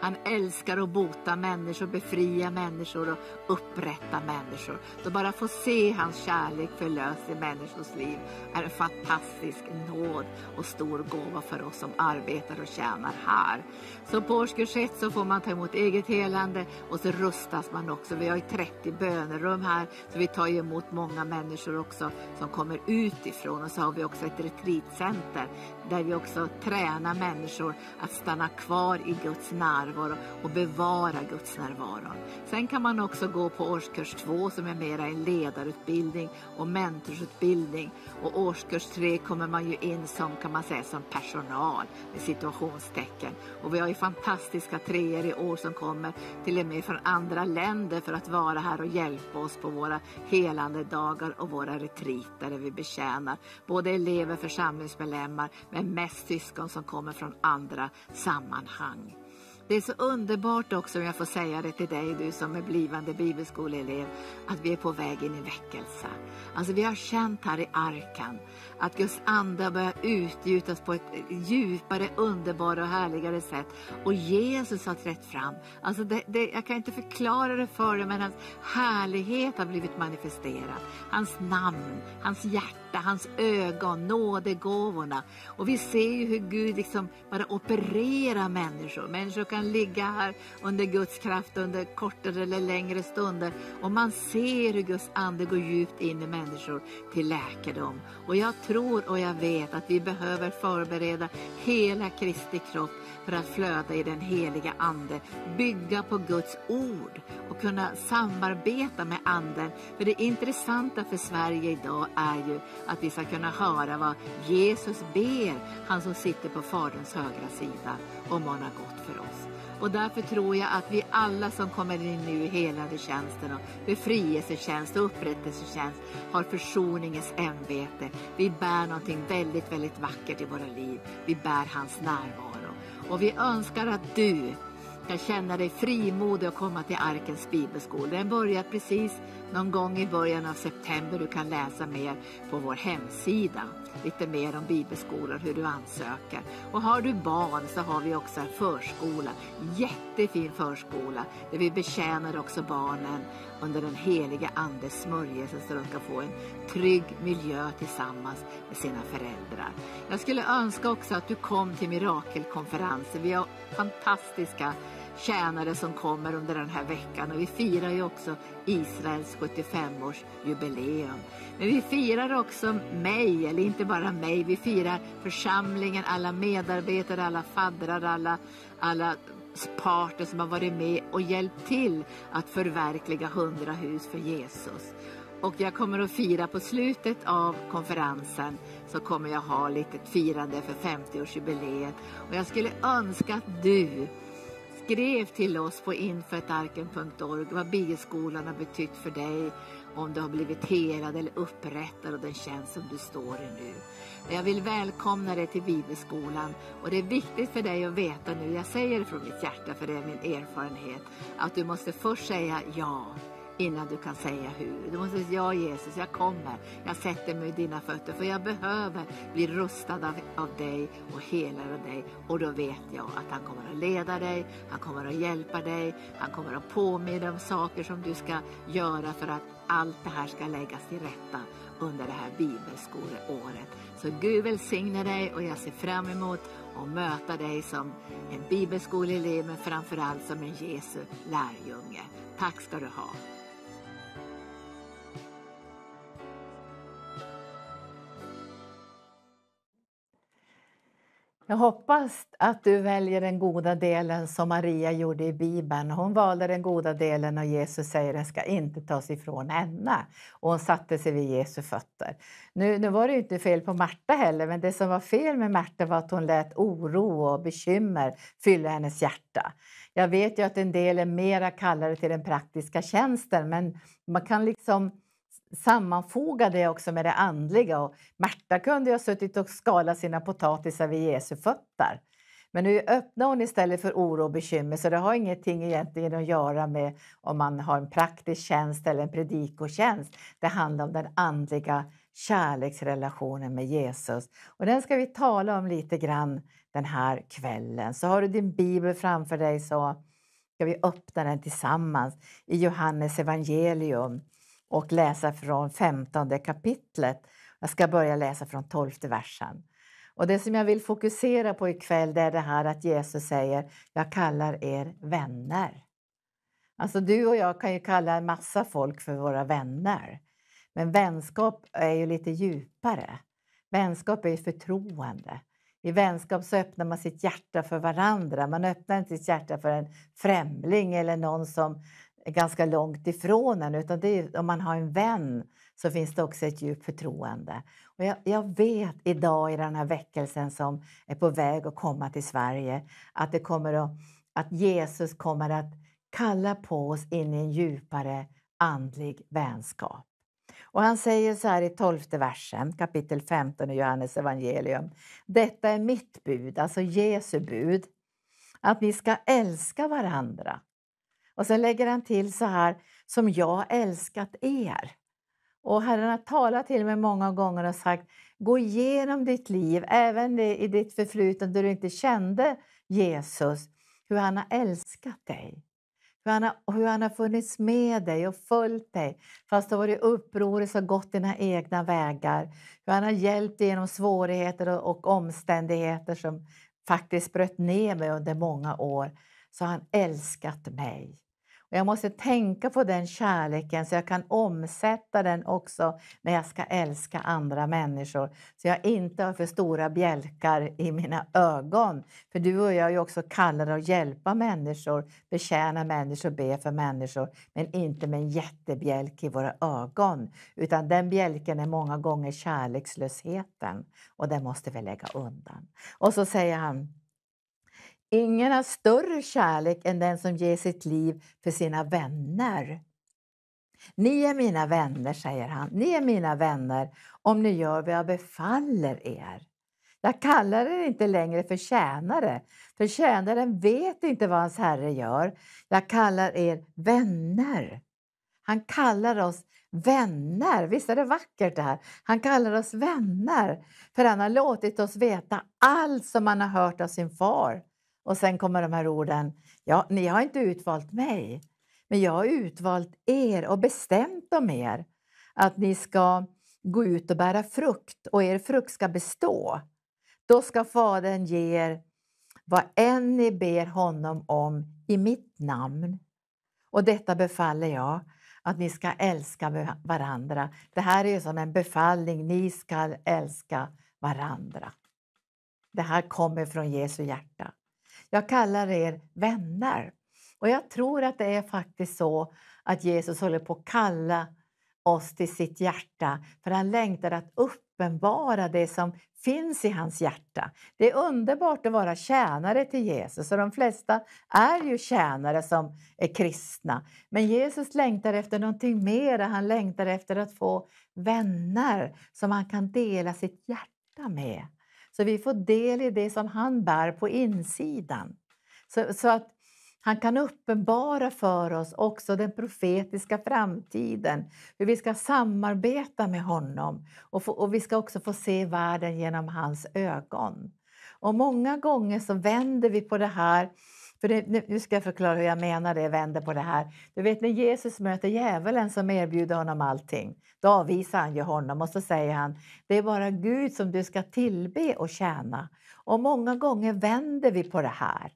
Speaker 2: Han älskar att bota människor, befria människor och upprätta människor. Så bara få se hans kärlek förlöst i människors liv är en fantastisk nåd och stor gåva för oss som arbetar och tjänar här. Så på årskurs 1 så får man ta emot eget helande och så rustas man också. Vi har ju 30 bönerum här så vi tar emot många människor också som kommer utifrån och så har vi också ett retreatcenter där vi också tränar människor att stanna kvar i Guds närvaro och bevara Guds närvaro. Sen kan man också gå på årskurs 2 som är mera en ledarutbildning och mentorsutbildning och årskurs 3 kommer man ju in som kan man säga som personal med situationstecken. Och vi har ju fantastiska treor i år som kommer till och med från andra länder för att vara här och hjälpa oss på våra helande dagar och våra retreater där vi betjänar både elever, församlingsmedlemmar men mest syskon som kommer från andra sammanhang. Det är så underbart också, om jag får säga det till dig du som är blivande bibelskoleelev, att vi är på väg in i väckelse. Alltså vi har känt här i arkan att Guds ande har börjat utgjutas på ett djupare, underbarare och härligare sätt. Och Jesus har trätt fram. Alltså det, det, jag kan inte förklara det för dig, men hans härlighet har blivit manifesterad. Hans namn, hans hjärta, hans ögon, nådegåvorna. Och vi ser ju hur Gud liksom bara opererar människor. Människor kan ligga här under Guds kraft under kortare eller längre stunder. Och man ser hur Guds ande går djupt in i människor till läkedom. Och jag tror och jag vet att vi behöver förbereda hela Kristi kropp för att flöda i den heliga Ande, bygga på Guds ord och kunna samarbeta med Anden. För det intressanta för Sverige idag är ju att vi ska kunna höra vad Jesus ber, han som sitter på Faderns högra sida, om han har gott för oss. Och därför tror jag att vi alla som kommer in nu i helande tjänsten och befrielsetjänst och upprättelsetjänst har försoningens ämbete. Vi bär någonting väldigt, väldigt vackert i våra liv. Vi bär hans närvaro. Och vi önskar att du ska känna dig frimodig att komma till Arkens bibelskola. Den börjar precis någon gång i början av september. Du kan läsa mer på vår hemsida lite mer om bibelskolor, hur du ansöker. Och har du barn så har vi också en förskola, jättefin förskola, där vi betjänar också barnen under den heliga andes smörjelse så de ska få en trygg miljö tillsammans med sina föräldrar. Jag skulle önska också att du kom till mirakelkonferensen, Vi har fantastiska tjänare som kommer under den här veckan och vi firar ju också Israels 75-årsjubileum. Men vi firar också mig, eller inte bara mig, vi firar församlingen, alla medarbetare, alla faddrar, alla, alla parter som har varit med och hjälpt till att förverkliga 100 hus för Jesus. Och jag kommer att fira på slutet av konferensen så kommer jag ha lite firande för 50-årsjubileet. Och jag skulle önska att du Skriv till oss på infoetarken.org vad bibelskolan har betytt för dig, om du har blivit helad eller upprättad och den tjänst som du står i nu. jag vill välkomna dig till bibelskolan och det är viktigt för dig att veta nu, jag säger det från mitt hjärta för det är min erfarenhet, att du måste först säga ja innan du kan säga hur. Du måste säga ja Jesus, jag kommer. Jag sätter mig i dina fötter för jag behöver bli rustad av, av dig och helad av dig. Och då vet jag att han kommer att leda dig, han kommer att hjälpa dig, han kommer att påminna om saker som du ska göra för att allt det här ska läggas till rätta under det här bibelskoleåret. Så Gud välsigne dig och jag ser fram emot att möta dig som en bibelskoleelev men framförallt som en Jesu lärjunge. Tack ska du ha. Jag hoppas att du väljer den goda delen som Maria gjorde i Bibeln. Hon valde den goda delen och Jesus säger att den ska inte tas ifrån henne. Och hon satte sig vid Jesu fötter. Nu, nu var det inte fel på Marta heller, men det som var fel med Marta var att hon lät oro och bekymmer fylla hennes hjärta. Jag vet ju att en del är mera kallade till den praktiska tjänsten, men man kan liksom sammanfoga det också med det andliga. Och Marta kunde ju ha suttit och skalat sina potatisar vid Jesu fötter. Men nu öppnar hon istället för oro och bekymmer så det har ingenting egentligen att göra med om man har en praktisk tjänst eller en predikotjänst. Det handlar om den andliga kärleksrelationen med Jesus. Och den ska vi tala om lite grann den här kvällen. Så har du din bibel framför dig så ska vi öppna den tillsammans i Johannes evangelium och läsa från 15 kapitlet. Jag ska börja läsa från 12 versen. Och det som jag vill fokusera på ikväll det är det här att Jesus säger, jag kallar er vänner. Alltså du och jag kan ju kalla en massa folk för våra vänner. Men vänskap är ju lite djupare. Vänskap är ju förtroende. I vänskap så öppnar man sitt hjärta för varandra. Man öppnar inte sitt hjärta för en främling eller någon som ganska långt ifrån en, utan är, om man har en vän så finns det också ett djupt förtroende. Och jag, jag, vet idag i den här väckelsen som är på väg att komma till Sverige att, det kommer att, att Jesus kommer att kalla på oss in i en djupare andlig vänskap. Och han säger så här i tolfte versen, kapitel 15 i Johannes evangelium. Detta är mitt bud, alltså Jesu bud, att ni ska älska varandra och sen lägger han till så här, som jag älskat er. Och Herren har talat till mig många gånger och sagt, gå igenom ditt liv, även i ditt förflutna där du inte kände Jesus, hur han har älskat dig. Hur han, har, hur han har funnits med dig och följt dig fast du har varit upprorisk och gått dina egna vägar. Hur han har hjälpt dig genom svårigheter och, och omständigheter som faktiskt bröt ner mig under många år. Så har han älskat mig. Och jag måste tänka på den kärleken så jag kan omsätta den också när jag ska älska andra människor. Så jag inte har för stora bjälkar i mina ögon. För du och jag är ju också kallade att hjälpa människor, betjäna människor, be för människor. Men inte med en jättebjälk i våra ögon. Utan den bjälken är många gånger kärlekslösheten. Och den måste vi lägga undan. Och så säger han Ingen har större kärlek än den som ger sitt liv för sina vänner. Ni är mina vänner, säger han. Ni är mina vänner om ni gör vad jag befaller er. Jag kallar er inte längre för tjänare, för tjänaren vet inte vad hans herre gör. Jag kallar er vänner. Han kallar oss vänner. Visst är det vackert det här? Han kallar oss vänner, för han har låtit oss veta allt som han har hört av sin far. Och sen kommer de här orden. Ja, ni har inte utvalt mig, men jag har utvalt er och bestämt om er att ni ska gå ut och bära frukt och er frukt ska bestå. Då ska Fadern ge er vad än ni ber honom om i mitt namn. Och detta befaller jag, att ni ska älska varandra. Det här är som en befallning, ni ska älska varandra. Det här kommer från Jesu hjärta. Jag kallar er vänner. Och jag tror att det är faktiskt så att Jesus håller på att kalla oss till sitt hjärta, för han längtar att uppenbara det som finns i hans hjärta. Det är underbart att vara tjänare till Jesus och de flesta är ju tjänare som är kristna. Men Jesus längtar efter någonting mer, han längtar efter att få vänner som han kan dela sitt hjärta med. Så vi får del i det som han bär på insidan. Så, så att han kan uppenbara för oss också den profetiska framtiden, hur vi ska samarbeta med honom och, få, och vi ska också få se världen genom hans ögon. Och många gånger så vänder vi på det här för det, nu ska jag förklara hur jag menar det, jag vänder på det här. Du vet när Jesus möter djävulen som erbjuder honom allting, då avvisar han ju honom och så säger han, det är bara Gud som du ska tillbe och tjäna. Och många gånger vänder vi på det här,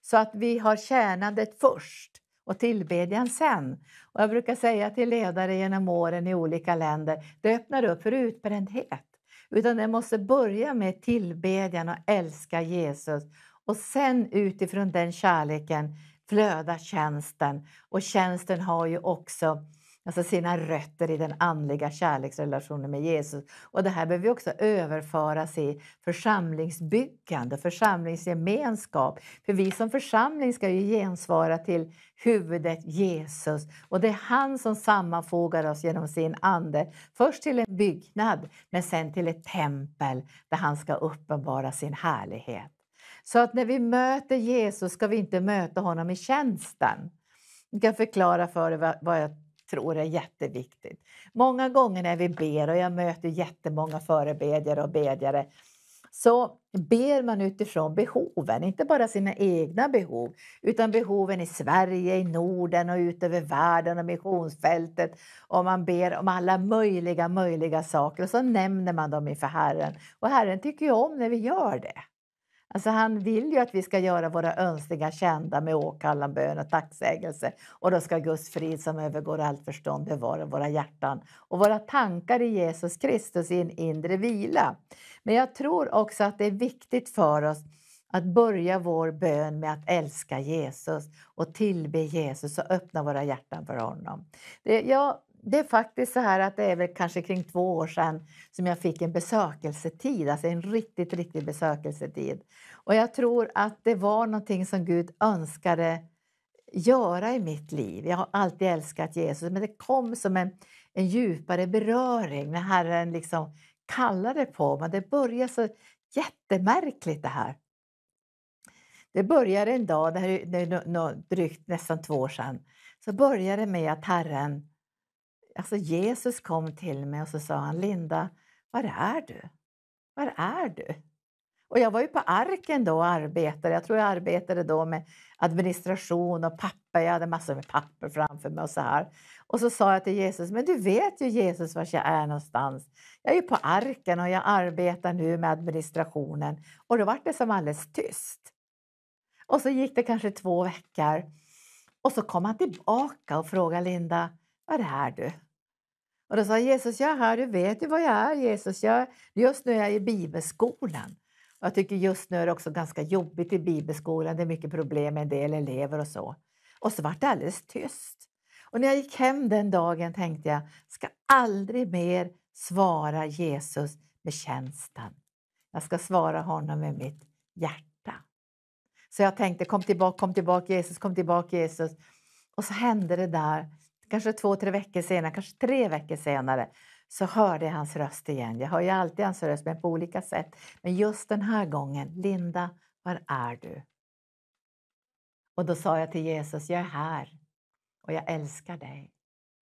Speaker 2: så att vi har tjänandet först och tillbedjan sen. Och jag brukar säga till ledare genom åren i olika länder, det öppnar upp för utbrändhet. Utan det måste börja med tillbedjan och älska Jesus och sen utifrån den kärleken flödar tjänsten. Och tjänsten har ju också alltså sina rötter i den andliga kärleksrelationen med Jesus. Och det här behöver också överföras i församlingsbyggande, församlingsgemenskap. För vi som församling ska ju gensvara till huvudet Jesus och det är han som sammanfogar oss genom sin ande. Först till en byggnad men sen till ett tempel där han ska uppenbara sin härlighet. Så att när vi möter Jesus ska vi inte möta honom i tjänsten. Jag kan förklara för er vad jag tror är jätteviktigt. Många gånger när vi ber, och jag möter jättemånga förebedjare och bedjare, så ber man utifrån behoven, inte bara sina egna behov, utan behoven i Sverige, i Norden och ut över världen och missionsfältet. Och man ber om alla möjliga, möjliga saker och så nämner man dem inför Herren. Och Herren tycker ju om när vi gör det. Alltså han vill ju att vi ska göra våra önskningar kända med åkallan, bön och tacksägelse. Och då ska Guds frid som övergår allt förstånd bevara våra hjärtan och våra tankar i Jesus Kristus i en inre vila. Men jag tror också att det är viktigt för oss att börja vår bön med att älska Jesus och tillbe Jesus och öppna våra hjärtan för honom. Det, jag det är faktiskt så här att det är väl kanske kring två år sedan som jag fick en besökelsetid, alltså en riktigt, riktigt besökelsetid. Och jag tror att det var någonting som Gud önskade göra i mitt liv. Jag har alltid älskat Jesus, men det kom som en, en djupare beröring när Herren liksom kallade på mig. Det började så jättemärkligt det här. Det började en dag, det här är drygt nästan två år sedan, så började det med att Herren Alltså Jesus kom till mig och så sa han, Linda, var är du? Var är du? Och jag var ju på Arken då och arbetade. Jag tror jag arbetade då med administration och papper. Jag hade massor med papper framför mig och så här. Och så sa jag till Jesus, men du vet ju Jesus var jag är någonstans. Jag är ju på Arken och jag arbetar nu med administrationen. Och då var det som alldeles tyst. Och så gick det kanske två veckor. Och så kom han tillbaka och frågade Linda, var är du? Och då sa Jesus, jag är här, du vet ju vad jag är Jesus. Jag, just nu är jag i bibelskolan. Och jag tycker just nu är det också ganska jobbigt i bibelskolan. Det är mycket problem med en del elever och så. Och så vart det alldeles tyst. Och när jag gick hem den dagen tänkte jag, ska aldrig mer svara Jesus med tjänsten. Jag ska svara honom med mitt hjärta. Så jag tänkte, kom tillbaka, kom tillbaka Jesus, kom tillbaka Jesus. Och så hände det där kanske två, tre veckor senare, kanske tre veckor senare, så hörde jag hans röst igen. Jag hör ju alltid hans röst, men på olika sätt. Men just den här gången, Linda, var är du? Och då sa jag till Jesus, jag är här och jag älskar dig.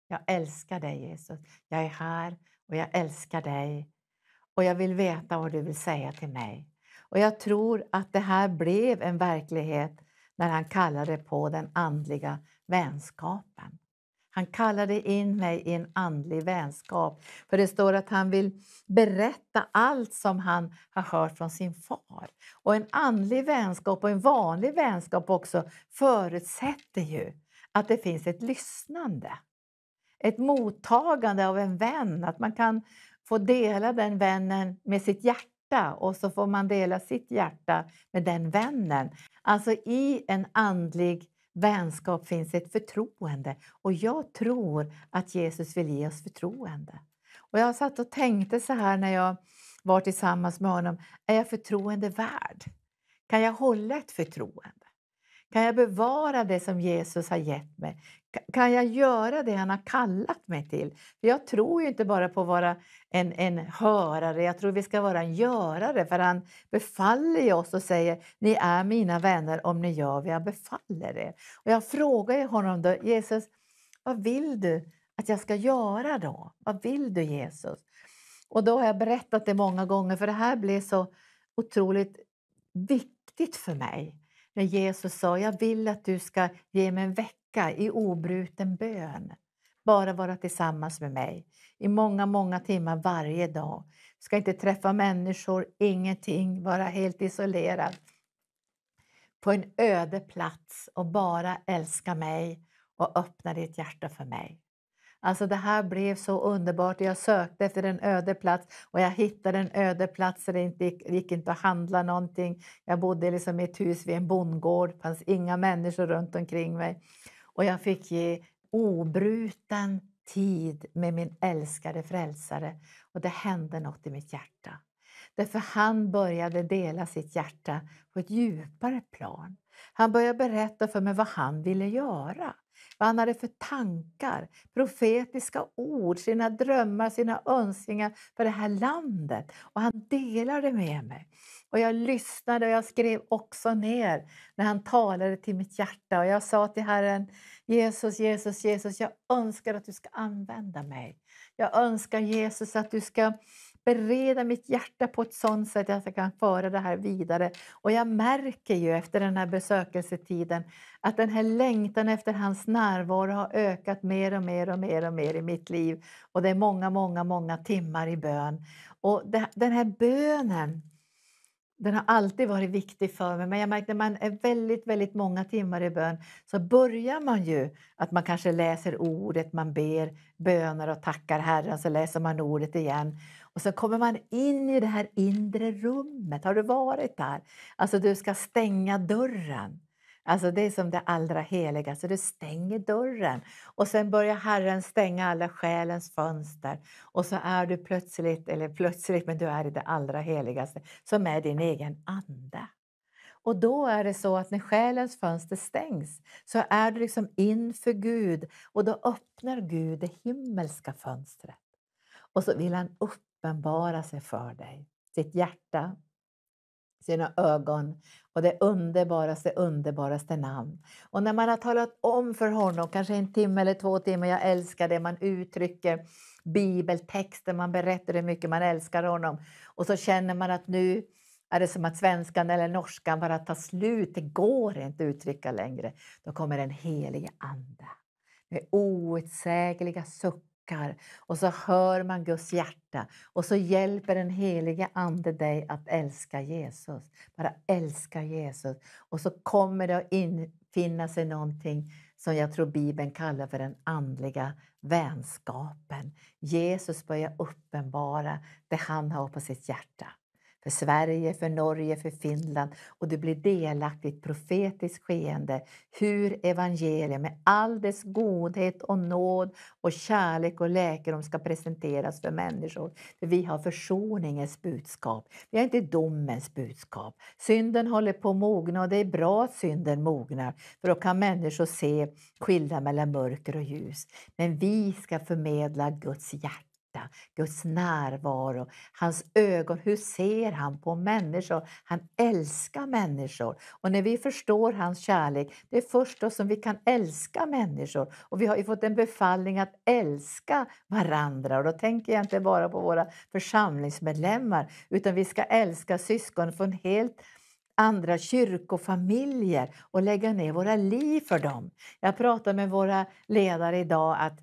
Speaker 2: Jag älskar dig Jesus. Jag är här och jag älskar dig. Och jag vill veta vad du vill säga till mig. Och jag tror att det här blev en verklighet när han kallade på den andliga vänskapen. Han kallade in mig i en andlig vänskap. För det står att han vill berätta allt som han har hört från sin far. Och en andlig vänskap och en vanlig vänskap också förutsätter ju att det finns ett lyssnande. Ett mottagande av en vän, att man kan få dela den vännen med sitt hjärta och så får man dela sitt hjärta med den vännen. Alltså i en andlig vänskap finns ett förtroende och jag tror att Jesus vill ge oss förtroende. Och jag satt och tänkte så här när jag var tillsammans med honom, är jag förtroende värd? Kan jag hålla ett förtroende? Kan jag bevara det som Jesus har gett mig? Kan jag göra det han har kallat mig till? För jag tror ju inte bara på att vara en, en hörare, jag tror vi ska vara en görare. För han befaller ju oss och säger, ni är mina vänner om ni gör vad jag befaller er. Och jag frågar ju honom då, Jesus, vad vill du att jag ska göra då? Vad vill du Jesus? Och då har jag berättat det många gånger, för det här blev så otroligt viktigt för mig när Jesus sa jag vill att du ska ge mig en vecka i obruten bön. Bara vara tillsammans med mig i många, många timmar varje dag. Ska inte träffa människor, ingenting, vara helt isolerad. På en öde plats och bara älska mig och öppna ditt hjärta för mig. Alltså det här blev så underbart. Jag sökte efter en öde plats och jag hittade en öde plats där det inte gick, gick inte att handla någonting. Jag bodde liksom i ett hus vid en bondgård. Det fanns inga människor runt omkring mig. Och jag fick ge obruten tid med min älskade frälsare. Och det hände något i mitt hjärta. Därför han började dela sitt hjärta på ett djupare plan. Han började berätta för mig vad han ville göra, vad han hade för tankar, profetiska ord, sina drömmar, sina önskningar för det här landet. Och han delade med mig. Och jag lyssnade och jag skrev också ner när han talade till mitt hjärta. Och jag sa till Herren, Jesus, Jesus, Jesus, jag önskar att du ska använda mig. Jag önskar Jesus att du ska bereda mitt hjärta på ett sånt sätt att jag kan föra det här vidare. Och jag märker ju efter den här besökelsetiden att den här längtan efter hans närvaro har ökat mer och mer och mer och mer i mitt liv. Och det är många, många, många timmar i bön. Och det, den här bönen den har alltid varit viktig för mig, men jag märkte när man är väldigt, väldigt många timmar i bön så börjar man ju att man kanske läser ordet, man ber böner och tackar Herren, så läser man ordet igen. Och så kommer man in i det här inre rummet. Har du varit där? Alltså du ska stänga dörren. Alltså det är som det allra heligaste, du stänger dörren och sen börjar Herren stänga alla själens fönster och så är du plötsligt, eller plötsligt, men du är i det allra heligaste som är din egen ande. Och då är det så att när själens fönster stängs så är du liksom inför Gud och då öppnar Gud det himmelska fönstret. Och så vill han upp uppenbara sig för dig. Sitt hjärta, sina ögon och det underbaraste, underbaraste namn. Och när man har talat om för honom, kanske en timme eller två timmar, jag älskar det, man uttrycker bibeltexten, man berättar hur mycket man älskar honom och så känner man att nu är det som att svenskan eller norskan bara tar slut, det går inte att uttrycka längre. Då kommer den helige Ande med outsägliga suckar backar och så hör man Guds hjärta och så hjälper den helige Ande dig att älska Jesus. Bara älska Jesus. Och så kommer det att infinna sig någonting som jag tror Bibeln kallar för den andliga vänskapen. Jesus börjar uppenbara det han har på sitt hjärta för Sverige, för Norge, för Finland och du blir delaktig i ett profetiskt skeende. Hur evangeliet med all dess godhet och nåd och kärlek och läkedom ska presenteras för människor. För vi har försoningens budskap, vi har inte domens budskap. Synden håller på att mogna och det är bra att synden mognar för då kan människor se skillnad mellan mörker och ljus. Men vi ska förmedla Guds hjärta hjärta, Guds närvaro, hans ögon. Hur ser han på människor? Han älskar människor. Och när vi förstår hans kärlek, det är först då som vi kan älska människor. Och vi har ju fått en befallning att älska varandra. Och då tänker jag inte bara på våra församlingsmedlemmar, utan vi ska älska syskon från helt andra kyrkofamiljer och lägga ner våra liv för dem. Jag pratade med våra ledare idag att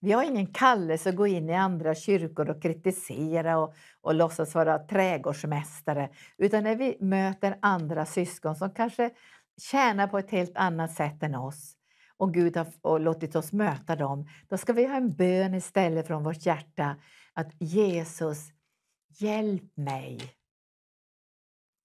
Speaker 2: vi har ingen kallelse att gå in i andra kyrkor och kritisera och, och låtsas vara trädgårdsmästare. Utan när vi möter andra syskon som kanske tjänar på ett helt annat sätt än oss och Gud har och låtit oss möta dem, då ska vi ha en bön istället från vårt hjärta att Jesus, hjälp mig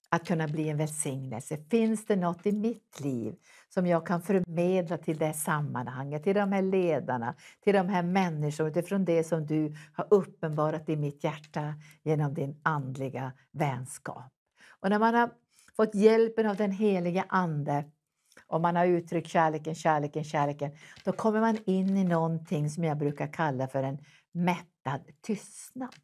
Speaker 2: att kunna bli en välsignelse. Finns det något i mitt liv som jag kan förmedla till det sammanhanget, till de här ledarna, till de här människorna utifrån det som du har uppenbarat i mitt hjärta genom din andliga vänskap. Och när man har fått hjälpen av den heliga Ande och man har uttryckt kärleken, kärleken, kärleken, då kommer man in i någonting som jag brukar kalla för en mättad tystnad.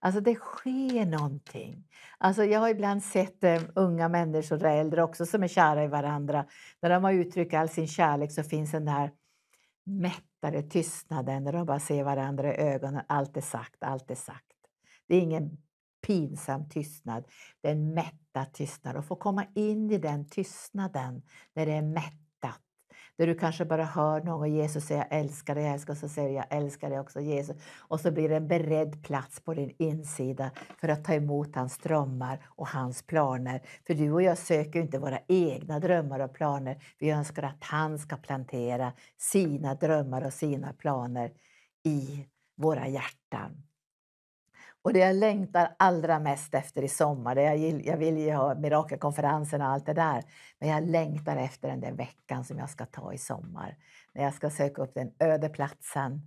Speaker 2: Alltså det sker någonting. Alltså jag har ibland sett eh, unga människor, och äldre också, som är kära i varandra. När de har uttryckt all sin kärlek så finns den där mättade tystnaden när de bara ser varandra i ögonen. Allt är sagt, allt är sagt. Det är ingen pinsam tystnad, det är en mättad tystnad. Att få komma in i den tystnaden när det är mättat där du kanske bara hör någon Jesus säga älskar dig, jag älskar dig, så säger jag älskar dig också Jesus. Och så blir det en beredd plats på din insida för att ta emot hans drömmar och hans planer. För du och jag söker inte våra egna drömmar och planer. Vi önskar att han ska plantera sina drömmar och sina planer i våra hjärtan. Och det jag längtar allra mest efter i sommar, det jag, vill, jag vill ju ha mirakelkonferensen och allt det där, men jag längtar efter den där veckan som jag ska ta i sommar. När jag ska söka upp den öde platsen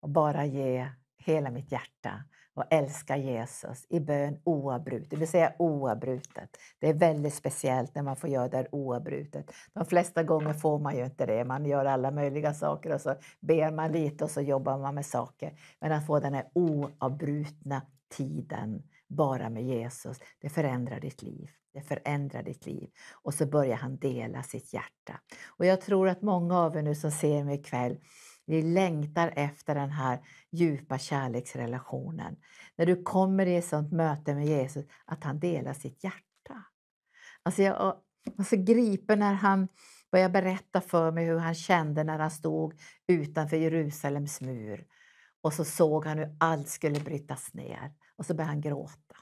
Speaker 2: och bara ge hela mitt hjärta och älska Jesus i bön oavbrutet. Det vill säga oavbrutet. Det är väldigt speciellt när man får göra det oavbrutet. De flesta gånger får man ju inte det. Man gör alla möjliga saker och så ber man lite och så jobbar man med saker. Men att få den här oavbrutna tiden bara med Jesus. Det förändrar ditt liv. Det förändrar ditt liv. Och så börjar han dela sitt hjärta. Och jag tror att många av er nu som ser mig ikväll, ni längtar efter den här djupa kärleksrelationen. När du kommer i ett sånt möte med Jesus, att han delar sitt hjärta. Alltså jag var så gripen när han började berätta för mig hur han kände när han stod utanför Jerusalems mur och så såg han hur allt skulle brytas ner och så började han gråta.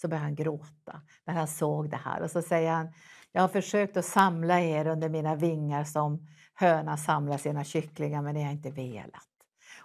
Speaker 2: Så började han gråta när han såg det här och så säger han Jag har försökt att samla er under mina vingar som hönan samlar sina kycklingar men ni har inte velat.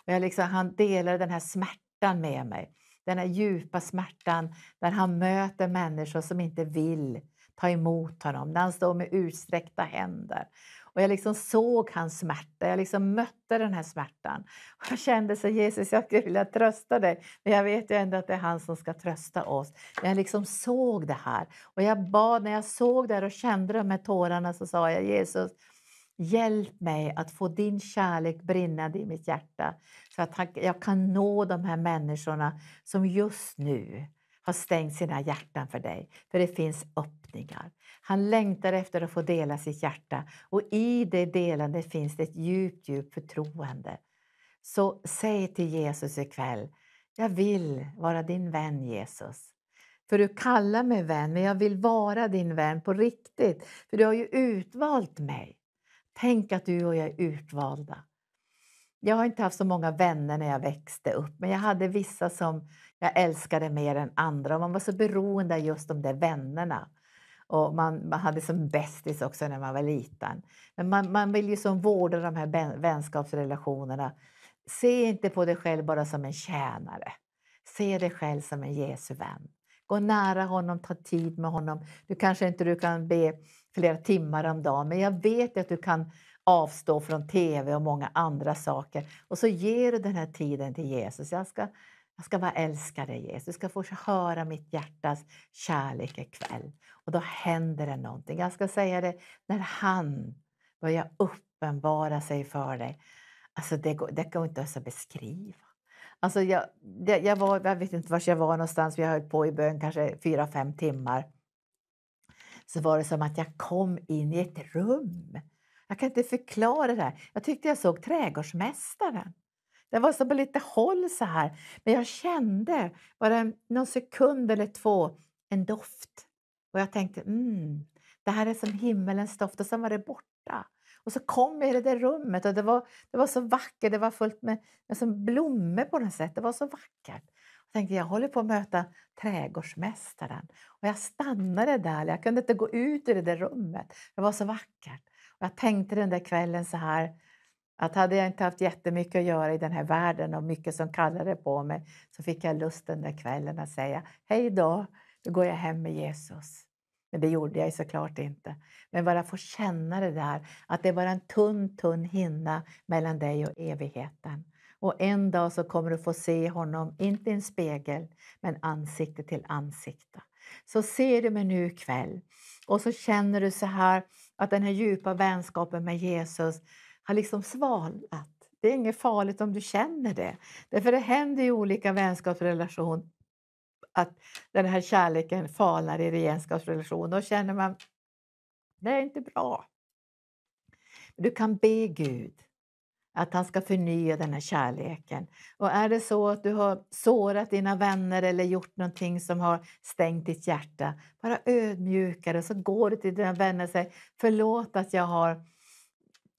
Speaker 2: Och jag liksom, han delar den här smärtan med mig. Den här djupa smärtan när han möter människor som inte vill ta emot honom, när han står med utsträckta händer och jag liksom såg hans smärta, jag liksom mötte den här smärtan. Och jag kände så Jesus, jag skulle vilja trösta dig, men jag vet ju ändå att det är han som ska trösta oss. Men jag liksom såg det här och jag bad, när jag såg det här och kände de här tårarna så sa jag Jesus, Hjälp mig att få din kärlek brinnande i mitt hjärta så att jag kan nå de här människorna som just nu har stängt sina hjärtan för dig, för det finns öppningar. Han längtar efter att få dela sitt hjärta och i det delandet finns det ett djupt, djupt förtroende. Så säg till Jesus ikväll, jag vill vara din vän Jesus. För du kallar mig vän, men jag vill vara din vän på riktigt, för du har ju utvalt mig. Tänk att du och jag är utvalda. Jag har inte haft så många vänner när jag växte upp, men jag hade vissa som jag älskade mer än andra. man var så beroende av just de där vännerna. Och man, man hade som bästis också när man var liten. Men man, man vill ju som vårda de här vänskapsrelationerna. Se inte på dig själv bara som en tjänare. Se dig själv som en Jesu vän. Gå nära honom, ta tid med honom. Du kanske inte du kan be flera timmar om dagen, men jag vet att du kan avstå från tv och många andra saker. Och så ger du den här tiden till Jesus. Jag ska, jag ska bara älska dig Jesus. Du ska få höra mitt hjärtas kärlek ikväll. Och då händer det någonting. Jag ska säga det, när han börjar uppenbara sig för dig. Alltså det går, det går inte ens att beskriva. Alltså jag, jag, var, jag vet inte var jag var någonstans, jag höll på i bön kanske 4-5 timmar. Så var det som att jag kom in i ett rum jag kan inte förklara det här. Jag tyckte jag såg Trädgårdsmästaren. Det var så på lite håll så här, men jag kände, bara någon sekund eller två, en doft. Och jag tänkte, mm, det här är som himmelens doft och sen var det borta. Och så kom jag i det där rummet och det var, det var så vackert, det var fullt med, med som blommor på något sätt, det var så vackert. Jag tänkte, jag håller på att möta trädgårdsmästaren. Och jag stannade där, jag kunde inte gå ut ur det där rummet, det var så vackert. Jag tänkte den där kvällen så här att hade jag inte haft jättemycket att göra i den här världen och mycket som kallade på mig så fick jag lust den där kvällen att säga hej då, nu går jag hem med Jesus. Men det gjorde jag såklart inte. Men bara få känna det där, att det är bara en tunn, tunn hinna mellan dig och evigheten. Och en dag så kommer du få se honom, inte i en spegel, men ansikte till ansikte. Så ser du mig nu ikväll och så känner du så här, att den här djupa vänskapen med Jesus har liksom svalnat. Det är inget farligt om du känner det. Därför det händer i olika vänskapsrelation att den här kärleken falnar i regenskapsrelation. Då känner man, det är inte bra. Du kan be Gud att han ska förnya den här kärleken. Och är det så att du har sårat dina vänner eller gjort någonting som har stängt ditt hjärta, bara ödmjuka dig så går du till dina vänner och säger förlåt att jag har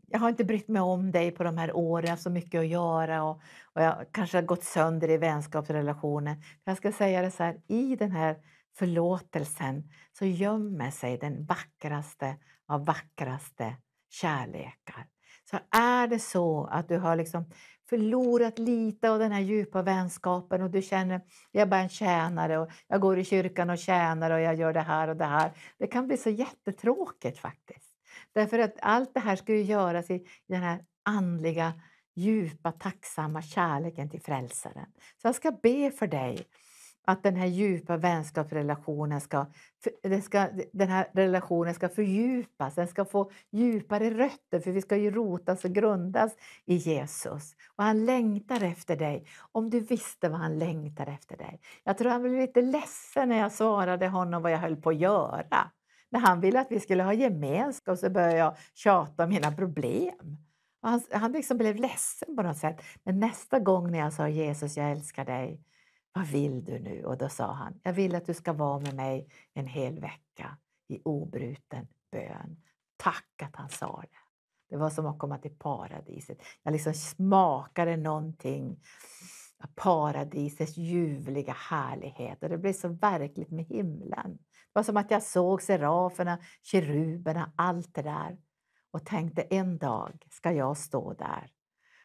Speaker 2: jag har inte brytt mig om dig på de här åren, jag har så mycket att göra och, och jag kanske har gått sönder i vänskapsrelationen. Jag ska säga det så här, i den här förlåtelsen så gömmer sig den vackraste av vackraste kärlekar. Så är det så att du har liksom förlorat lite av den här djupa vänskapen och du känner jag är bara en tjänare och jag går i kyrkan och tjänar och jag gör det här och det här. Det kan bli så jättetråkigt faktiskt. Därför att allt det här ska ju göras i den här andliga, djupa, tacksamma kärleken till frälsaren. Så jag ska be för dig att den här djupa vänskapsrelationen ska, den, ska, den här relationen ska fördjupas, den ska få djupare rötter för vi ska ju rotas och grundas i Jesus. Och han längtar efter dig, om du visste vad han längtar efter dig. Jag tror han blev lite ledsen när jag svarade honom vad jag höll på att göra. När han ville att vi skulle ha gemenskap så började jag tjata om mina problem. Och han, han liksom blev ledsen på något sätt. Men nästa gång när jag sa Jesus, jag älskar dig, vad vill du nu? Och då sa han, jag vill att du ska vara med mig en hel vecka i obruten bön. Tack att han sa det. Det var som att komma till paradiset. Jag liksom smakade någonting av paradisets ljuvliga härlighet och det blev så verkligt med himlen. Det var som att jag såg seraferna, keruberna, allt det där och tänkte en dag ska jag stå där.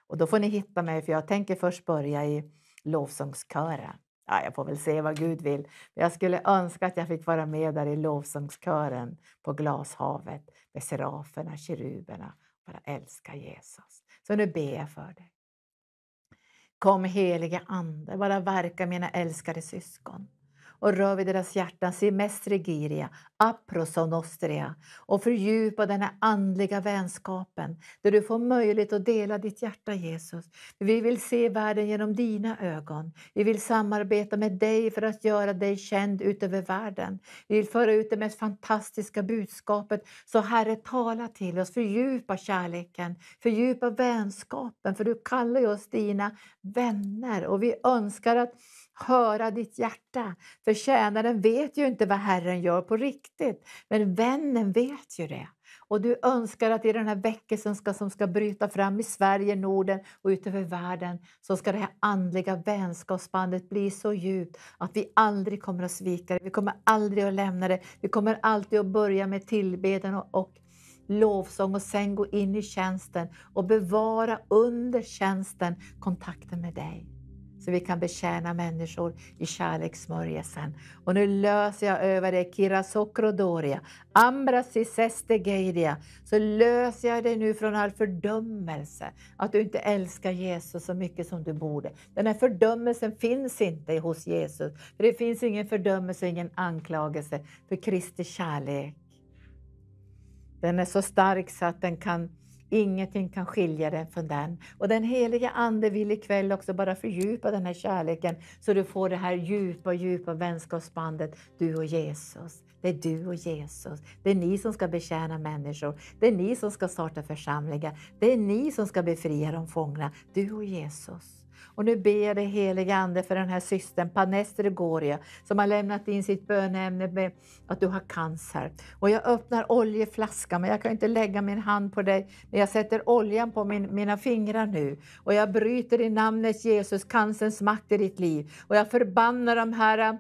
Speaker 2: Och då får ni hitta mig för jag tänker först börja i lovsångskören. Ja, jag får väl se vad Gud vill. Jag skulle önska att jag fick vara med där i lovsångskören på Glashavet med seraferna, keruberna. Bara älska Jesus. Så nu ber jag för dig. Kom helige Ande, bara verka mina älskade syskon och rör vid deras hjärtan, si mest regiria, och fördjupa den här andliga vänskapen där du får möjlighet att dela ditt hjärta Jesus. Vi vill se världen genom dina ögon. Vi vill samarbeta med dig för att göra dig känd utöver världen. Vi vill föra ut det mest fantastiska budskapet. Så Herre, tala till oss, fördjupa kärleken, fördjupa vänskapen, för du kallar oss dina vänner och vi önskar att höra ditt hjärta. För tjänaren vet ju inte vad Herren gör på riktigt, men vännen vet ju det. Och du önskar att i den här väckelsen ska, som ska bryta fram i Sverige, Norden och utöver världen så ska det här andliga vänskapsbandet bli så djupt att vi aldrig kommer att svika det. Vi kommer aldrig att lämna det. Vi kommer alltid att börja med tillbeden och, och lovsång och sen gå in i tjänsten och bevara under tjänsten kontakten med dig så vi kan betjäna människor i kärlekssmörjelsen. Och nu löser jag över dig, Kira Sokrodoria, Ambrasiseste Geidia, så löser jag dig nu från all fördömelse, att du inte älskar Jesus så mycket som du borde. Den här fördömelsen finns inte hos Jesus, för det finns ingen fördömelse, ingen anklagelse för Kristi kärlek. Den är så stark så att den kan Ingenting kan skilja dig från den. Och den heliga Ande vill ikväll också bara fördjupa den här kärleken så du får det här djupa, djupa vänskapsbandet du och Jesus. Det är du och Jesus. Det är ni som ska betjäna människor. Det är ni som ska starta församlingar. Det är ni som ska befria de fångna. Du och Jesus. Och nu ber jag dig helige Ande för den här systern Panester Goria som har lämnat in sitt bönämne med att du har cancer. Och jag öppnar oljeflaskan, men jag kan inte lägga min hand på dig. Men jag sätter oljan på min, mina fingrar nu. Och jag bryter i namnet Jesus cancerns makt i ditt liv. Och jag förbannar de här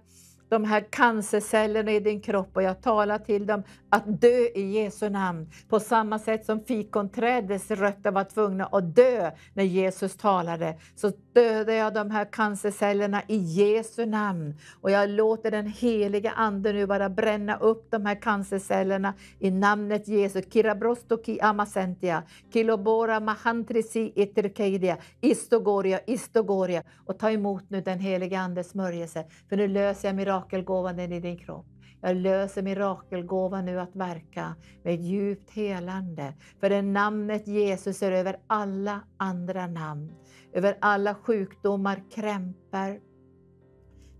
Speaker 2: de här cancercellerna i din kropp och jag talar till dem att dö i Jesu namn. På samma sätt som fikonträdets rötter var tvungna att dö när Jesus talade så dödar jag de här cancercellerna i Jesu namn. Och jag låter den heliga Ande nu bara bränna upp de här cancercellerna i namnet Jesus. Kirabrostoki amasentia, kilobora mahantrisi eterkeidia, istogoria, istogoria. Och ta emot nu den heliga Andes smörjelse, för nu löser jag mirakel mirakelgåvan in i din kropp. Jag löser mirakelgåvan nu att verka med djupt helande. För det namnet Jesus är över alla andra namn, över alla sjukdomar, krämpor,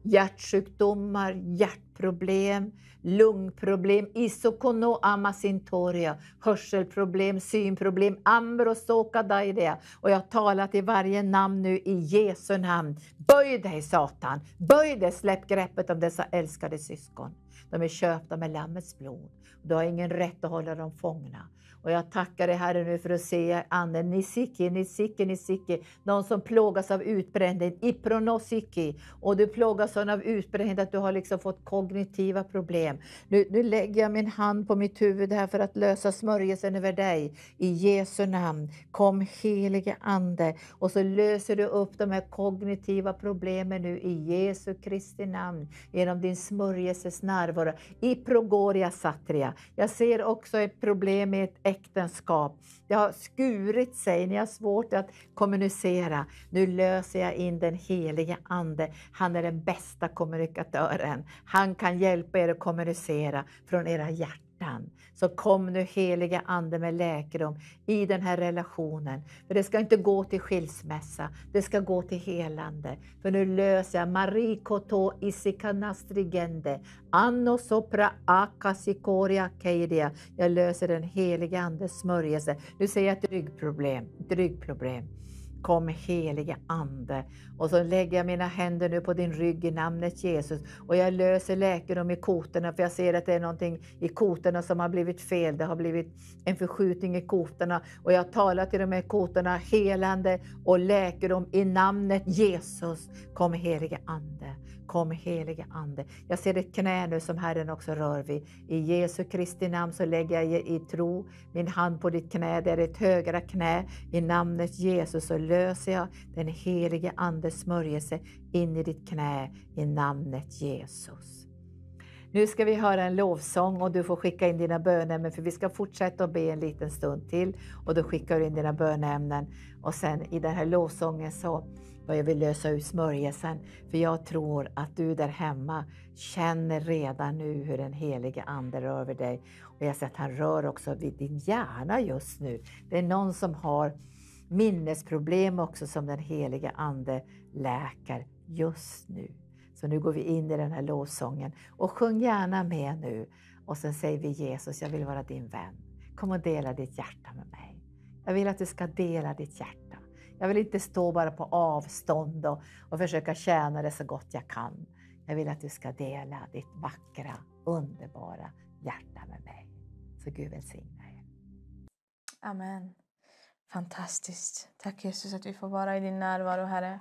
Speaker 2: hjärtsjukdomar, hjärtproblem, lungproblem, isokono amasintoria, hörselproblem, synproblem, ambrosoka dairea. Och jag talar till varje namn nu i Jesu namn. Böj dig Satan, böj dig, släpp greppet om dessa älskade syskon. De är köpta med Lammets blod. Du har ingen rätt att hålla dem fångna. Och jag tackar dig Herre nu för att se anden nisiki, nisiki, nisiki. De som plågas av utbrändhet, ipronosiki. Och du plågas av utbrändhet, att du har liksom fått kognitiva problem. Nu, nu lägger jag min hand på mitt huvud här för att lösa smörjelsen över dig. I Jesu namn. Kom helige Ande. Och så löser du upp de här kognitiva problemen nu i Jesu Kristi namn. Genom din smörjelses närvaro. I progoria satria. Jag ser också ett problem med ett äktenskap. Det har skurit sig, ni har svårt att kommunicera. Nu löser jag in den helige Ande. Han är den bästa kommunikatören. Han kan hjälpa er att kommunicera från era hjärtan hjärtan. Så kom nu heliga Ande med läkedom i den här relationen. För det ska inte gå till skilsmässa, det ska gå till helande. För nu löser jag Marie Koto Isikanastrigende, Anno Sopra Akasikoria Keiria. Jag löser den heliga Andes smörjelse. Nu ser jag ett ryggproblem, ett ryggproblem. Kom helige Ande. Och så lägger jag mina händer nu på din rygg i namnet Jesus. Och jag löser läkedom i kotorna, för jag ser att det är någonting i kotorna som har blivit fel. Det har blivit en förskjutning i kotorna. Och jag talar till de här kotorna helande och läkedom i namnet Jesus. Kom helige Ande. Kom helige Ande. Jag ser ett knä nu som Herren också rör vid. I Jesu Kristi namn så lägger jag i tro min hand på ditt knä, det är ditt högra knä. I namnet Jesus så löser jag den helige Andes smörjelse in i ditt knä i namnet Jesus. Nu ska vi höra en lovsång och du får skicka in dina bönämnen för vi ska fortsätta att be en liten stund till och då skickar du in dina bönämnen och sen i den här lovsången så vad jag vill lösa ut smörjelsen. För jag tror att du där hemma känner redan nu hur den helige Ande rör vid dig. Och jag har att han rör också vid din hjärna just nu. Det är någon som har minnesproblem också som den helige Ande läker just nu. Så nu går vi in i den här lovsången och sjung gärna med nu. Och sen säger vi Jesus, jag vill vara din vän. Kom och dela ditt hjärta med mig. Jag vill att du ska dela ditt hjärta. Jag vill inte stå bara på avstånd och, och försöka tjäna det så gott jag kan. Jag vill att du ska dela ditt vackra, underbara hjärta med mig. Så Gud välsigne er.
Speaker 1: Amen. Fantastiskt. Tack Jesus att vi får vara i din närvaro, Herre.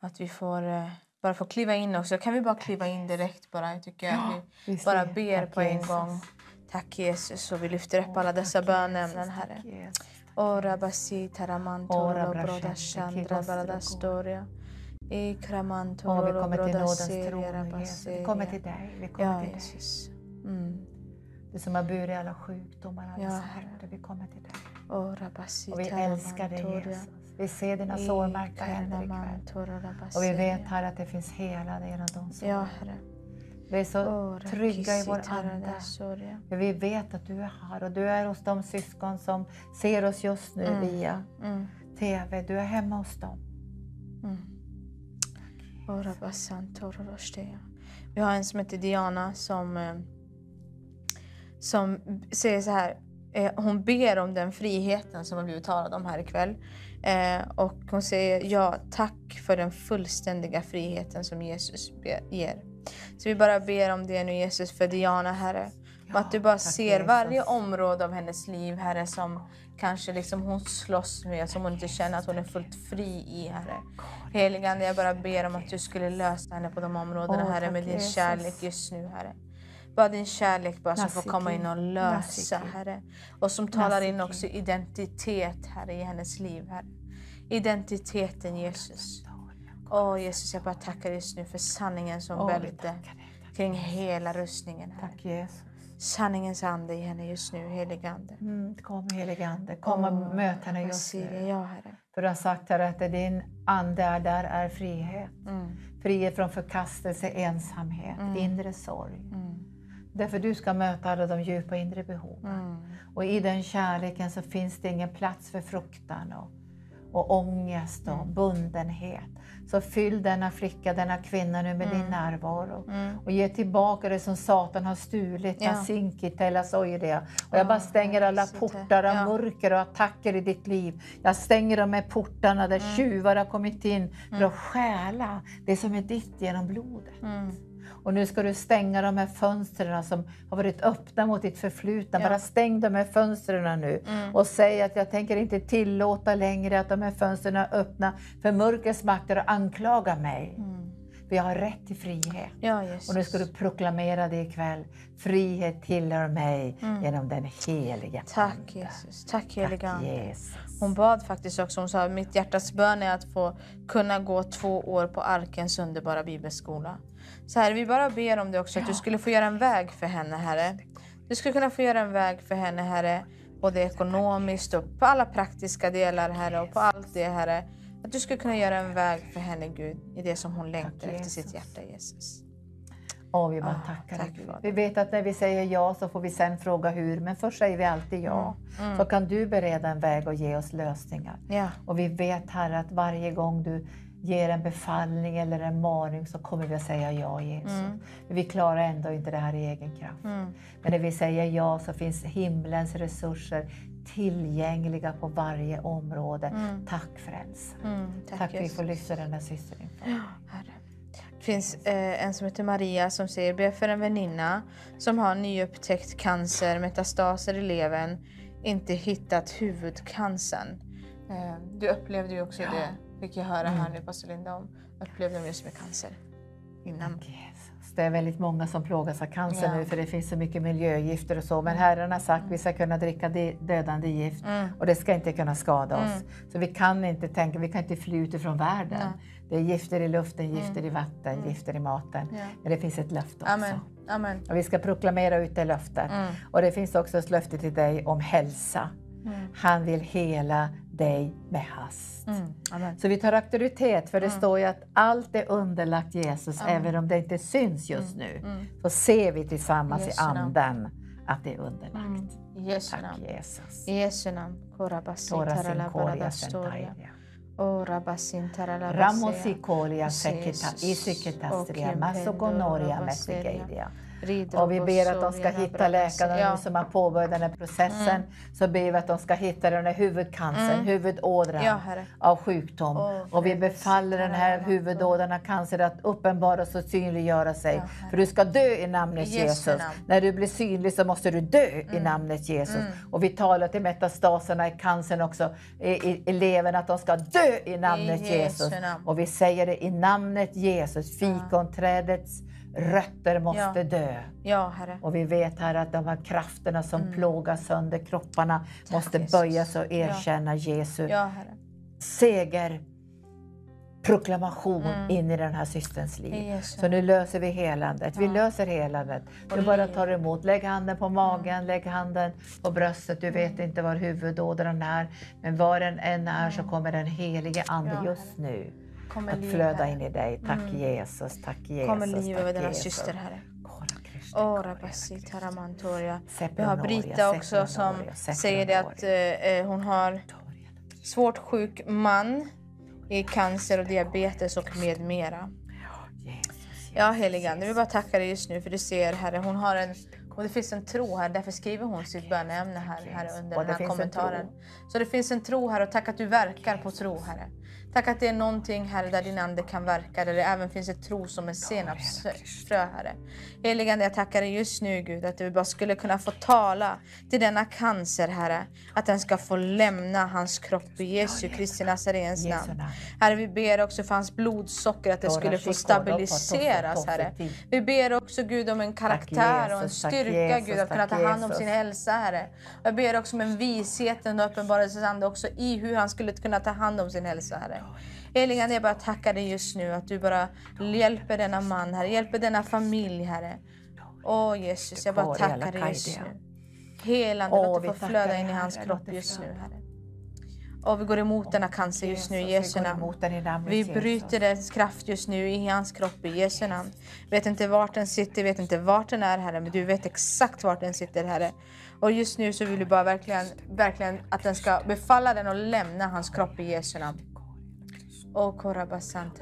Speaker 1: Att vi får eh, bara få kliva in också. Kan vi bara kliva in direkt? bara? Jag tycker ja, vi bara ber Tack på en gång. Tack Jesus. Och vi lyfter upp alla dessa bönämnen, Herre. Jesus ora basitaramantoro brodashandra balastoria. I kramantoro Vi kommer till nådens tron, Vi kommer till dig, vi kommer ja, till
Speaker 2: Jesus. dig. Mm. Du som har burit alla sjukdomar, alla ja, smärtor, vi kommer till dig. Och vi älskar dig Jesus. Vi ser dina e sårmärkta händer
Speaker 1: ikväll. Och vi vet
Speaker 2: här att det finns helande genom de såren. Vi är så trygga i vår Ande. För vi vet att du är här och du är hos de syskon som ser oss just nu mm. via mm. TV. Du är hemma hos dem. Mm.
Speaker 1: Vi har en som heter Diana som, eh, som säger så här. Eh, hon ber om den friheten som har blivit talad om här ikväll. Eh, och hon säger ja, tack för den fullständiga friheten som Jesus ger. Så vi bara ber om det nu Jesus för Diana Herre. Ja, att du bara ser varje område av hennes liv Herre som kanske liksom hon slåss med, som hon inte känner att hon är fullt fri i Herre. Heligande jag bara ber om att du skulle lösa henne på de områdena Herre med din kärlek just nu Herre. Bara din kärlek bara som får komma in och lösa Herre. Och som talar in också identitet Herre i hennes liv Herre. Identiteten Jesus. Åh Jesus, jag bara tackar just nu för sanningen som Åh, bälte kring hela rustningen. Här. Tack Jesus. Sanningens
Speaker 2: ande i henne just nu, helige Ande. Mm, kom helige Ande, kom och oh, möt henne just nu. Ja, herre. För du har sagt herre, att din ande är där är frihet. Mm. Frihet från förkastelse, ensamhet, mm. inre sorg. Mm. Därför du ska möta alla de djupa inre behoven. Mm. Och i den kärleken så finns det ingen plats för fruktan. Och, och ångest och mm. bundenhet. Så fyll denna flicka, denna kvinna nu med mm. din närvaro mm. och ge tillbaka det som Satan har stulit. Ja. Yeah. Och jag bara stänger alla portar av mörker och attacker i ditt liv. Jag stänger de här portarna där mm. tjuvar har kommit in för mm. att stjäla det som är ditt genom blodet. Mm. Och nu ska du stänga de här fönstren som har varit öppna mot ditt förflutna. Ja. Bara stäng de här fönstren nu mm. och säg att jag tänker inte tillåta längre att de här fönstren är öppna för mörkrets makter och anklaga mig. Mm. För jag har rätt till frihet. Ja, och nu ska du proklamera det ikväll. Frihet tillhör mig mm. genom den heliga Tack ande.
Speaker 1: Jesus. Tack heliga Tack, ande.
Speaker 2: Jesus. Hon bad
Speaker 1: faktiskt också, hon sa mitt hjärtas bön är att få kunna gå två år på Arkens underbara bibelskola. Så här, vi bara ber om det också, att du skulle få göra en väg för henne, Herre. Du skulle kunna få göra en väg för henne, Herre, både ekonomiskt och på alla praktiska delar, Herre, och på allt det, Herre. Att du skulle kunna göra en väg för henne, Gud, i det som hon längtar efter sitt hjärta, Jesus.
Speaker 2: Åh, vi bara ah, tackar ah, tack Vi vet att när vi säger ja så får vi sen fråga hur, men först säger vi alltid ja. Mm. mm. Så kan du bereda en väg och ge oss lösningar. Ja. Och vi vet Herre att varje gång du ger en befallning eller en maning så kommer vi att säga ja Jesus. Mm. Men vi klarar ändå inte det här i egen kraft. Mm. Men när vi säger ja så finns himlens resurser tillgängliga på varje område. Mm. Tack Frälsare. Mm, tack, Tack att vi får lyfta den här systern inför.
Speaker 1: Ja, Det finns eh, en som heter Maria som säger be för en väninna som har nyupptäckt cancer, metastaser i levern, inte hittat huvudcancern. Eh, du upplevde ju också ja. det fick jag höra här mm. nu på Solinda om upplevde de just med cancer
Speaker 2: innan. Jesus. Det är väldigt många som plågas av cancer ja. nu för det finns så mycket miljögifter och så. Men mm. Herren har sagt att vi mm. ska kunna dricka dödande gift mm. och det ska inte kunna skada mm. oss. Så vi kan inte tänka, vi kan inte fly utifrån världen. Ja. Det är gifter i luften, gifter mm. i vatten, gifter i maten. Ja. Men det finns ett löfte också. Amen. Amen. Och vi ska proklamera ut det löftet. Och det finns också ett löfte till dig om hälsa. Han vill hela dig med hast. Mm. Så vi tar auktoritet, för det mm. står ju att allt är underlagt Jesus, Amen. även om det inte syns just mm, nu. Mm. Så ser vi tillsammans yes, i Anden att det är
Speaker 1: underlagt. Yes, mm, Tack namn. Jesus. I Jesu namn. Korabasitara Ramosi kolia sekita isikitastria masogonoria mesigeidia
Speaker 2: och vi ber att de ska hitta läkaren ja. som har påbörjat den här processen. Mm. Så ber vi att de ska hitta den här huvudcancern, mm. huvudådran ja, av sjukdom. Oh, och vi befaller den här huvudådran av cancer att uppenbaras och synliggöra sig. Ja, för du ska dö i namnet Jesu Jesus. Namn. När du blir synlig så måste du dö mm. i namnet Jesus. Mm. Och vi talar till metastaserna i cancern också, i, i, i levern, att de ska dö i namnet I Jesus. Jesus. Och vi säger det i namnet Jesus, fikonträdets rötter måste ja. dö.
Speaker 1: Ja, herre. Och
Speaker 2: vi vet här att de här krafterna som mm. plågar sönder kropparna Tack, måste Jesus. böjas och erkänna ja. Jesu ja, herre. seger proklamation mm. in i den här systerns liv. Jesus. Så nu löser vi helandet. Vi löser helandet. Du bara tar emot. Lägg handen på mm. magen, mm. lägg handen på bröstet. Du vet mm. inte var huvudådran är, men var den än är så mm. kommer den helige Ande just nu kommer att flöda in i dig. Tack mm. Jesus, tack Jesus. Kom liv över dina systrar, Herre.
Speaker 1: Ora Basit Haramantoria. Vi har Brita också som säger att eh, eh, hon har svårt sjuk man i cancer och diabetes och med mera. Ja, Ande, vi bara tackar dig just nu för du ser Herre, hon har en och det finns en tro här, därför skriver hon sitt böneämne här, här under den här kommentaren. Så det finns en tro här och tack att du verkar på tro Herre. Tack att det är någonting, Herre, där din Ande kan verka, där det även finns ett tro som en senapsfrö, Herre. Heligande, jag tackar dig just nu, Gud, att du bara skulle kunna få tala till denna cancer, Herre. Att den ska få lämna hans kropp i Jesu Kristi Nazarens namn. Herre, vi ber också för hans blodsocker, att det skulle få stabiliseras, Herre. Vi ber också, Gud, om en karaktär och en styrka, Gud, att kunna ta hand om sin hälsa, Herre. Jag ber också om en vishet, en uppenbarelsens också i hur han skulle kunna ta hand om sin hälsa, Herre. Herre. Heligande, jag bara tackar dig just nu att du bara hjälper denna man, Herre. Hjälper denna familj, Herre. Åh oh, Jesus, jag bara tackar dig just nu. Helande, låt det få flöda in i hans kropp just nu, Herre. Och vi går emot denna cancer just nu i Jesu namn. Vi bryter dess kraft just nu i hans kropp i Jesu namn. Vet inte vart den sitter, vet inte vart den är Herre, men du vet exakt vart den sitter Herre. Och just nu så vill du bara verkligen, verkligen att den ska befalla den och lämna hans kropp i Jesu namn. Och mm.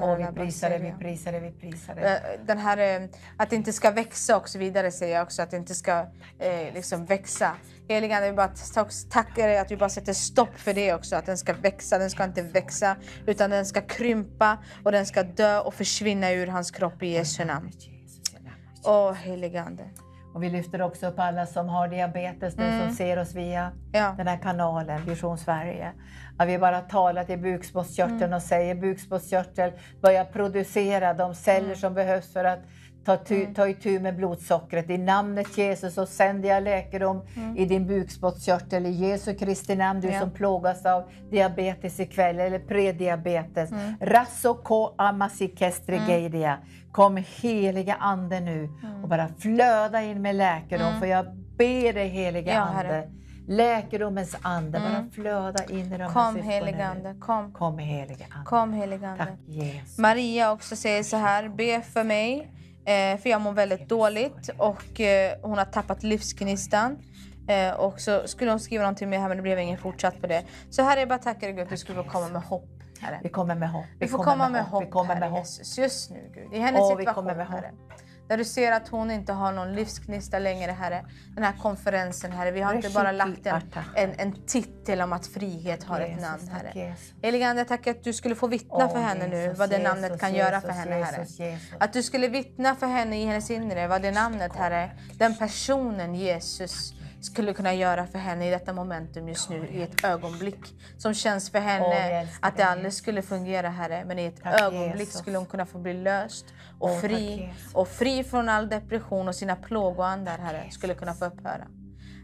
Speaker 1: oh, vi prisar det, vi prisar det, eh, vi prisar det. Den här, eh, att det inte ska växa och så vidare säger jag också, att det inte ska eh, liksom växa. Heliga vi bara tackar dig att du bara sätter stopp för det också, att den ska växa, den ska inte växa utan den ska krympa och den ska dö och försvinna ur hans kropp i Jesu namn.
Speaker 2: Åh, oh, Ande. Och vi lyfter också upp alla som har diabetes nu, mm. som ser oss via ja. den här kanalen, Vision Sverige. Att vi bara talar till bukspottkörteln mm. och säger bukspottkörtel, börja producera de celler mm. som behövs för att ta, tu, mm. ta itu med blodsockret. I namnet Jesus så sänder jag läkedom mm. i din bukspottkörtel. I Jesu Kristi namn, du ja. som plågas av diabetes ikväll, eller prediabetes. Mm. Rasso ko amasikestregeidia. Mm. Kom heliga Ande nu mm. och bara flöda in med läkedom. Mm. För jag ber dig heliga ja, Ande. Herre. Läkedomens ande, mm. bara flöda in i de Kom helige Ande, kom. Kom helige Ande.
Speaker 1: Kom, helige ande. Tack, Jesus. Maria också säger så här, be för mig eh, för jag mår väldigt dåligt och eh, hon har tappat livsgnistan. Eh, och så skulle hon skriva någonting mer här men det blev ingen fortsatt på det. Så här är jag bara tackar dig Gud att du skulle komma med hopp. Herre. Vi
Speaker 2: kommer med hopp. Vi, vi får komma
Speaker 1: med hopp, hopp, vi kommer med hopp. Jesus, just nu Gud. I hennes Åh, situation, vi kommer med hopp. Herre. Där du ser att hon inte har någon livsgnista längre, Herre. Den här konferensen, Herre. Vi har inte bara lagt en, en, en titel om att frihet har ett namn, Herre. Heligande, jag tackar att du skulle få vittna för henne nu, vad det namnet kan göra för henne, Herre. Att du skulle vittna för henne i hennes inre, vad det namnet, Herre, den personen Jesus skulle kunna göra för henne i detta momentum just nu, i ett ögonblick. Som känns för henne att det aldrig skulle fungera, Herre, men i ett tack ögonblick Jesus. skulle hon kunna få bli löst och oh, fri. Och fri från all depression och sina plågoandar, Herre, skulle kunna få upphöra.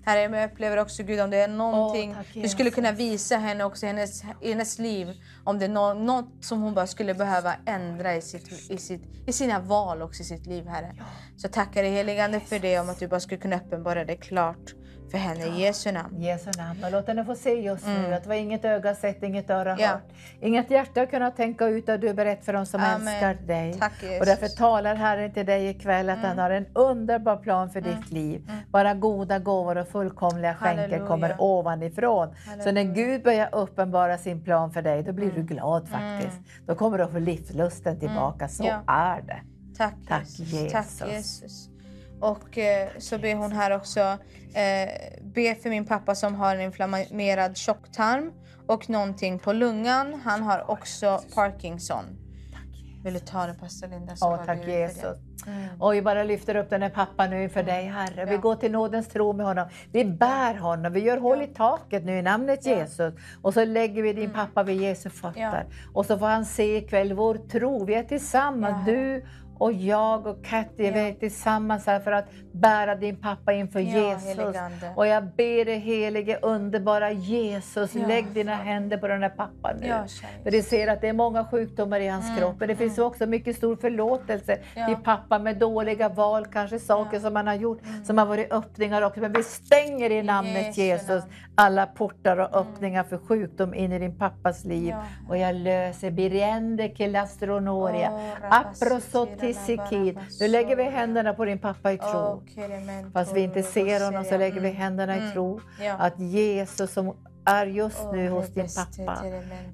Speaker 1: Herre, jag upplever också Gud om det är någonting oh, du skulle kunna visa henne också i hennes, hennes liv. Om det är no, något som hon bara skulle behöva ändra i, sitt, i, sitt, i sina val och i sitt liv, Herre. Så tackar dig heligande för det, om att du bara skulle kunna uppenbara det klart
Speaker 2: för henne i Jesu namn. Jesu namn. Och låt henne få se just mm. nu att var inget öga sett, inget öra ja. hört, inget hjärta har kunnat tänka ut att du är berett för dem som Amen. älskar dig. Tack, och därför talar Herren till dig ikväll att mm. han har en underbar plan för mm. ditt liv. Mm. Bara goda gåvor och fullkomliga skänker kommer ovanifrån. Halleluja. Så när Gud börjar uppenbara sin plan för dig, då blir du mm. glad mm. faktiskt. Då kommer du att få livslusten tillbaka. Så ja. är det.
Speaker 1: Tack, Tack Jesus. Jesus. Tack, Jesus. Och eh, så ber hon här också eh, be för min pappa som har en inflammerad tjocktarm och någonting på lungan. Han har också Parkinson. Vill du ta det pastor Linda? Ja, tack Jesus.
Speaker 2: Mm. Och bara lyfter upp den här pappan nu inför mm. dig Herre. Ja. Vi går till nådens tro med honom. Vi bär honom, vi gör hål i taket nu i namnet ja. Jesus. Och så lägger vi din mm. pappa vid Jesu fötter. Ja. Och så får han se ikväll vår tro. Vi är tillsammans, du och jag och Katty, vi är tillsammans här för att bära din pappa inför ja, Jesus. Heligande. Och jag ber dig helige, underbara Jesus, ja, lägg dina far. händer på den här pappan nu. Ja, för du ser att det är många sjukdomar i hans mm, kropp. Men det mm. finns också mycket stor förlåtelse ja. till pappa med dåliga val, kanske saker som han har gjort, mm. som har varit öppningar också. Men vi stänger i namnet Jesus. Jesus alla portar och mm. öppningar mm. för sjukdom in i din pappas liv. Ja. Och jag löser birende che l'astronoria, aprosotisikin. Nu lägger vi händerna på din pappa i tro. Oh, Fast vi inte ser honom så lägger vi händerna i mm. tro. Att Jesus som är just nu hos din pappa.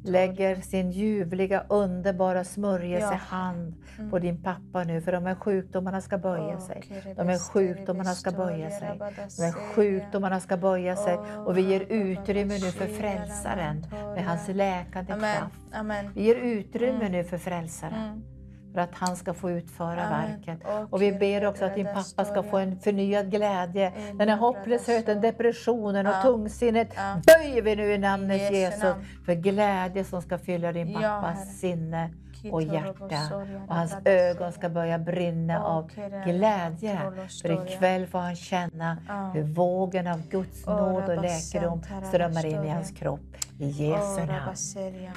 Speaker 2: Lägger sin ljuvliga, underbara smörjelsehand på mm. din pappa nu, för de här sjukdomarna ska böja sig. De här sjukdomarna ska böja sig. De här sjukdomarna ska böja sig. Och vi ger utrymme nu för Frälsaren med hans läkande kraft. Vi ger utrymme mm. nu för Frälsaren. Mm för att han ska få utföra Amen. verket. Okay. Och vi ber också att din pappa ska få en förnyad glädje. Den här hopplösheten, depressionen och ja. tungsinnet ja. böjer vi nu i namnet Jesus, Jesus namn. för glädje som ska fylla din pappas ja, sinne och hjärta. Och hans ögon ska börja brinna av glädje. För ikväll får han känna hur vågen av Guds nåd och läkedom strömmar in i hans kropp. I Jesu namn.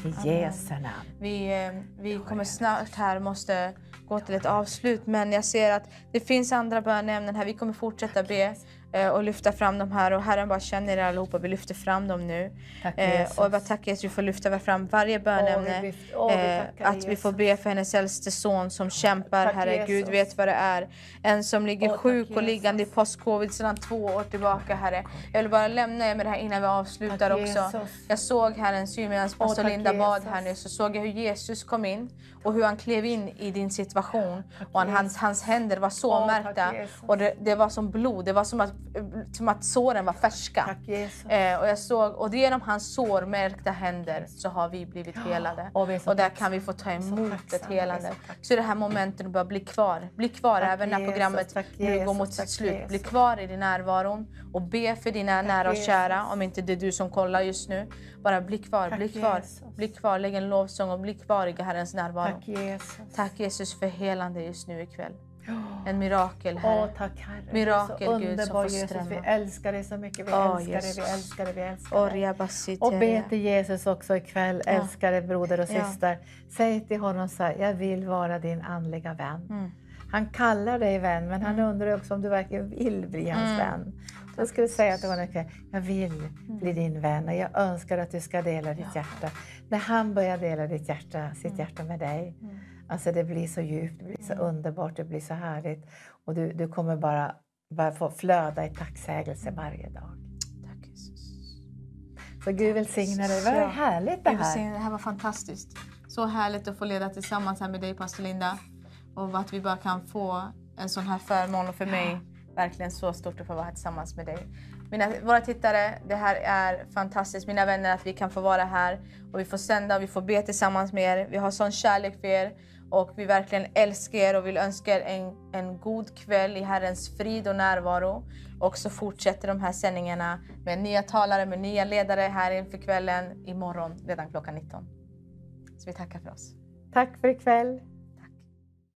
Speaker 2: I Jesu namn.
Speaker 1: Vi, eh, vi kommer snart här måste gå till ett avslut, men jag ser att det finns andra böneämnen här. Vi kommer fortsätta be. Eh, och lyfta fram de här. Och Herren bara känner er allihopa. Vi lyfter fram dem nu. Tack, eh, och jag bara tackar Jesus eh, att vi får lyfta fram varje bönämne. Oh, oh, vi att vi får be för hennes äldste son som kämpar, tack, Herre. Jesus. Gud vet vad det är. En som ligger oh, sjuk tack, och liggande i postcovid sedan två år tillbaka, Herre. Jag vill bara lämna er med det här innan vi avslutar också. Jesus. Jag såg här en syn medan pastor Linda bad här nu. Så såg jag hur Jesus kom in och hur han klev in i din situation. Och han, hans, hans händer var så oh, märkta. Och det, det, var som blod, det var som att, som att såren var färska. Eh, och, jag såg, och genom hans sårmärkta händer, så har vi blivit helade. Ja, och, och, där tacksam. kan vi få ta emot ett helande. Så, så det här momentet bara bli kvar. Bli kvar tack även när Jesus, programmet nu går mot sitt slut. Bli kvar i din närvaro och be för dina tack nära och kära, om inte det är du som kollar just nu. Bara bli kvar, Tack bli kvar, Jesus. bli kvar. Lägg en lovsång och bli kvar i Herrens närvaro. Tack Jesus. Tack Jesus för helande just nu
Speaker 2: ikväll. En mirakel, Herre. Oh, tack, herre. Mirakel, så Gud, underbar, som får Jesus, vi älskar dig så mycket. Vi oh, älskar Jesus. dig, vi älskar dig, vi älskar dig. Och be till Jesus också ikväll, ja. älskade broder och ja. syster. Säg till honom så här, jag vill vara din andliga vän. Mm. Han kallar dig vän, men han mm. undrar också om du verkligen vill bli hans mm. vän. Då ska du säga till honom att jag vill mm. bli din vän och jag önskar att du ska dela ditt ja. hjärta. När han börjar dela ditt hjärta, sitt mm. hjärta med dig, mm. alltså det blir så djupt, det blir så underbart, det blir så härligt. Och du, du kommer bara, bara få flöda i tacksägelse varje dag. Tack Jesus. Så Gud välsigne dig. Vad ja. härligt det här! Det
Speaker 1: här var fantastiskt. Så härligt att få leda tillsammans här med dig, pastor Linda. Och att vi bara kan få en sån här förmån. Och för mig verkligen så stort att få vara här tillsammans med dig. Mina, våra tittare, det här är fantastiskt. Mina vänner, att vi kan få vara här och vi får sända och vi får be tillsammans med er. Vi har sån kärlek för er och vi verkligen älskar er och vill önska er en, en god kväll i Herrens frid och närvaro. Och så fortsätter de här sändningarna med nya talare, med nya ledare här inför kvällen imorgon redan klockan 19. Så vi tackar för oss.
Speaker 2: Tack för ikväll.